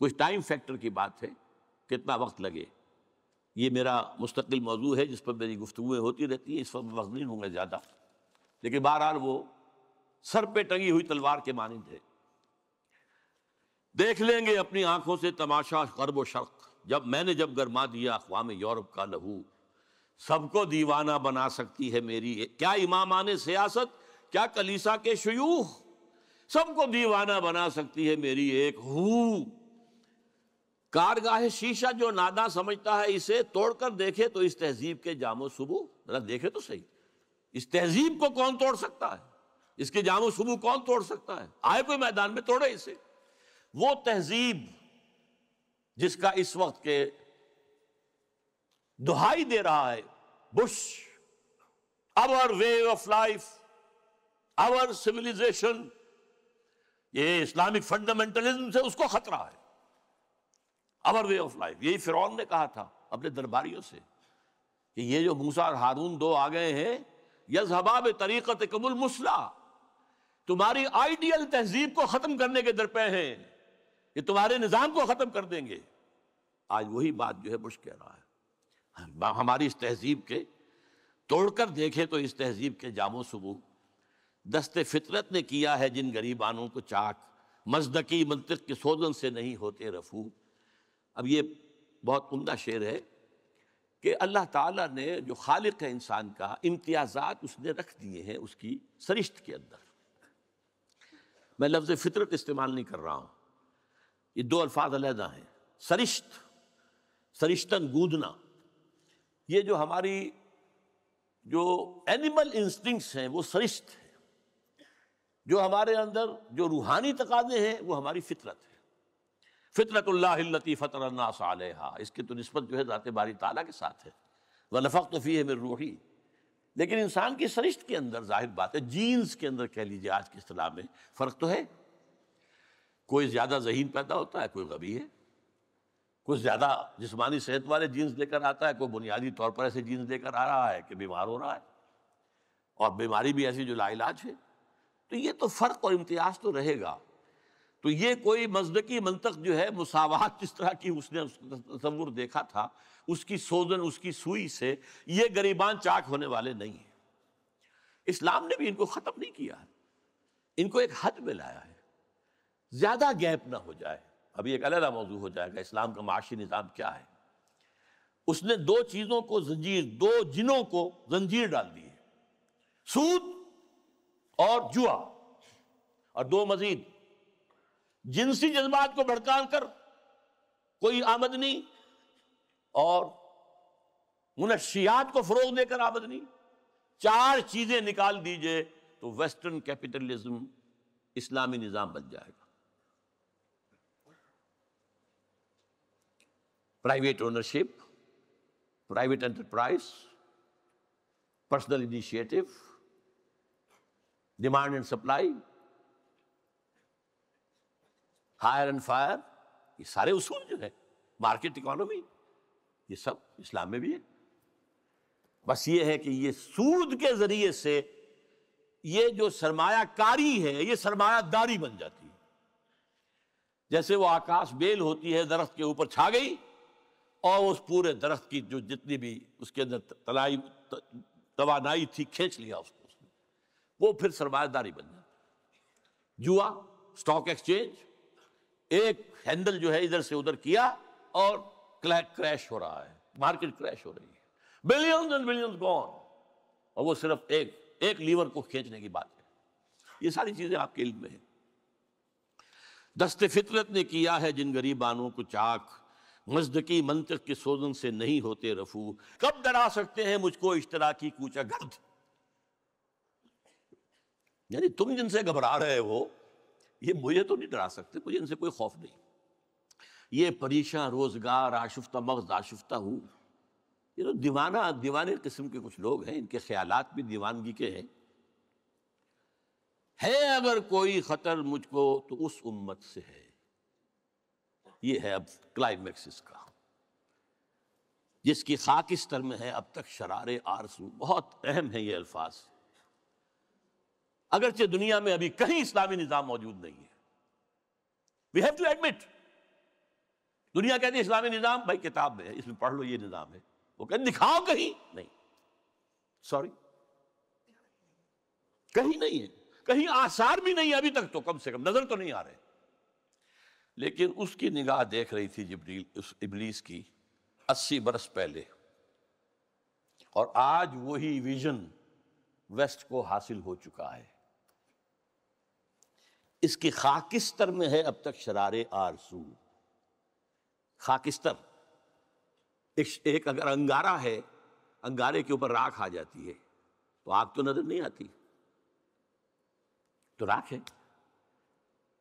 कुछ टाइम फैक्टर की बात है कितना वक्त लगे ये मेरा मुस्तकिल मौजू है जिस पर मेरी गुफ्तुएँ होती रहती हैं इस पर वक्त नहीं होंगे ज़्यादा लेकिन बहरहाल वो सर पे टंगी हुई तलवार के मानंद है देख लेंगे अपनी आंखों से तमाशा गर्ब शर्क जब मैंने जब गरमा दिया अकवाम यूरोप का लहू सबको दीवाना बना सकती है मेरी क्या इमामाने सियासत क्या कलीसा के शयूह सबको दीवाना बना सकती है मेरी एक हूँ कारगाह शीशा जो नादा समझता है इसे तोड़कर देखे तो इस तहजीब के जामो सुबह जरा देखे तो सही इस तहजीब को कौन तोड़ सकता है इसके जामो सुबह कौन तोड़ सकता है आए कोई मैदान में तोड़े इसे वो तहजीब जिसका इस वक्त के दुहाई दे रहा है Bush our way of life our civilisation ये इस्लामिक फंडामेंटलिज्म से उसको खतरा है अवर वे ऑफ लाइफ यही फिर ने कहा था अपने दरबारियों से कि ये जो मूसा और हारून दो आ गए हैं यज तरीक़त कबुल मुसला तुम्हारी आइडियल तहजीब को ख़त्म करने के दरपे हैं ये तुम्हारे निज़ाम को ख़त्म कर देंगे आज वही बात जो है बुश कह रहा है हमारी इस तहजीब के तोड़कर देखे तो इस तहजीब के जामो सबू दस्त फितरत ने किया है जिन गरीबानों को चाक मजदकी मंतिक के सोजन से नहीं होते रफू अब ये बहुत उमदा शेर है कि अल्लाह ताला ने जो खालिक है इंसान का इम्तियाज़ात उसने रख दिए हैं उसकी सरिश्त के अंदर मैं लफ्ज़ फितरत इस्तेमाल नहीं कर रहा हूँ ये दो अल्फाज अलहदा हैं सरिश्त सरिश्तन गूदना ये जो हमारी जो एनिमल इंस्टिंक्ट्स हैं वो सरिश्त हैं जो हमारे अंदर जो रूहानी तकाजे हैं वो हमारी फितरत है फ़ितरतल्लाती फ़तरन्नास आलहा इसकी तो नस्बत जो है ज़ात बारी ताली के साथ है व नफा तो फ़ी है मेरे रूही लेकिन इंसान की सरिश्त के अंदर जाहिर बात है जीन्स के अंदर कह लीजिए आज की असलाह में फ़र्क तो है कोई ज़्यादा जहीन पैदा होता है कोई गबी है कुछ ज़्यादा जिसमानी सेहत वाले जीन्स लेकर आता है कोई बुनियादी तौर पर ऐसे जीन्स लेकर आ रहा है कि बीमार हो रहा है और बीमारी भी ऐसी जो लाइलाज है तो ये तो फ़र्क और इम्तियाज़ तो रहेगा तो ये कोई मजदकी मंतक जो है मुसावत जिस तरह की उसने तस्वुर देखा था उसकी सोजन उसकी सुई से ये गरीबान चाक होने वाले नहीं हैं इस्लाम ने भी इनको ख़त्म नहीं किया है इनको एक हद में लाया है ज़्यादा गैप ना हो जाए अभी एक अलग मौजू हो जाएगा इस्लाम का माशी निज़ाम क्या है उसने दो चीज़ों को जंजीर दो जिनों को जंजीर डाल दी है सूद और जुआ और दो मजीद जिनसी जज्बात को भड़का कर कोई आमदनी और मुनशियात को फरोग देकर आमदनी चार चीजें निकाल दीजिए तो वेस्टर्न कैपिटलिज्म इस्लामी निज़ाम बन जाएगा private ownership private enterprise personal initiative demand and supply hire and fire ये सारे उसूल जो है मार्केट इकोनॉमी ये सब इस्लाम में भी है बस ये है कि ये सूद के जरिए से ये जो सरमायाकारी है ये सरमायादारी बन जाती है जैसे वो आकाश बेल होती है दरख्त के ऊपर छा गई और उस पूरे दरख्त की जो जितनी भी उसके अंदर तलाई तोानाई थी खींच लिया उसको उसने वो फिर सरमायादारी बन जाती जुआ स्टॉक एक्सचेंज एक हैंडल जो है इधर से उधर किया और क्रैश हो रहा है मार्केट क्रैश हो रही है बिलियंस एंड बिलियंस गॉन और वो सिर्फ एक एक लीवर को खींचने की बात है ये सारी चीजें आपके इल्म में है दस्ते फितरत ने किया है जिन गरीबानों को चाक मजदकी मंतक के सोजन से नहीं होते रफू कब डरा सकते हैं मुझको इस तरह की कूचा गर्द यानी तुम जिनसे घबरा रहे हो ये मुझे तो नहीं डरा सकते मुझे इनसे कोई खौफ नहीं ये परीशा रोजगार आशुफ्ता मगज आशुफ्ता हूँ ये तो दीवाना दीवाने किस्म के कुछ लोग हैं इनके ख्याल भी दीवानगी के हैं है अगर कोई ख़तर मुझको तो उस उम्मत से है ये है अब क्लाइमैक्स इसका जिसकी खाक स्तर में है अब तक शरार आरसू बहुत अहम है ये अल्फाज अगरचे दुनिया में अभी कहीं इस्लामी निज़ाम मौजूद नहीं है वी हैव टू एडमिट दुनिया कहती है इस्लामी निज़ाम भाई किताब में है इसमें पढ़ लो ये निज़ाम है वो कहते दिखाओ कहीं नहीं सॉरी कहीं नहीं है कहीं आसार भी नहीं है अभी तक तो कम से कम नज़र तो नहीं आ रहे लेकिन उसकी निगाह देख रही थी जिबरील उस इबलीस की अस्सी बरस पहले और आज वही विजन वेस्ट को हासिल हो चुका है इसके खाकिस्तर में है अब तक शरारे आरसू खाकिस्तर एक, एक अगर अंगारा है अंगारे के ऊपर राख आ जाती है तो आग तो नजर नहीं आती तो राख है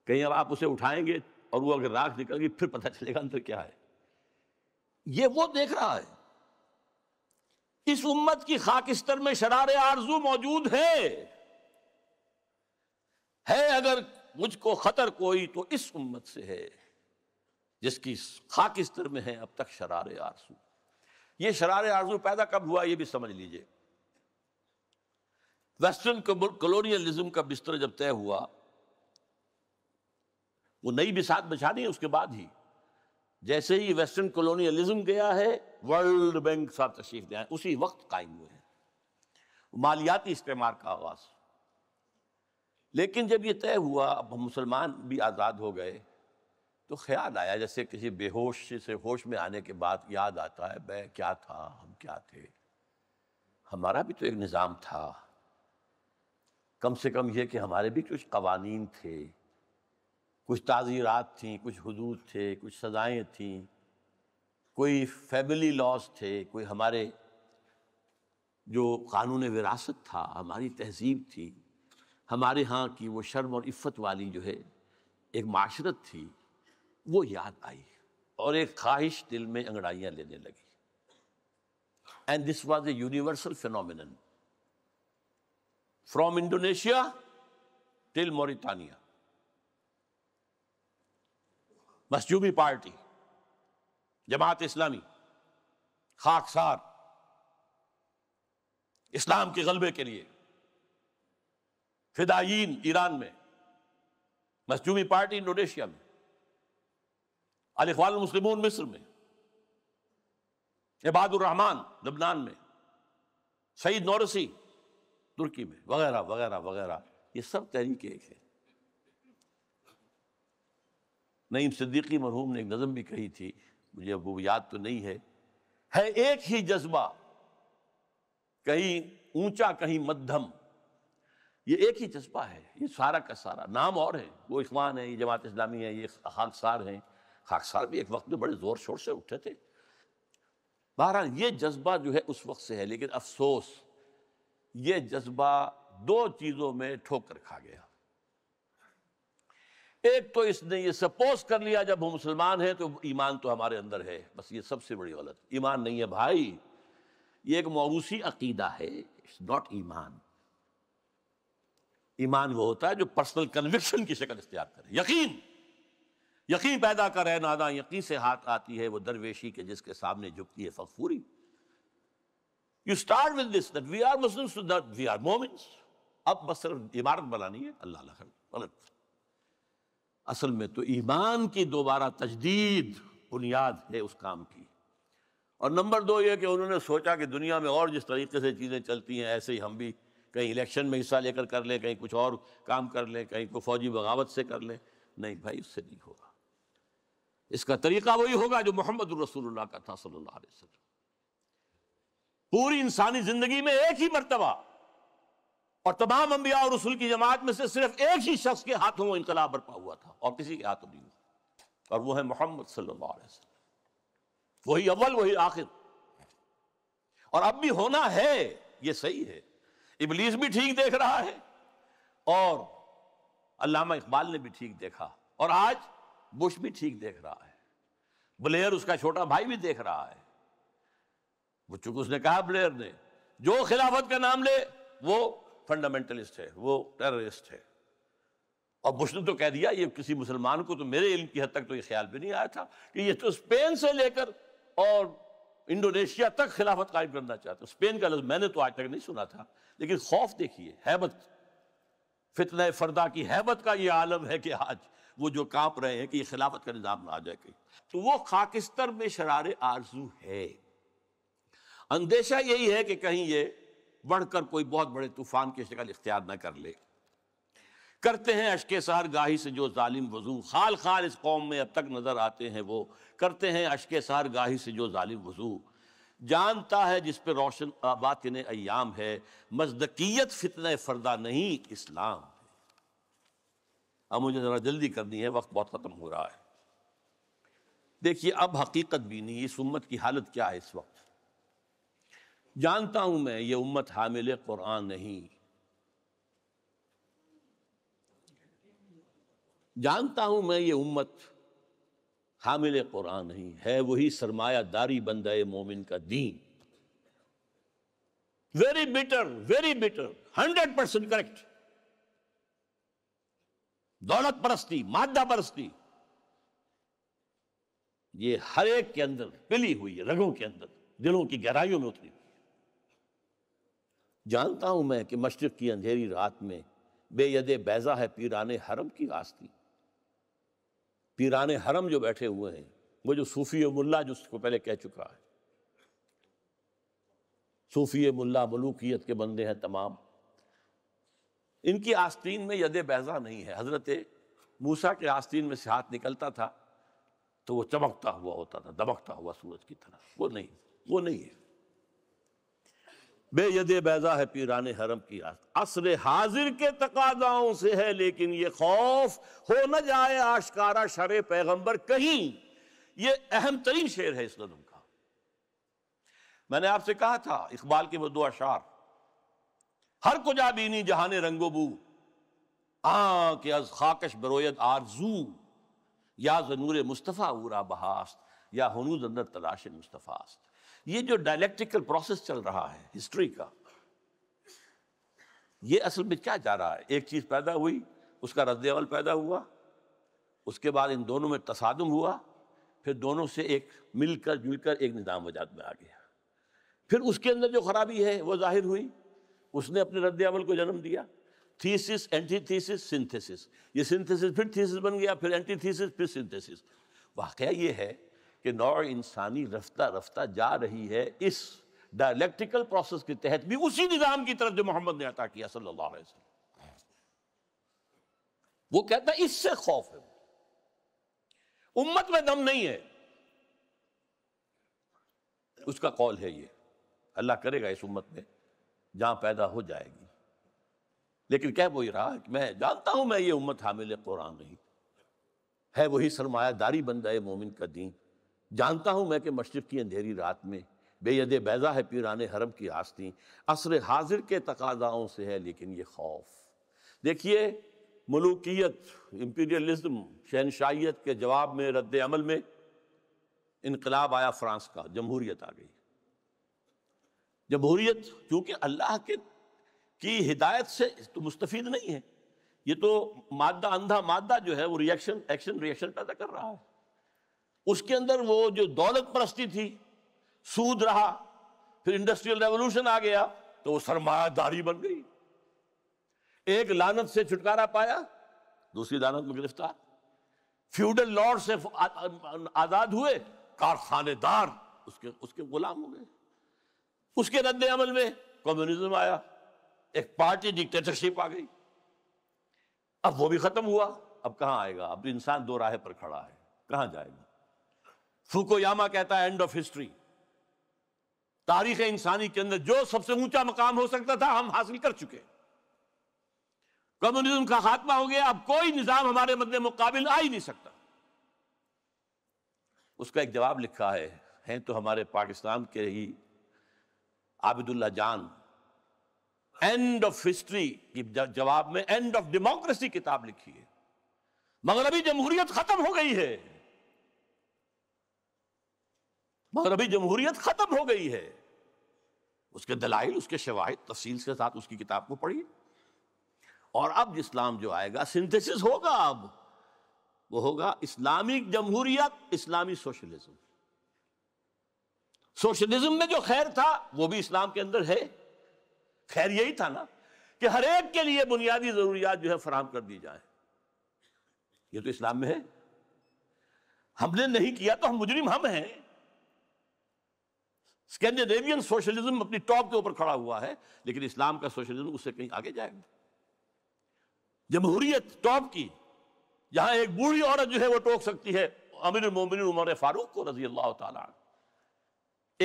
कहीं अब आप उसे उठाएंगे और वो अगर राख निकलगी फिर पता चलेगा अंदर क्या है ये वो देख रहा है इस उम्मत की खाकिस्तर में शरार आरजू मौजूद है है अगर मुझको खतर कोई तो इस उम्मत से है जिसकी खाकिस्तर में है अब तक शरार आरसू ये शरार आरजू पैदा कब हुआ ये भी समझ लीजिए वेस्टर्न कलोनियलिज्म का बिस्तर जब तय हुआ वो नई बिसात बिछा दी उसके बाद ही जैसे ही वेस्टर्न कॉलोनियलिज्म गया है वर्ल्ड बैंक साहब तशरीफ गया उसी वक्त कायम हुए हैं मालियाती इस्तेमाल का आगाज़ लेकिन जब ये तय हुआ अब हम मुसलमान भी आज़ाद हो गए तो ख्याल आया जैसे किसी बेहोश से होश में आने के बाद याद आता है मैं क्या था हम क्या थे हमारा भी तो एक निज़ाम था कम से कम यह कि हमारे भी कुछ कवानीन थे कुछ ताज़ीरात थी कुछ हदूद थे कुछ सज़ाएँ थीं कोई फैमिली लॉस थे कोई हमारे जो कानून विरासत था हमारी तहजीब थी हमारे यहाँ की वो शर्म और इफत वाली जो है एक माशरत थी वो याद आई और एक ख्वाहिश दिल में अंगड़ाइयाँ लेने लगी and this was a universal phenomenon from Indonesia till Mauritania मस्जूबी पार्टी जमात इस्लामी खाकसार इस्लाम के गलबे के लिए फिदायीन ईरान में मजलूमी पार्टी इंडोनेशिया में अलखवान मुस्लिमून मिस्र में इबादुररहमान लबनान में सईद नौरसी तुर्की में वगैरह वगैरह वगैरह ये सब तरीके एक है नईम सिद्दीकी मरहूम ने एक नज़म भी कही थी मुझे अब वो याद तो नहीं है है एक ही जज्बा कहीं ऊंचा कहीं मध्यम ये एक ही जज्बा है ये सारा का सारा नाम और है वो इखवान है ये जमात इस्लामी है ये खाकसार हैं खाकसार भी एक वक्त में बड़े ज़ोर शोर से उठे थे बहरहाल ये जज्बा जो है उस वक्त से है लेकिन अफसोस ये जज्बा दो चीज़ों में ठोक कर खा गया एक तो इसने ये सपोज कर लिया जब हम मुसलमान हैं तो ईमान तो हमारे अंदर है बस ये सबसे बड़ी गलत ईमान नहीं है भाई ये एक मौरूसी अकीदा है इट्स नॉट ईमान ईमान वो होता है जो पर्सनल कन्विक्शन की शक्ल इख्तियार करे यकीन यकीन पैदा कर रहे नादा यकीन से हाथ आती है वो दरवेशी के जिसके सामने झुकती है फकफूरी you start with this that we are Muslim we are मोमिन्स अब बस सिर्फ इमारत बनानी है अल्लाह गलत असल में तो ईमान की दोबारा तजदीद बुनियाद है उस काम की और नंबर दो ये कि उन्होंने सोचा कि दुनिया में और जिस तरीके से चीज़ें चलती हैं ऐसे ही हम भी कहीं इलेक्शन में हिस्सा लेकर कर ले कहीं कुछ और काम कर ले कहीं को फौजी बगावत से कर ले नहीं भाई उससे नहीं होगा इसका तरीका वही होगा जो मोहम्मद रसूलुल्लाह का था सल्लल्लाहु अलैहि वसल्लम पूरी इंसानी जिंदगी में एक ही मरतबा और तमाम अम्बिया और रसूल की जमात में से सिर्फ एक ही शख्स के हाथों में इनकलाब बरपा हुआ था और किसी के हाथों नहीं हुआ और वो है मोहम्मद सल्लल्लाहु अलैहि वसल्लम वही अव्वल वही आखिर और अब भी होना है ये सही है इबलीस भी ठीक देख रहा है और अलामा इकबाल ने भी ठीक देखा और आज बुश भी ठीक देख रहा है ब्लेयर उसका छोटा भाई भी देख रहा है वो चूंकि उसने कहा ब्लेयर ने जो खिलाफत का नाम ले वो फंडामेंटलिस्ट है वो टेररिस्ट है और बुश ने तो कह दिया ये किसी मुसलमान को तो मेरे इल्म की हद तक तो ये ख्याल भी नहीं आया था कि ये तो स्पेन से लेकर और इंडोनेशिया तक खिलाफत कायम करना चाहते स्पेन का लफ्ज मैंने तो आज तक नहीं सुना था लेकिन खौफ देखिए हैबत फितन फरदा की हैबत का ये आलम है कि आज वो जो कांप रहे हैं कि ये खिलाफत का निज़ाम ना आ जाए कहीं तो वो खाकिस्तर में शरार आरजू है अंदेशा यही है कि कहीं ये बढ़कर कोई बहुत बड़े तूफान की शक्ल इख्तियार ना कर ले करते हैं अशक सहर गाही से जो ालिम वजू खाल खाल इस कौम में अब तक नज़र आते हैं वो करते हैं अशक सहर गाही से जो ालिम वजू जानता है जिस पर रोशन बातिन अयाम है मजदकीत फितन फरदा नहीं इस्लाम अब मुझे ज़रा जल्दी करनी है वक्त बहुत ख़त्म हो रहा है देखिए अब हकीकत भी नहीं इस उम्मत की हालत क्या है इस वक्त जानता हूँ मैं ये उम्मत हामिल कुरान नहीं जानता हूं मैं ये उम्मत हामिल कुरान नहीं है वही सरमायादारी बंद है मोमिन का दीन very bitter very bitter hundred percent correct दौलत परस्ती मादा परस्ती ये हर एक के अंदर पिली हुई है रगों के अंदर दिलों की गहराइयों में उतरी हुई जानता हूं मैं कि मशरक की अंधेरी रात में बेयदे बैजा है पीराने हरम की आस्ती पीरान हरम जो बैठे हुए हैं वो जो सूफ़ी मुल्ला जिसको पहले कह चुका है सूफ़ी मुल्ला मलूकियत के बंदे हैं तमाम इनकी आस्तीन में यद बैजा नहीं है हज़रत मूसा के आस्तीन में से हाथ निकलता था तो वो चमकता हुआ होता था दमकता हुआ सूरज की तरह वो नहीं वो नहीं है बेयद बैजा है पीरान हरम की असर हाजिर के तकाजाओं से है लेकिन ये खौफ हो न जाए आशकारा शर पैगंबर कहीं ये अहम तरीन शेर है इस गजम का मैंने आपसे कहा था इकबाल के वो दो अशार हर कुजा बीनी जहान रंगोबू आ के अज खाकश बरोयत आरजू या जनूर मुस्तफ़ा उरा बहास या हनूज अंदर तलाश मुस्तफ़ास्त ये जो डायलेक्टिकल प्रोसेस चल रहा है हिस्ट्री का ये असल में क्या जा रहा है एक चीज़ पैदा हुई उसका रद्दअमल पैदा हुआ उसके बाद इन दोनों में तसादम हुआ फिर दोनों से एक मिलकर जुलकर एक निज़ाम वजात में आ गया फिर उसके अंदर जो खराबी है वो जाहिर हुई उसने अपने रद्दअमल को जन्म दिया थीसिस एंटी थीसिस सिंथेसिस ये सिंथेसिस फिर थीसिस बन गया फिर एंटी थीसिस फिर सिंथेसिस वाक़ ये है कि नौ इंसानी रफ्ता रफ्ता जा रही है इस डायलैक्टिकल प्रोसेस के तहत भी उसी निज़ाम की तरफ जो मोहम्मद ने अता किया सल्लल्लाहु अलैहि वसल्लम वो कहता है इससे खौफ है उम्मत में दम नहीं है उसका कौल है ये अल्लाह करेगा इस उम्मत में जहां पैदा हो जाएगी लेकिन कह वो रहा कि मैं जानता हूं मैं ये उम्मत हामिल कुरान नहीं है वही सरमायादारी बंदा है मोमिन का दीन जानता हूँ मैं कि मशरक़ की अंधेरी रात में बेयद बैजा है पीरान हरम की आस्ती असर हाजिर के तकाजाओं से है लेकिन ये खौफ देखिए मलूकियत इम्पीरियलिज्म शहनशाहियत के जवाब में रद्द अमल में इनकलाब आया फ्रांस का जमहूरियत आ गई जमहूरियत क्योंकि अल्लाह के की हिदायत से तो मुस्तफ़ नहीं है ये तो मादा अंधा मादा जो है वो रिएक्शन एक्शन रिएक्शन पैदा कर रहा है उसके अंदर वो जो दौलत परस्ती थी सूद रहा फिर इंडस्ट्रियल रेवोल्यूशन आ गया तो वो सरमायादारी बन गई एक लानत से छुटकारा पाया दूसरी लानत में गिरफ्तार फ्यूडल लॉर्ड से आजाद हुए कारखानेदार उसके उसके गुलाम हो गए उसके रद्द अमल में कम्युनिज्म आया एक पार्टी डिक्टेटरशिप आ गई अब वो भी खत्म हुआ अब कहां आएगा अब इंसान दो राह पर खड़ा है कहां जाएगा फुकोयामा कहता है एंड ऑफ हिस्ट्री तारीख इंसानी के अंदर जो सबसे ऊंचा मकाम हो सकता था हम हासिल कर चुके कम्युनिज्म का खात्मा हो गया अब कोई निजाम हमारे मद्दे मुकाबिल आ ही नहीं सकता उसका एक जवाब लिखा है हैं तो हमारे पाकिस्तान के ही आबिदुल्ला जान एंड ऑफ हिस्ट्री की जवाब में एंड ऑफ डेमोक्रेसी किताब लिखी है मगर अभी जमहूरियत खत्म हो गई है मगर अभी जमहूरियत ख़त्म हो गई है उसके दलाइल उसके शवाहद तफसील के साथ उसकी किताब को पढ़िए और अब इस्लाम जो आएगा सिंथेसिस होगा अब वो होगा इस्लामिक जमहूरियत इस्लामी सोशलिज्म सोशलिज्म में जो खैर था वो भी इस्लाम के अंदर है खैर यही था ना कि हर एक के लिए बुनियादी ज़रूरियात जो है फराहम कर दी जाए ये तो इस्लाम में है हमने नहीं किया तो हम मुजरिम हम हैं स्कैंडिनेवियन सोशलिज्म अपनी टॉप के ऊपर खड़ा हुआ है लेकिन इस्लाम का सोशलिज्म उससे कहीं आगे जाएगा जमहूरियत टॉप की जहां एक बूढ़ी औरत जो है वो टोक सकती है अमीर मोमिन उमर फारूक को रजी अल्लाह तला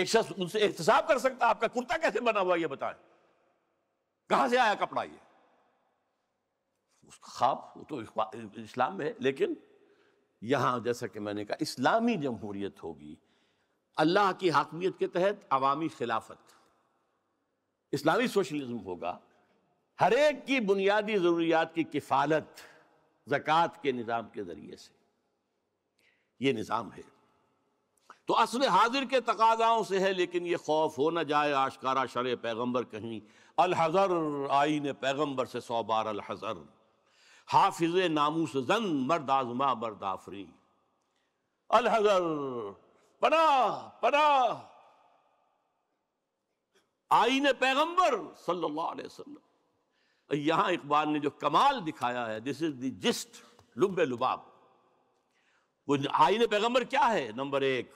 एक शख्स उनसे एहतसाब कर सकता आपका कुर्ता कैसे बना हुआ ये बताएं कहां से आया कपड़ा ये उसका खाब वो तो इस्लाम में है लेकिन यहां जैसा कि मैंने कहा इस्लामी जमहूरियत होगी अल्लाह की हाकमियत के तहत अवामी खिलाफत इस्लामी सोशलिज्म होगा हर एक की बुनियादी ज़रूरियात की किफ़ालत जक़ात के निज़ाम के ज़रिए से ये निज़ाम है तो असल हाजिर के तकाजाओं से है लेकिन ये खौफ हो ना जाए आशकारा शर पैगम्बर कहीं अलहज़र ने पैगंबर से सौ बार अलहज़र हाफिज नामूस जन मर्द आजमा मर्द आफरी अलहज़र पना पना आईने पैगंबर सल्लाम यहां इकबाल ने जो कमाल दिखाया है दिस इज दिस्ट जिस्ट लुबाब वो आईने पैगंबर क्या है नंबर एक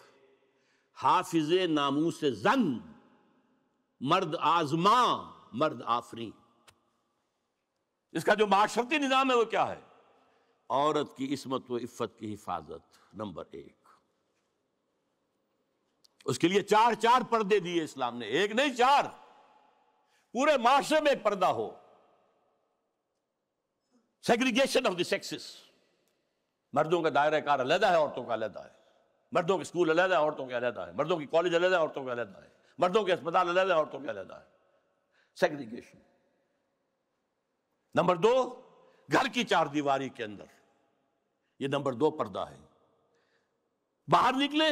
हाफिज नामू से जन मर्द आजमा मर्द आफरी इसका जो माशरती निज़ाम है वो क्या है औरत की इसमत व इफ्फत की हिफाजत नंबर एक उसके लिए चार चार पर्दे दिए इस्लाम ने एक नहीं चार पूरे माशरे में एक पर्दा हो सेग्रीगेशन ऑफ द सेक्सेस मर्दों का दायरा कार अलहदा है औरतों का अलहदा है मर्दों के स्कूल अलहदा है औरतों के अलहदा है मर्दों की कॉलेज अलहदा है औरतों का अलहदा है मर्दों के अस्पताल अलहदा है औरतों के अलहदा है सेग्रीगेशन नंबर दो घर की चार दीवारी के अंदर ये नंबर दो पर्दा है बाहर निकले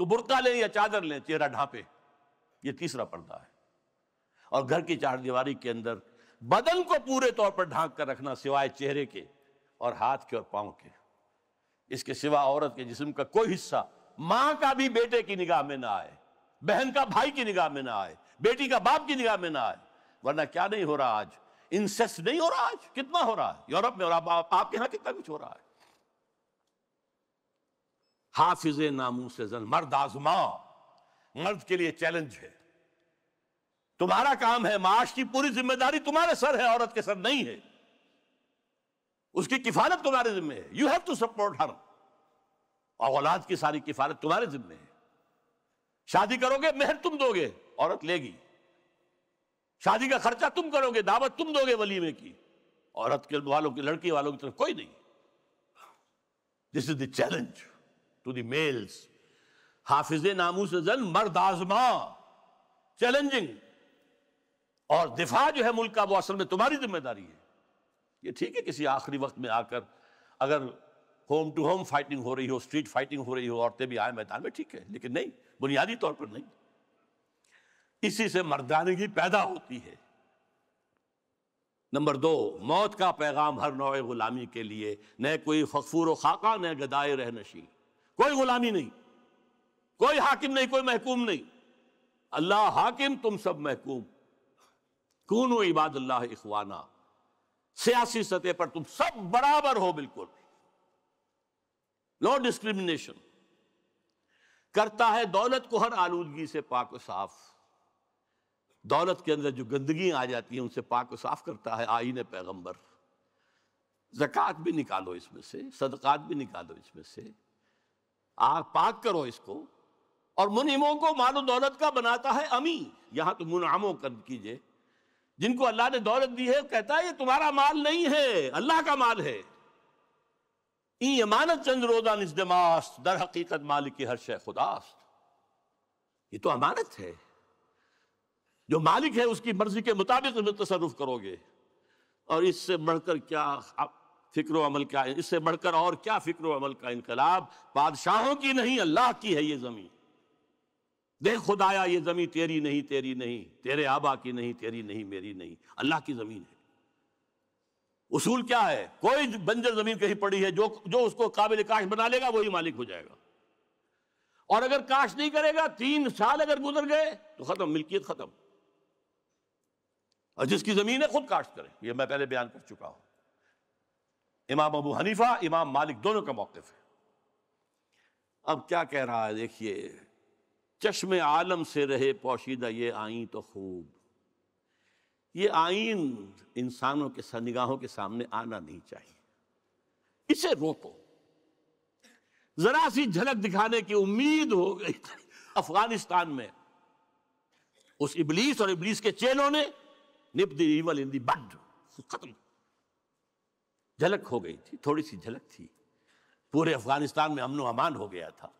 तो बुरका लें या चादर लें चेहरा ढांपे ये तीसरा पर्दा है और घर की चार दीवारी के अंदर बदन को पूरे तौर पर ढांक कर रखना सिवाय चेहरे के और हाथ के और पांव के इसके सिवा औरत के जिस्म का कोई हिस्सा मां का भी बेटे की निगाह में ना आए बहन का भाई की निगाह में ना आए बेटी का बाप की निगाह में ना आए वरना क्या नहीं हो रहा आज इंसेस्ट नहीं हो रहा आज कितना हो रहा है यूरोप में और आप, आपके यहां कितना कुछ हो रहा है हाफिज नामूस जन मर्द आजमा मर्द के लिए चैलेंज है तुम्हारा काम है माश की पूरी जिम्मेदारी तुम्हारे सर है औरत के सर नहीं है उसकी किफालत तुम्हारे जिम्मे है you have to support her और औलाद की सारी किफालत तुम्हारे जिम्मे है शादी करोगे मेहर तुम दोगे औरत लेगी शादी का खर्चा तुम करोगे दावत तुम दोगे वलीमे की औरत के वालों की लड़की वालों की तरफ कोई नहीं this is the challenge to the males. Hafiz Namus Azal मर्द आजमा चैलेंजिंग और दिफा जो है मुल्क का वो असल में तुम्हारी जिम्मेदारी है ये ठीक है किसी आखिरी वक्त में आकर अगर होम टू होम फाइटिंग हो रही हो स्ट्रीट फाइटिंग हो रही हो औरतें भी आए मैदान में ठीक है लेकिन नहीं बुनियादी तौर पर नहीं इसी से मर्दानगी पैदा होती है नंबर दो मौत का पैगाम हर नौ गुलामी के लिए न कोई फकफूर खाका न गदाए रहनशी कोई गुलामी नहीं कोई हाकिम नहीं कोई महकूम नहीं अल्लाह हाकिम तुम सब महकूम कौन इबाद अल्लाह इखवाना सियासी सतह पर तुम सब बराबर हो बिल्कुल नो डिस्क्रिमिनेशन करता है दौलत को हर आलूदगी से पाक साफ दौलत के अंदर जो गंदगी आ जाती है उनसे पाक साफ करता है आईन पैगंबर जक़ात भी निकालो इसमें से सदक़ात भी निकालो इसमें से आग पाक करो इसको और मुनिमों को माल दौलत का बनाता है अमी यहां तो मुनामो कद कीजिए जिनको अल्लाह ने दौलत दी है कहता है ये तुम्हारा माल नहीं है अल्लाह का माल है ई अमानत चंद रोजा निजदमास्त दर हकीकत मालिक की हर शे खुदास्त ये तो अमानत है जो मालिक है उसकी मर्जी के मुताबिक तसरुफ करोगे और इससे बढ़कर क्या आप फ़िक्र अमल का इससे बढ़कर और क्या फ़िक्र अमल का इनकलाब बादशाहों की नहीं अल्लाह की है ये ज़मीन देख खुदाया ये ज़मीन तेरी नहीं तेरी नहीं तेरे आबा की नहीं तेरी नहीं मेरी नहीं अल्लाह की ज़मीन है उसूल क्या है कोई बंजर ज़मीन कहीं पड़ी है जो जो उसको काबिल काश बना लेगा वही मालिक हो जाएगा और अगर काश नहीं करेगा तीन साल अगर गुजर गए तो ख़त्म मिल्कियत ख़त्म और जिसकी ज़मीन है खुद काश्त करे ये मैं पहले बयान कर चुका हूं इमाम अबू हनीफा इमाम मालिक दोनों का मौकफ है अब क्या कह रहा है देखिए चश्मे आलम से रहे पोशीदा ये आईन तो खूब ये आईन इंसानों के निगाहों के सामने आना नहीं चाहिए इसे रोको जरा सी झलक दिखाने की उम्मीद हो गई अफगानिस्तान में उस इबलीस और इबलीस के चेलों ने निप दी इवल इन दी बड खत्म झलक हो गई थी थोड़ी सी झलक थी पूरे अफगानिस्तान में अमनो अमान हो गया था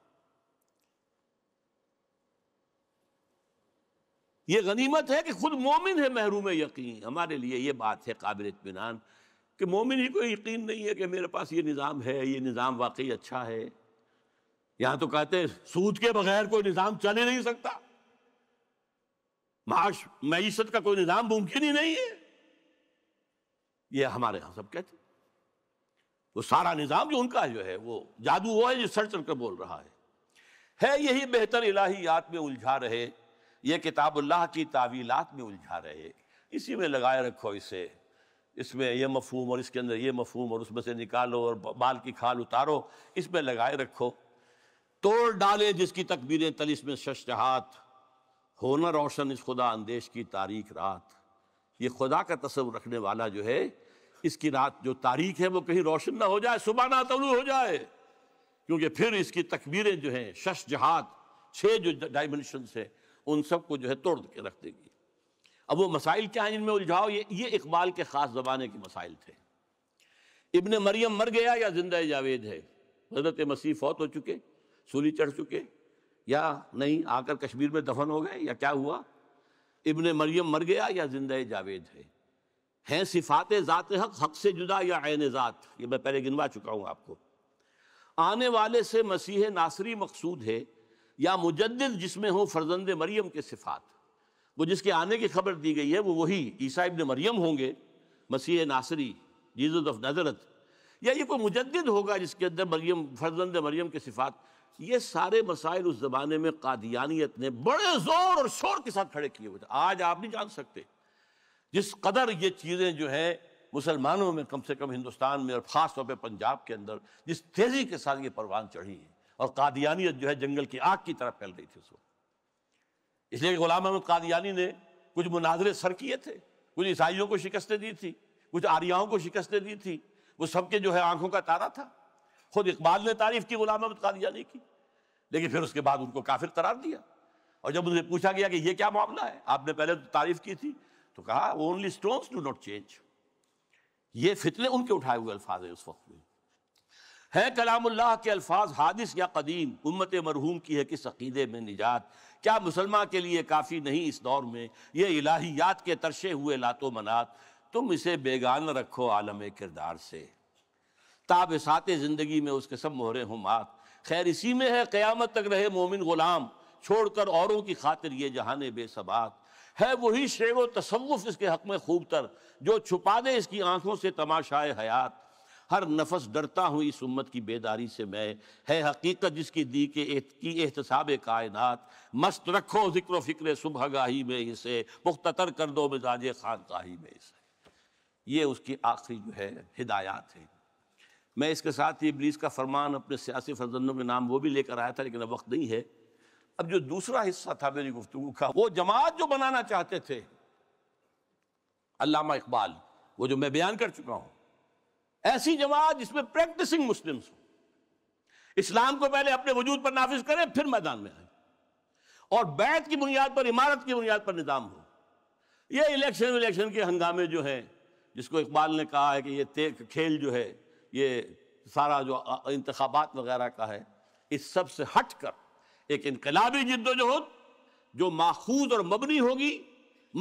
ये गनीमत है कि खुद मोमिन है महरूम यकीन हमारे लिए ये बात है काबिल इतमान कि मोमिन ही कोई यकीन नहीं है कि मेरे पास ये निज़ाम है ये निज़ाम वाकई अच्छा है यहां तो कहते हैं सूद के बगैर कोई निज़ाम चल ही नहीं सकता माश मीशत का कोई निज़ाम मुमकिन ही नहीं है ये हमारे यहां सब कहते वो सारा निज़ाम जो उनका जो है वो जादू वो है जो सर चढ़ कर बोल रहा है है यही बेहतर इलाहियात में उलझा रहे ये किताब अल्लाह की तावीलात में उलझा रहे इसी में लगाए रखो इसे इसमें यह मफहम और इसके अंदर ये मफहम और उसमें से निकालो और बाल की खाल उतारो इसमें लगाए रखो तोड़ डाले जिसकी तकबीरें तलिस में शशहात होना रोशन इस खुदा अंदेश की तारीख रात ये खुदा का तस्व रखने वाला जो है इसकी रात जो तारीख है वो कहीं रोशन ना हो जाए सुबह ना तलू हो जाए क्योंकि फिर इसकी तकबीरें जो हैं शश जहाद छः जो डायमेंशन है उन सबको जो है तोड़ के रख देगी अब वो मसाइल क्या हैं जिनमें उलझाओ ये ये इकबाल के ख़ास ज़माने के मसाइल थे इबन मरियम मर गया या जिंदा जावेद है हजरत मसीह फौत हो चुके सूली चढ़ चुके या नहीं आकर कश्मीर में दफन हो गए या क्या हुआ इबन मरियम मर गया या जिंदा जावेद है हैं सिफात ज़ात हक हक से जुदा या आन ज़ात ये मैं पहले गिनवा चुका हूँ आपको आने वाले से मसीह नासरी मकसूद है या मुजद जिसमें हो फर्जंद मरियम के सिफात वो जिसके आने की खबर दी गई है वो वही ईसा इबन मरियम होंगे मसीह नासरी जीजत ऑफ नजरत या ये कोई मुजद होगा जिसके अंदर मरियम फर्जंद मरियम के सिफात ये सारे मसाइल उस ज़माने में कादियानियत ने बड़े ज़ोर और शोर के साथ खड़े किए हुए थे आज आप नहीं जान सकते जिस कदर ये चीज़ें जो है मुसलमानों में कम से कम हिंदुस्तान में और ख़ास तौर पर पंजाब के अंदर जिस तेज़ी के साथ ये परवान चढ़ी है और कादियानियत जो है जंगल की आग की तरह फैल रही थी उस वक्त इसलिए गुलाम अहमद कादियानी ने कुछ मुनाजरे सर किए थे कुछ ईसाइयों को शिकस्तें दी थी कुछ आर्याओं को शिकस्तें दी थी वो सबके जो है आंखों का तारा था खुद इकबाल ने तारीफ की गुलाम अहमद कादियानी की लेकिन फिर उसके बाद उनको काफिर करार दिया और जब उनसे पूछा गया कि ये क्या मामला है आपने पहले तो तारीफ की थी तो कहा only stones do not change ये फितने उनके उठाए हुए अल्फाज है उस वक्त में है कलामुल्लाह के अल्फाज हादिस या कदीम उम्मत मरहूम की है किस अकीदे में निजात क्या मुसलमान के लिए काफ़ी नहीं इस दौर में ये इलाहियात के तरशे हुए लातो मनात तुम इसे बेगान रखो आलम किरदार से ताब सात ज़िंदगी में उसके सब मोहरे हम मात खैर इसी में है क़्यामत तक रहे मोमिन ग़ुलाम छोड़कर औरों की खातिर ये जहाने बेसबात है वही शेर व तसवुफ़ इसके हक में खूब तर जो छुपा दे इसकी आंखों से तमाशाए हयात हर नफस डरता हूँ इस उम्मत की बेदारी से मैं है हकीकत जिसकी दी के एहतसाब कायनात मस्त रखो जिक्र फ़िक्र सुबह गाही में इसे मुख्तर कर दो मिजाज खान गाही में इसे ये उसकी आखिरी जो है हिदायत है मैं इसके साथ ही इब्लीस का फरमान अपने सियासी फरजंदों में नाम वो भी लेकर आया था लेकिन अब वक्त नहीं है अब जो दूसरा हिस्सा था मेरी गुफ्तु का वो जमात जो बनाना चाहते थे अल्लामा इकबाल वो जो मैं बयान कर चुका हूं ऐसी जमात जिसमें प्रैक्टिसिंग मुस्लिम हो इस्लाम को पहले अपने वजूद पर नाफिज करें फिर मैदान में आए और बैत की बुनियाद पर इमारत की बुनियाद पर निज़ाम हो ये इलेक्शन इलेक्शन के हंगामे जो है जिसको इकबाल ने कहा है कि ये खेल जो है ये सारा जो इंतबात वगैरह का है इस सब से हट कर एक इनकलाबी जिद्दोजहद जो माखूज और मबनी होगी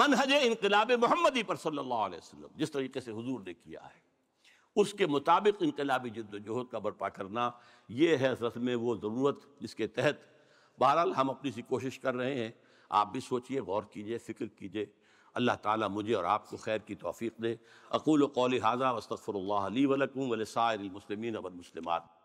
मनहज इनकलाब मोहम्मदी पर सल्लल्लाहु अलैहि वसल्लम जिस तरीके से हुजूर ने किया है उसके मुताबिक इनकलाबी जद्दोजहद का बर्पा करना यह है असल में वो ज़रूरत जिसके तहत बहरहाल हम अपनी सी कोशिश कर रहे हैं आप भी सोचिए गौर कीजिए फ़िक्र कीजिए अल्लाह ताला मुझे और आपको खैर की तौफीक दे अकूल कौली हाजा वस्तफ़र ली वलकूँ मुसलमिन अबल